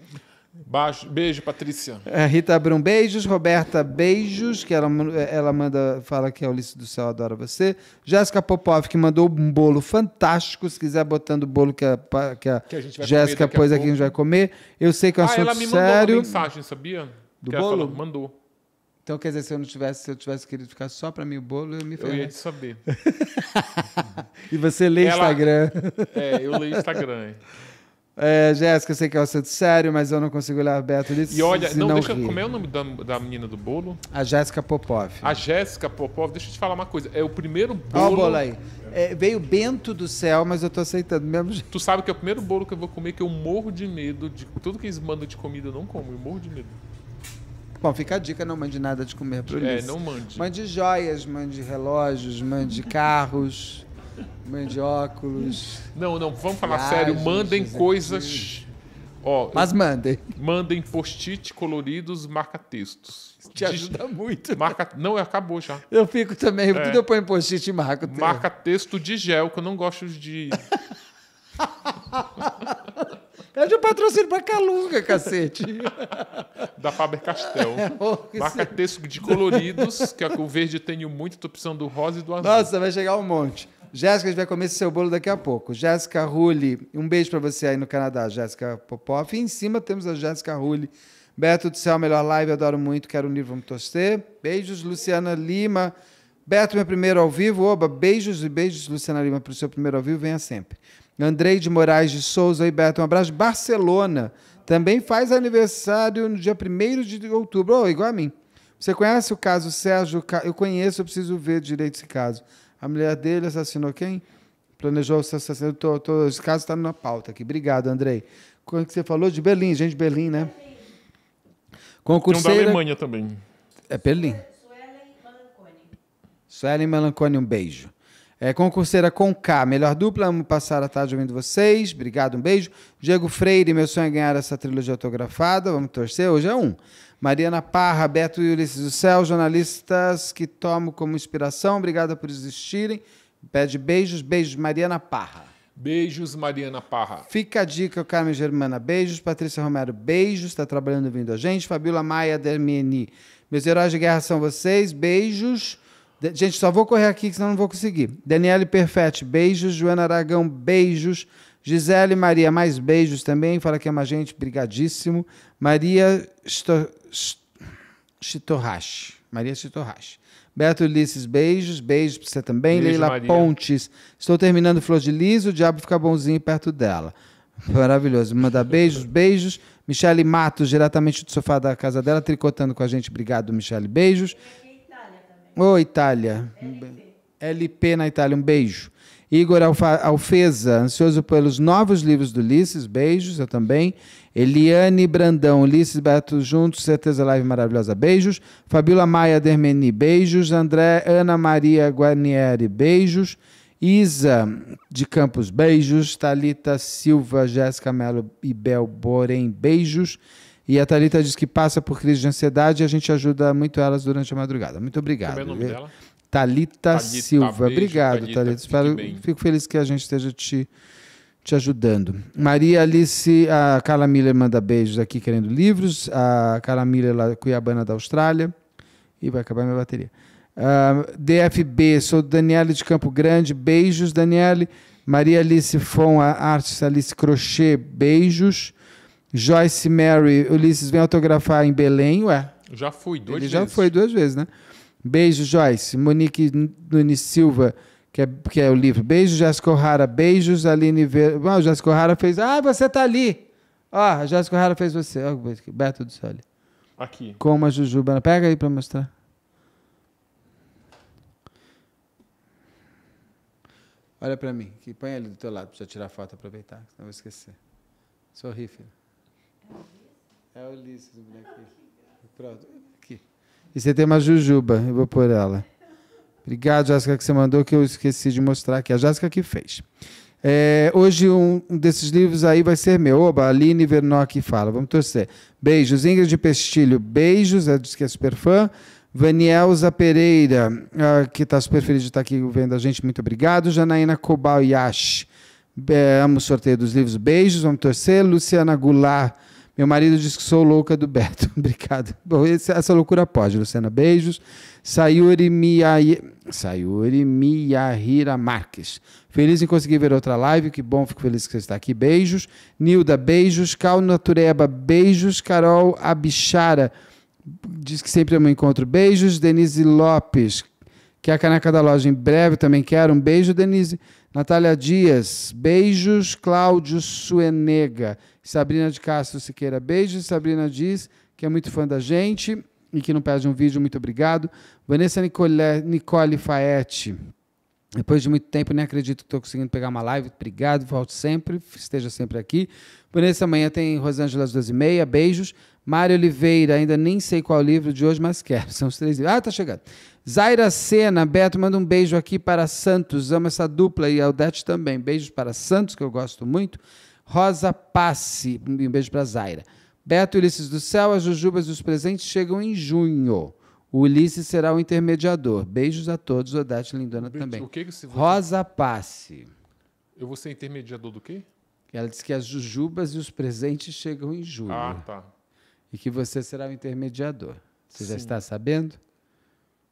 Speaker 2: Baixo. Beijo, Patrícia.
Speaker 1: Rita Brum, beijos. Roberta, beijos, que ela, ela manda, fala que a Ulisses do Céu adora você. Jéssica Popov, que mandou um bolo fantástico. Se quiser, botando o bolo que a, que a, que a Jéssica pôs aqui, a gente vai comer. Eu sei que é um ah, assunto sério. ela me mandou sério. uma mensagem,
Speaker 2: sabia? Do que bolo? Falou,
Speaker 1: mandou. Então, quer dizer, se eu não tivesse, se eu tivesse querido ficar só para mim o bolo, eu me ferrei. Eu ia te saber. e você lê Ela... Instagram. É, eu leio Instagram. É, Jéssica, eu sei que é o assunto sério, mas eu não consigo olhar aberto disso. E olha, não, não deixa, rir. como
Speaker 2: é o nome da, da menina do bolo?
Speaker 1: A Jéssica Popov.
Speaker 2: A Jéssica Popov, deixa eu te falar uma coisa. É o primeiro bolo. Olha o bolo aí.
Speaker 1: É, veio Bento do céu, mas eu tô aceitando mesmo.
Speaker 2: Tu sabe que é o primeiro bolo que eu vou comer que eu morro de medo de tudo que eles mandam de comida eu não como, eu morro de medo.
Speaker 1: Bom, fica a dica, não mande nada de comer pro é, eles É, não mande. Mande joias, mande relógios, mande carros, mande óculos. Não, não, vamos falar viagens, sério. Mandem coisas...
Speaker 2: Ó, Mas mandem. Mandem post-it coloridos, marca-textos. Te ajuda muito. Marca... Não, acabou já. Eu fico também. É. Tudo eu
Speaker 1: ponho post-it e marco.
Speaker 2: Marca-texto de gel, que eu não gosto de...
Speaker 1: É de patrocínio pra Calunga, cacete.
Speaker 2: Da Faber Castell. É, Marca se... texto de coloridos, que é o verde tem muito, tô precisando do rosa e do azul. Nossa,
Speaker 1: vai chegar um monte. Jéssica, a gente vai comer seu bolo daqui a pouco. Jéssica Rulli, um beijo para você aí no Canadá, Jéssica Popoff. E em cima temos a Jéssica Rulli. Beto do Céu, melhor live, adoro muito, quero um livro, vamos torcer. Beijos, Luciana Lima. Beto, meu primeiro ao vivo. Oba, beijos e beijos, Luciana Lima, para o seu primeiro ao vivo, venha sempre. Andrei de Moraes de Souza e Beto, um abraço. Barcelona também faz aniversário no dia 1 de outubro, oh, igual a mim. Você conhece o caso Sérgio? Eu conheço, eu preciso ver direito esse caso. A mulher dele assassinou quem? Planejou o assassinato. Esse caso está na pauta aqui. Obrigado, Andrei. Quando que você falou de Berlim, gente, Berlim, né? Concurseira... Tem um da Alemanha também. É Berlim. Suelen Melancone. Suelen Melancone, um beijo. É, concurseira com K, melhor dupla, amo passar a tarde ouvindo vocês. Obrigado, um beijo. Diego Freire, meu sonho é ganhar essa trilogia autografada. Vamos torcer, hoje é um. Mariana Parra, Beto e Ulisses do Céu, jornalistas que tomo como inspiração. Obrigada por existirem. Pede beijos, beijos, Mariana Parra.
Speaker 2: Beijos, Mariana Parra.
Speaker 1: Fica a dica, Carmen Germana. Beijos, Patrícia Romero. Beijos, está trabalhando vindo a gente. Fabiola Maia Dermini. Meus heróis de guerra são vocês. Beijos. Gente, só vou correr aqui, senão não vou conseguir. Daniele Perfetti, beijos. Joana Aragão, beijos. Gisele Maria, mais beijos também. Fala que é uma gente, brigadíssimo. Maria Chitorrache. Maria Chitorrache. Beto Ulisses, beijos. Beijos pra você também. Beijo, Leila Maria. Pontes. Estou terminando Flor de Liso, o diabo fica bonzinho perto dela. Maravilhoso. Manda beijos, beijos. Michele Matos, diretamente do sofá da casa dela, tricotando com a gente. Obrigado, Michele. Beijos. Ô, Itália. LP. LP na Itália, um beijo. Igor Alfeza, ansioso pelos novos livros do Ulisses, beijos, eu também. Eliane Brandão, Ulisses Beto juntos, certeza live maravilhosa, beijos. Fabiola Maia Dermeni, beijos. André Ana Maria Guarnieri, beijos. Isa de Campos, beijos. Talita Silva, Jéssica Melo e Bel Borem, beijos. E a Thalita diz que passa por crise de ansiedade e a gente ajuda muito elas durante a madrugada. Muito obrigado. Como é o nome dela? Talita Silva. Beijo, Obrigado, Talita. Espero, fico feliz que a gente esteja te, te ajudando. Maria Alice, a Carla Miller manda beijos aqui querendo livros. A Carla Miller lá Cuiabana da Austrália. E vai acabar minha bateria. Uh, ah, DFB, sou Daniele de Campo Grande. Beijos, Daniele. Maria Alice Fon, a artista Alice Crochê. Beijos. Joyce Mary, Ulisses vem autografar em Belém, ué.
Speaker 2: Já fui duas Ele vezes. já
Speaker 1: foi duas vezes, né? Beijo, Joyce. Monique Nunes Silva, que é, que é o livro. Beijo, Jéssica O'Hara. Beijos, Aline Ver... ah, Jéssica O'Hara fez... Ah, você tá ali! Ó, ah, Jéssica O'Hara fez você. Ó, oh, Beto do Céu ali. Aqui. Com uma jujuba. Pega aí pra mostrar. Olha pra mim. Que põe ele do teu lado pra tirar a foto aproveitar, senão eu vou esquecer. Sorri, filho. É o Ulisses, o bonequinho. Pronto, aqui. E você tem uma jujuba, eu vou por ela. Obrigado, Jéssica, que você mandou, que eu esqueci de mostrar aqui. A Jéssica que fez. É, hoje um desses livros aí vai ser meu. Oba, Aline Vernock fala. Vamos torcer. Beijos. Ingrid Pestilho, beijos. Ela disse que é super fã. Vanielza Pereira, ah, que está super feliz de estar aqui vendo a gente. Muito obrigado. Janaína Kobayashi. É, amo o sorteio dos livros. Beijos. Vamos torcer. Luciana Goulart meu marido diz que sou louca do Beto. Obrigado. Bom, esse, essa loucura pode, Luciana. Beijos. Sayuri Miyahira Sayuri Miyahira Marques. Feliz em conseguir ver outra live. Que bom, fico feliz que você está aqui. Beijos. Nilda, beijos. Cal Natureba, beijos. Carol Abixara diz que sempre é um encontro. Beijos. Denise Lopes, que é a caneca da loja em breve também quero. Um beijo, Denise. Natália Dias, beijos. Cláudio Suenega. Sabrina de Castro Siqueira, beijos. Sabrina diz que é muito fã da gente e que não perde um vídeo, muito obrigado. Vanessa Nicole, Nicole Faete, depois de muito tempo, nem acredito que estou conseguindo pegar uma live. Obrigado, Volto sempre, esteja sempre aqui. Vanessa amanhã tem Rosângela às 12h30, beijos. Mário Oliveira, ainda nem sei qual livro de hoje, mas quero. São os três livros. Ah, tá chegando. Zaira Sena, Beto, manda um beijo aqui para Santos. Amo essa dupla e Aldete também. Beijos para Santos, que eu gosto muito. Rosa Passe, um beijo para Zaira. Beto Ulisses do Céu, as jujubas e os presentes chegam em junho. O Ulisses será o intermediador. Beijos a todos, Odete Lindona Beijo. também. O que que você... Rosa Passe.
Speaker 2: Eu vou ser intermediador do quê? Ela disse que as jujubas
Speaker 1: e os presentes chegam em junho. Ah, tá. E que você será o intermediador. Você Sim. já está sabendo?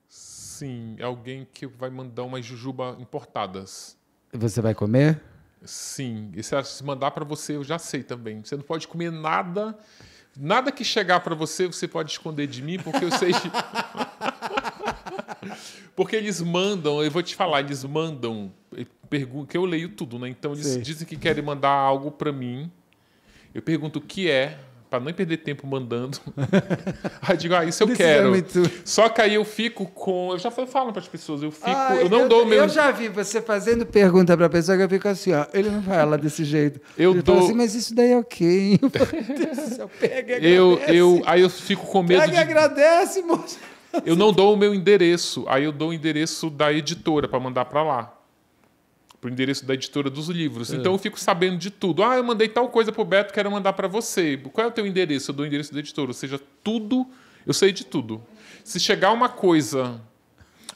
Speaker 2: Sim, alguém que vai mandar umas jujuba importadas.
Speaker 1: Você vai comer?
Speaker 2: Sim, e se mandar para você, eu já sei também. Você não pode comer nada, nada que chegar para você, você pode esconder de mim, porque eu sei. porque eles mandam, eu vou te falar, eles mandam, que eu leio tudo, né? Então eles sei. dizem que querem mandar algo para mim. Eu pergunto o que é, para não perder tempo mandando. aí digo, ah, isso eu quero. Só que aí eu fico com. Eu já falo para as pessoas, eu fico. Ai, ah, eu não eu, dou o meu. Eu já vi você fazendo
Speaker 1: pergunta para a pessoa que eu fico assim, ó. Ele não fala desse jeito. Eu ele dou. Assim, mas isso daí é
Speaker 2: ok.
Speaker 1: eu pega e Eu, eu,
Speaker 2: aí eu fico com medo. Pega de... e
Speaker 1: agradece,
Speaker 2: moço. Eu não dou o meu endereço. Aí eu dou o endereço da editora para mandar para lá pro endereço da editora dos livros. É. Então eu fico sabendo de tudo. Ah, eu mandei tal coisa pro Beto, quero mandar para você. Qual é o teu endereço? Eu dou o endereço da editora. Ou seja, tudo, eu sei de tudo. Se chegar uma coisa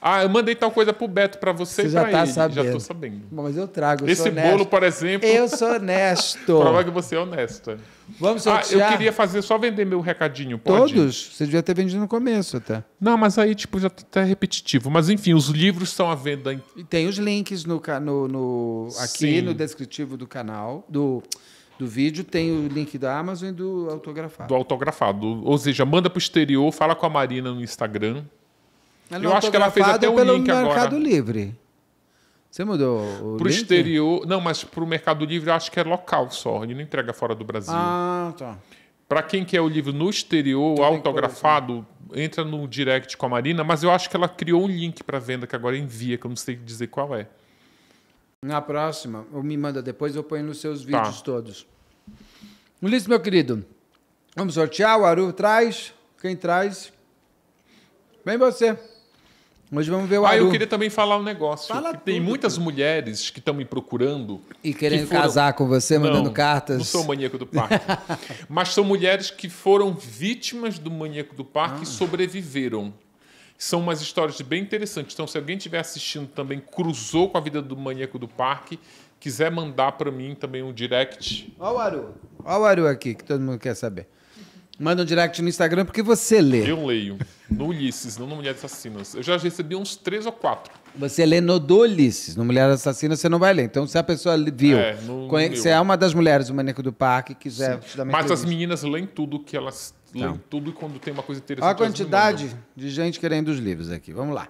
Speaker 2: ah, eu mandei tal coisa pro Beto para você, você já pra tá ele. Sabendo. Já tô
Speaker 1: sabendo. Bom, mas eu trago. Esse bolo,
Speaker 2: por exemplo. Eu sou honesto. Prova que você é honesta. Vamos sortear. Ah, eu queria fazer só vender meu recadinho, pode? Todos? Você devia ter vendido no começo até. Não, mas aí tipo já tá, tá repetitivo. Mas enfim, os livros estão à venda. Em... E tem os links
Speaker 1: no, no, no aqui Sim. no descritivo do canal do do vídeo, tem o link da Amazon e do autografado.
Speaker 2: Do autografado. Ou seja, manda para o exterior, fala com a Marina no Instagram. Ela eu acho que ela fez até um link agora. Mercado Livre. Você mudou o Pro link? exterior... Não, mas para o Mercado Livre eu acho que é local só. Ele não entrega fora do Brasil. Ah, tá. Para quem quer o livro no exterior, Tem autografado, coisa. Né? entra no direct com a Marina, mas eu acho que ela criou um link para venda que agora é envia, que eu não sei dizer qual é.
Speaker 1: Na próxima, ou me manda depois, eu ponho nos seus tá. vídeos tá. todos. Ulisses, meu querido, vamos sortear. O Aru traz. Quem traz? Vem você. Hoje vamos ver o Ah, Aru. eu queria
Speaker 2: também falar um negócio. Fala tem tudo, muitas cara. mulheres que estão me procurando. E querendo que foram... casar com você, mandando não, cartas. Não sou maníaco do parque. mas são mulheres que foram vítimas do maníaco do parque ah. e sobreviveram. São umas histórias bem interessantes. Então, se alguém estiver assistindo também, cruzou com a vida do maníaco do parque, quiser mandar para mim também um direct.
Speaker 1: Olha o Aru. Olha o Aru aqui, que todo mundo quer saber. Manda um direct no Instagram porque você lê. Eu
Speaker 2: leio. No Ulisses, não no Mulheres Assassinas. Eu já recebi uns três ou quatro.
Speaker 1: Você lê no do Ulisses. No Mulheres Assassinas você não vai ler. Então, se a pessoa viu, você é, é uma das mulheres do Maneco do Parque, quiser te dar uma Mas as
Speaker 2: meninas leem tudo que elas leem então. tudo e quando tem uma coisa interessante. Olha a quantidade
Speaker 1: de gente querendo os livros aqui. Vamos lá.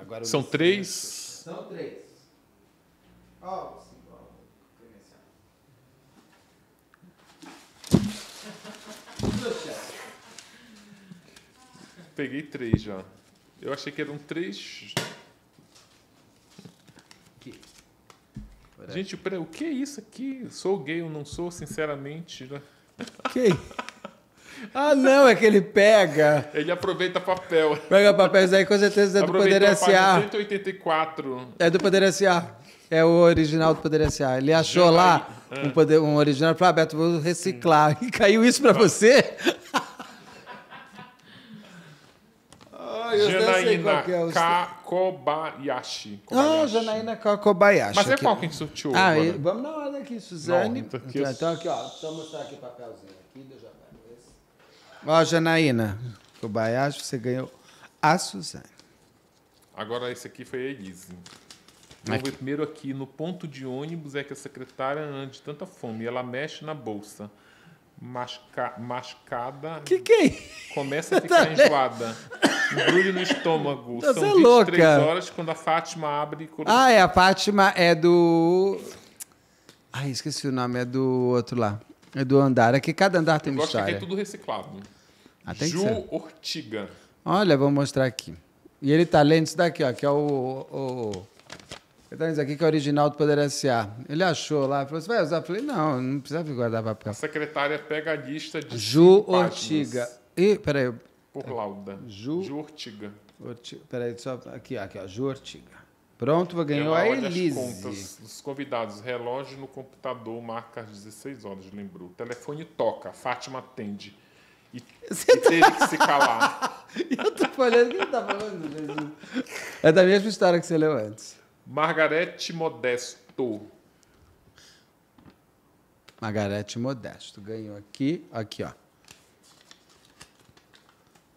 Speaker 2: agora São três. São
Speaker 1: três. Ó,
Speaker 2: peguei três já. Eu achei que eram três. Gente, pera, o que é isso aqui? Sou gay ou não sou, sinceramente. Né?
Speaker 1: Quem? Ah, não, é que ele pega.
Speaker 2: Ele aproveita papel.
Speaker 1: Pega papel, isso aí com certeza é do Poder S.A. É do Poder S.A. É o original do Poder S.A. Ele achou Já lá ah. um, poder, um original e falou, ah, Beto, vou reciclar. E caiu isso pra você?
Speaker 2: eu é Janaína sei é Kakobayashi.
Speaker 1: Ah, Janaína Kakobayashi. Mas é qual que sorteou? Ah, agora? vamos na ordem
Speaker 2: aqui, Suzane. Não, então aqui é então, então, aqui, ó. Deixa mostrar aqui o papelzinho aqui. Deixa eu
Speaker 1: Ó, Janaína Kobayashi, você ganhou a Suzane.
Speaker 2: Agora, esse aqui foi a Elise. É. Vamos ver primeiro aqui. No ponto de ônibus é que a secretária anda de tanta fome. Ela mexe na bolsa masca, mascada. Que que é? Começa a tá ficar enjoada. Embrulho no estômago. Então, São 23 é louca. horas quando a Fátima abre. Ah, é, a
Speaker 1: Fátima é do. Ai, esqueci o nome, é do outro lá. É do andar. É que cada andar tem Eu uma gosto história. Que é tudo reciclado. Até ah, tem Ju
Speaker 2: Ortiga.
Speaker 1: Olha, vou mostrar aqui. E ele tá lendo isso daqui, ó, que é o, o então, isso aqui que é original do Poder S.A. Ele achou lá, falou: Você assim, vai usar? Eu falei: Não, não precisava guardar papel. A
Speaker 2: secretária lista de. Ju Ortiga.
Speaker 1: E, peraí. Por lauda. Ju, Ju Ortiga. Ortiga. Peraí, só. Aqui, aqui, ó. Ju Ortiga. Pronto, ganhou a Elise. As contas
Speaker 2: dos convidados, relógio no computador, marca às 16 horas, lembrou. O telefone toca, Fátima atende. E, Você e tá... teve que se calar. eu tô falando, quem tá falando, Jesus? É
Speaker 1: da mesma história que você
Speaker 2: leu antes. Margarete Modesto.
Speaker 1: Margarete Modesto ganhou aqui, aqui, ó.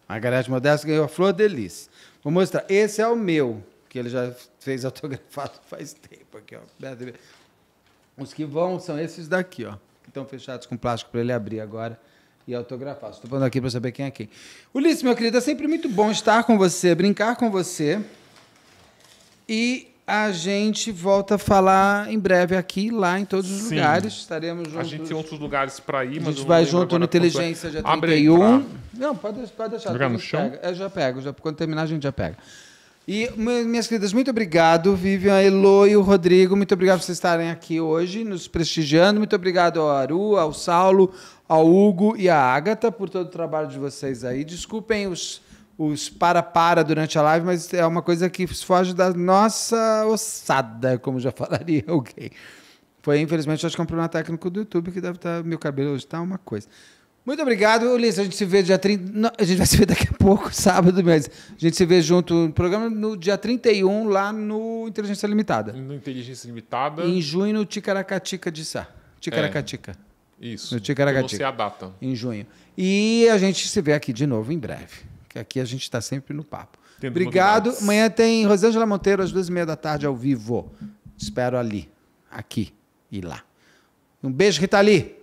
Speaker 1: Margarete Modesto ganhou a Flor Delice. Vou mostrar. Esse é o meu, que ele já fez autografado faz tempo aqui, ó. Os que vão são esses daqui, ó. Que estão fechados com plástico para ele abrir agora e autografar. Estou falando aqui para saber quem é quem. Ulisses, meu querido, é sempre muito bom estar com você, brincar com você. E a gente volta a falar em breve aqui, lá em todos os Sim. lugares.
Speaker 2: Estaremos juntos. A gente tem outros lugares para ir, mas. A gente vai junto no é, Inteligência já 31. um. Não, pode, pode deixar. Jogar no chão?
Speaker 1: Pega. Eu já pego, já, quando terminar a gente já pega. E, minhas queridas, muito obrigado, Vivian, a Elo e o Rodrigo. Muito obrigado por vocês estarem aqui hoje, nos prestigiando. Muito obrigado ao Aru, ao Saulo, ao Hugo e à Ágata por todo o trabalho de vocês aí. Desculpem os os para-para durante a live, mas é uma coisa que foge da nossa ossada, como já falaria alguém. Foi, infelizmente, acho que é um problema técnico do YouTube que deve estar. Tá, meu cabelo hoje está uma coisa. Muito obrigado, Ulisses. A gente se vê dia 30. Não, a gente vai se ver daqui a pouco, sábado, mas a gente se vê junto no programa no dia 31, lá no Inteligência Limitada. No
Speaker 2: Inteligência Limitada. Em junho,
Speaker 1: no Ticaracatica de Sá. Ticaracatica. É, isso. No Ticaracatica. Não é a data. Em junho. E a gente se vê aqui de novo em breve que aqui a gente está sempre no papo. Tendo Obrigado. Amanhã tem Rosângela Monteiro às duas e meia da tarde ao vivo. espero ali, aqui e lá. Um beijo, Rita Lee.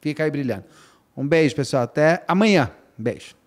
Speaker 1: Fica aí brilhando. Um beijo, pessoal. Até amanhã. Beijo.